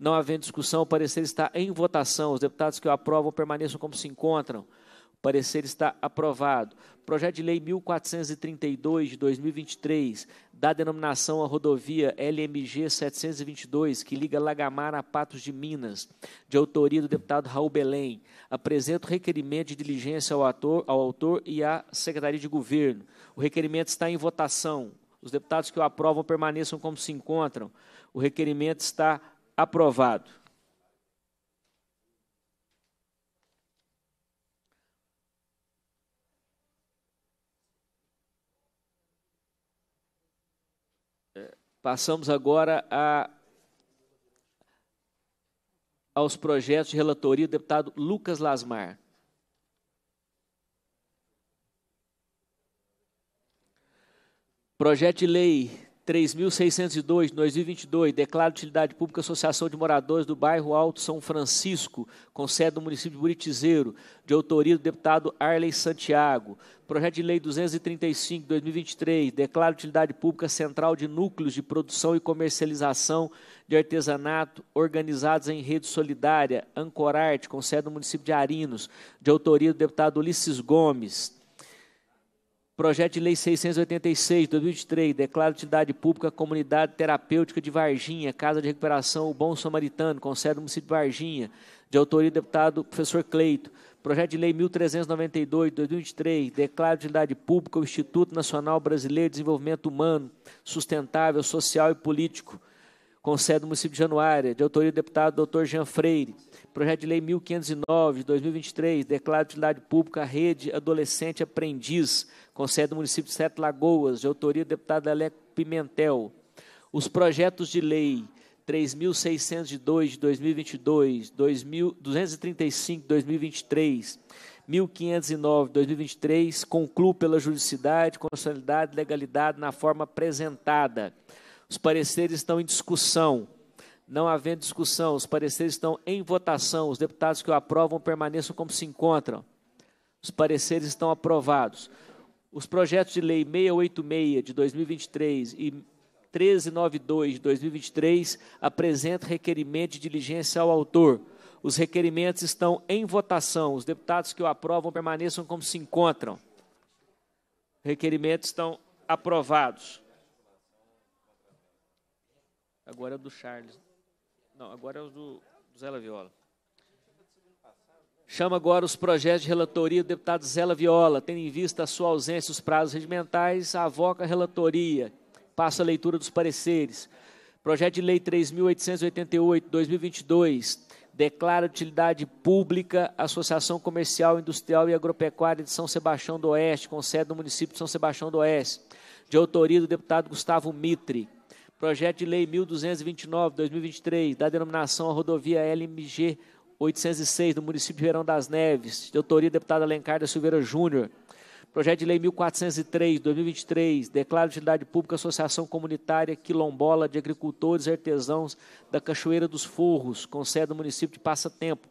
Não havendo discussão, o parecer está em votação. Os deputados que o aprovam permaneçam como se encontram. O parecer está aprovado. Projeto de Lei 1432 de 2023 dá denominação à rodovia LMG 722, que liga Lagamar a Patos de Minas, de autoria do deputado Raul Belém. Apresento o requerimento de diligência ao, ator, ao autor e à Secretaria de Governo. O requerimento está em votação. Os deputados que o aprovam permaneçam como se encontram. O requerimento está aprovado aprovado. É, passamos agora a, aos projetos de relatoria do deputado Lucas Lasmar. Projeto de lei 3.602 de 2022, declara de utilidade pública Associação de Moradores do Bairro Alto São Francisco, com sede no município de Buritizeiro, de autoria do deputado Arley Santiago. Projeto de Lei 235 de 2023, declara de utilidade pública Central de Núcleos de Produção e Comercialização de Artesanato organizados em rede solidária, Ancorarte, com sede no município de Arinos, de autoria do deputado Ulisses Gomes. Projeto de Lei 686, 2023, declara utilidade pública a comunidade terapêutica de Varginha, Casa de Recuperação O Bom Samaritano, com sede no município de Varginha, de autoria do deputado professor Cleito. Projeto de Lei 1392, 2023, declara utilidade pública o Instituto Nacional Brasileiro de Desenvolvimento Humano, Sustentável, Social e Político, com sede no município de Januária, de autoria do deputado Dr. Jean Freire. Projeto de Lei 1509, 2023, declara utilidade pública a Rede Adolescente Aprendiz, com sede no município de Sete Lagoas, de autoria do deputado Aleco Pimentel. Os projetos de lei 3.602 de 2022, 2.235 de 2023, 1.509 de 2023, concluo pela juridicidade, constitucionalidade e legalidade na forma apresentada. Os pareceres estão em discussão. Não havendo discussão, os pareceres estão em votação. Os deputados que o aprovam permaneçam como se encontram. Os pareceres estão aprovados os projetos de lei 686 de 2023 e 1392 de 2023 apresentam requerimento de diligência ao autor. Os requerimentos estão em votação. Os deputados que o aprovam permaneçam como se encontram. Requerimentos estão aprovados. Agora é do Charles. Não, agora é o do, do Zé Viola. Chama agora os projetos de relatoria do deputado Zela Viola, tendo em vista a sua ausência os prazos regimentais, avoca a relatoria. Passa a leitura dos pareceres. Projeto de Lei 3.888-2022 declara utilidade pública Associação Comercial, Industrial e Agropecuária de São Sebastião do Oeste, com sede no município de São Sebastião do Oeste, de autoria do deputado Gustavo Mitre. Projeto de Lei 1229-2023 da denominação a rodovia LMG 806, no município de Ribeirão das Neves, de autoria do deputado Alencar da Silveira Júnior. Projeto de Lei 1403, 2023, declara utilidade pública Associação Comunitária Quilombola de Agricultores e Artesãos da Cachoeira dos Forros, com sede no município de Passatempo,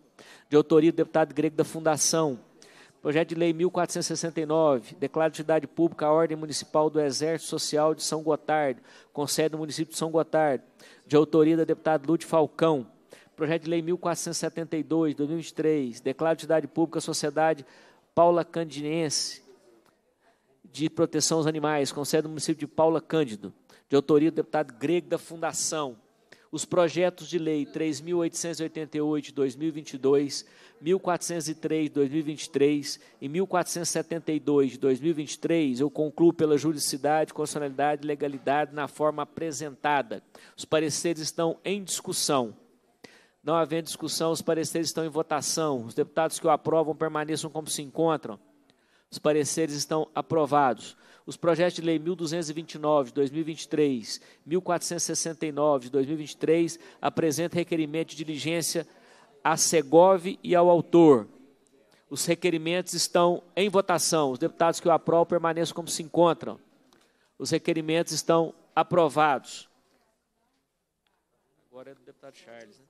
de autoria do deputado grego da Fundação. Projeto de Lei 1469, declara utilidade pública a Ordem Municipal do Exército Social de São Gotardo, com sede no município de São Gotardo, de autoria da deputada Lute Falcão. Projeto de Lei 1472, 2023, Declaro de Cidade Pública a Sociedade Paula Candinense de Proteção aos Animais, com sede no município de Paula Cândido, de autoria do deputado Grego da Fundação. Os projetos de lei 3.888 de 2022, 1.403 de 2023 e 1.472 de 2023, eu concluo pela juridicidade, constitucionalidade e legalidade na forma apresentada. Os pareceres estão em discussão. Não havendo discussão, os pareceres estão em votação. Os deputados que o aprovam permaneçam como se encontram. Os pareceres estão aprovados. Os projetos de lei 1229 de 2023, 1469 de 2023 apresentam requerimento de diligência à Segov e ao autor. Os requerimentos estão em votação. Os deputados que o aprovam permaneçam como se encontram. Os requerimentos estão aprovados. Agora é do deputado Charles, né?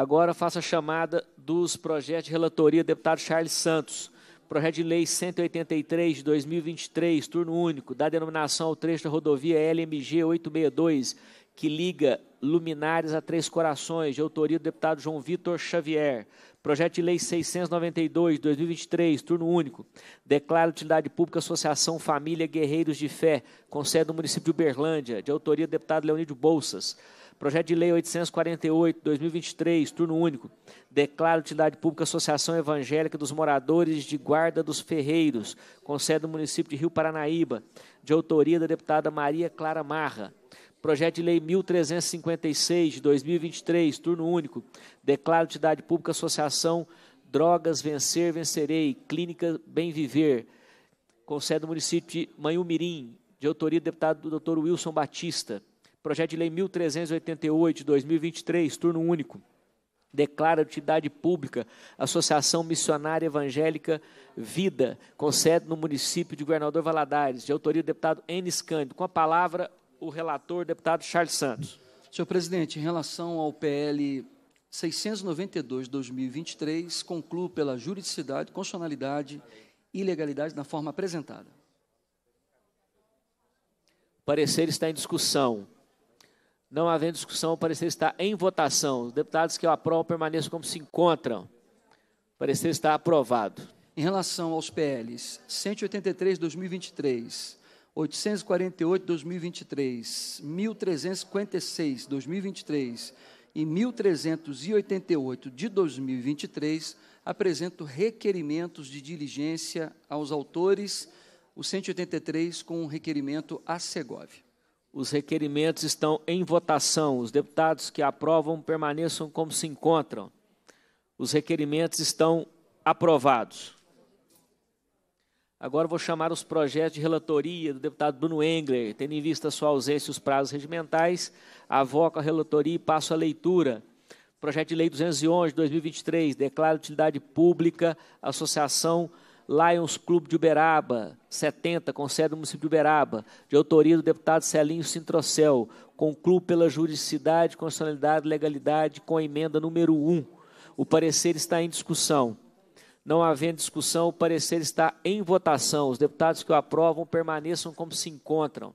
Agora faço a chamada dos projetos de relatoria, deputado Charles Santos. Projeto de Lei 183 de 2023, turno único, dá denominação ao trecho da rodovia LMG 862, que liga Luminares a Três Corações, de autoria do deputado João Vitor Xavier. Projeto de Lei 692 de 2023, turno único, declara utilidade pública Associação Família Guerreiros de Fé, com sede no município de Uberlândia, de autoria do deputado Leonídio Bolsas. Projeto de Lei 848, 2023, turno único. Declara utilidade pública Associação Evangélica dos Moradores de Guarda dos Ferreiros, com sede no município de Rio Paranaíba, de autoria da deputada Maria Clara Marra. Projeto de Lei 1356, de 2023, turno único. Declara utilidade pública Associação Drogas Vencer Vencerei, Clínica Bem Viver, com sede no município de Manhumirim, de autoria do deputado do Dr. Wilson Batista. Projeto de Lei 1388 de 2023, turno único, declara de utilidade pública Associação Missionária Evangélica Vida, com sede no município de Governador Valadares, de autoria do deputado Enes Cândido. Com a palavra, o relator, deputado Charles Santos. Senhor presidente, em relação ao PL 692 2023, concluo pela juridicidade, constitucionalidade e legalidade na forma apresentada. O parecer está em discussão. Não havendo discussão, o parecer está em votação. Os deputados que o aprovam permaneçam como se encontram. O parecer está aprovado. Em relação aos PLs 183 2023, 848 2023, 1356 2023 e 1388 de 2023, apresento requerimentos de diligência aos autores, o 183 com um requerimento a Segovia. Os requerimentos estão em votação. Os deputados que aprovam permaneçam como se encontram. Os requerimentos estão aprovados. Agora vou chamar os projetos de relatoria do deputado Bruno Engler. Tendo em vista sua ausência e os prazos regimentais, avoco a relatoria e passo a leitura. Projeto de Lei 211 2023, declara utilidade pública Associação Lions Clube de Uberaba, 70, com sede no município de Uberaba, de autoria do deputado Celinho Sintrocel, concluo pela juridicidade, constitucionalidade e legalidade com a emenda número 1. O parecer está em discussão. Não havendo discussão, o parecer está em votação. Os deputados que o aprovam permaneçam como se encontram. O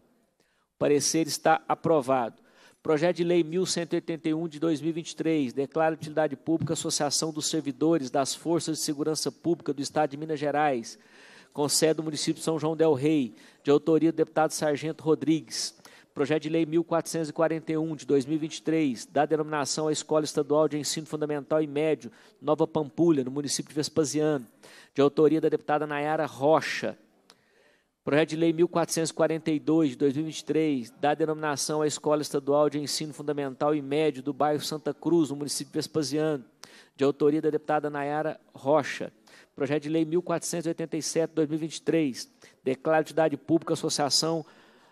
parecer está aprovado. Projeto de Lei 1181 de 2023 declara utilidade pública a Associação dos Servidores das Forças de Segurança Pública do Estado de Minas Gerais, com sede do município de São João del Rei, de autoria do deputado Sargento Rodrigues. Projeto de Lei 1441 de 2023 dá denominação à Escola Estadual de Ensino Fundamental e Médio Nova Pampulha, no município de Vespasiano, de autoria da deputada Nayara Rocha. Projeto de Lei 1442, de 2023, dá denominação à Escola Estadual de Ensino Fundamental e Médio do bairro Santa Cruz, no município de Vespasiano, de autoria da deputada Nayara Rocha. Projeto de Lei 1487, de 2023, declara de idade pública a associação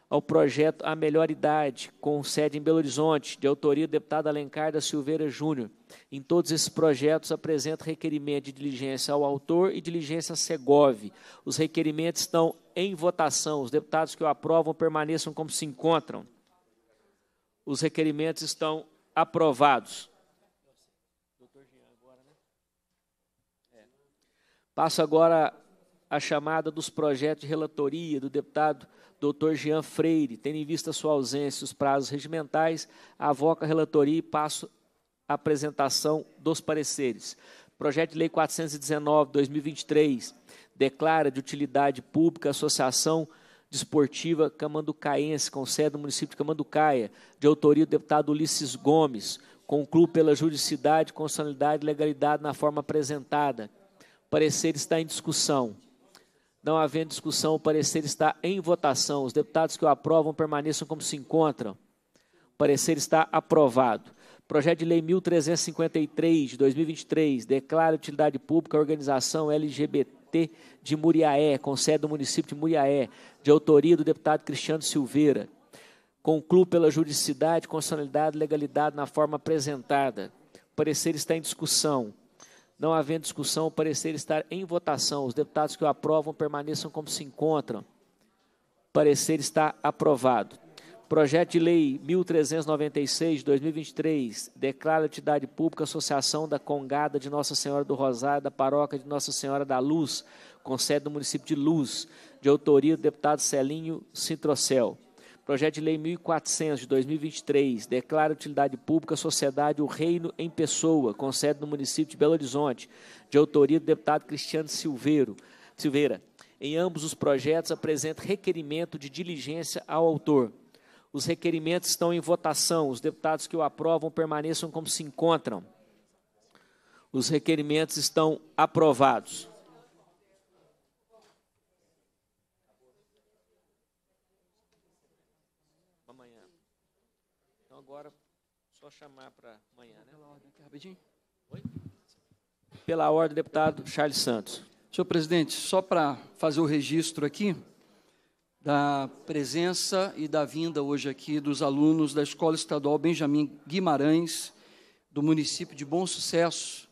ao projeto A Melhor Idade, com sede em Belo Horizonte, de autoria do deputado Alencar da Silveira Júnior. Em todos esses projetos, apresenta requerimento de diligência ao autor e diligência a Segov. Os requerimentos estão em votação. Os deputados que o aprovam permaneçam como se encontram. Os requerimentos estão aprovados. Passo agora a chamada dos projetos de relatoria do deputado Dr. Jean Freire. Tendo em vista sua ausência e os prazos regimentais, avoco a relatoria e passo a apresentação dos pareceres. Projeto de Lei 419, 2023, declara de utilidade pública a Associação Desportiva Camanducaense, com sede no município de Camanducaia, de autoria do deputado Ulisses Gomes. Concluo pela juridicidade, constitucionalidade e legalidade na forma apresentada. O parecer está em discussão. Não havendo discussão, o parecer está em votação. Os deputados que o aprovam permaneçam como se encontram. O parecer está aprovado. Projeto de Lei 1353 de 2023 declara utilidade pública a organização LGBT de Muriaé, com sede do município de Muriaé, de autoria do deputado Cristiano Silveira. Concluo pela juridicidade, constitucionalidade e legalidade na forma apresentada. O parecer está em discussão. Não havendo discussão, o parecer está em votação. Os deputados que o aprovam permaneçam como se encontram. O parecer está aprovado. Projeto de Lei 1396 de 2023 declara a utilidade pública a Associação da Congada de Nossa Senhora do Rosário da Paróquia de Nossa Senhora da Luz, com sede no município de Luz, de autoria do deputado Celinho Cintrocel. Projeto de Lei 1400 de 2023 declara utilidade pública a Sociedade O Reino em Pessoa, com sede no município de Belo Horizonte, de autoria do deputado Cristiano Silveiro, Silveira. Em ambos os projetos apresenta requerimento de diligência ao autor. Os requerimentos estão em votação. Os deputados que o aprovam permaneçam como se encontram. Os requerimentos estão aprovados. Amanhã. Então agora só chamar para amanhã, né? Pela ordem aqui, rapidinho. Oi? Pela ordem, deputado Charles Santos. Senhor presidente, só para fazer o registro aqui, da presença e da vinda hoje aqui dos alunos da Escola Estadual Benjamin Guimarães, do município de Bom Sucesso.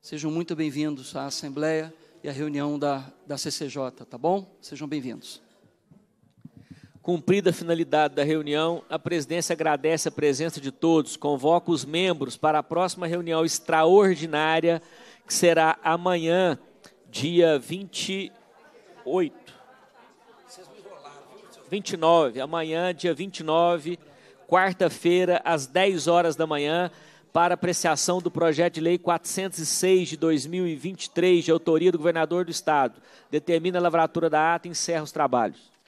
Sejam muito bem-vindos à Assembleia e à reunião da, da CCJ, tá bom? Sejam bem-vindos. Cumprida a finalidade da reunião, a presidência agradece a presença de todos, convoca os membros para a próxima reunião extraordinária, que será amanhã, dia 28. 29, amanhã, dia 29, quarta-feira, às 10 horas da manhã, para apreciação do projeto de lei 406 de 2023, de autoria do governador do estado. Determina a lavratura da ata e encerra os trabalhos.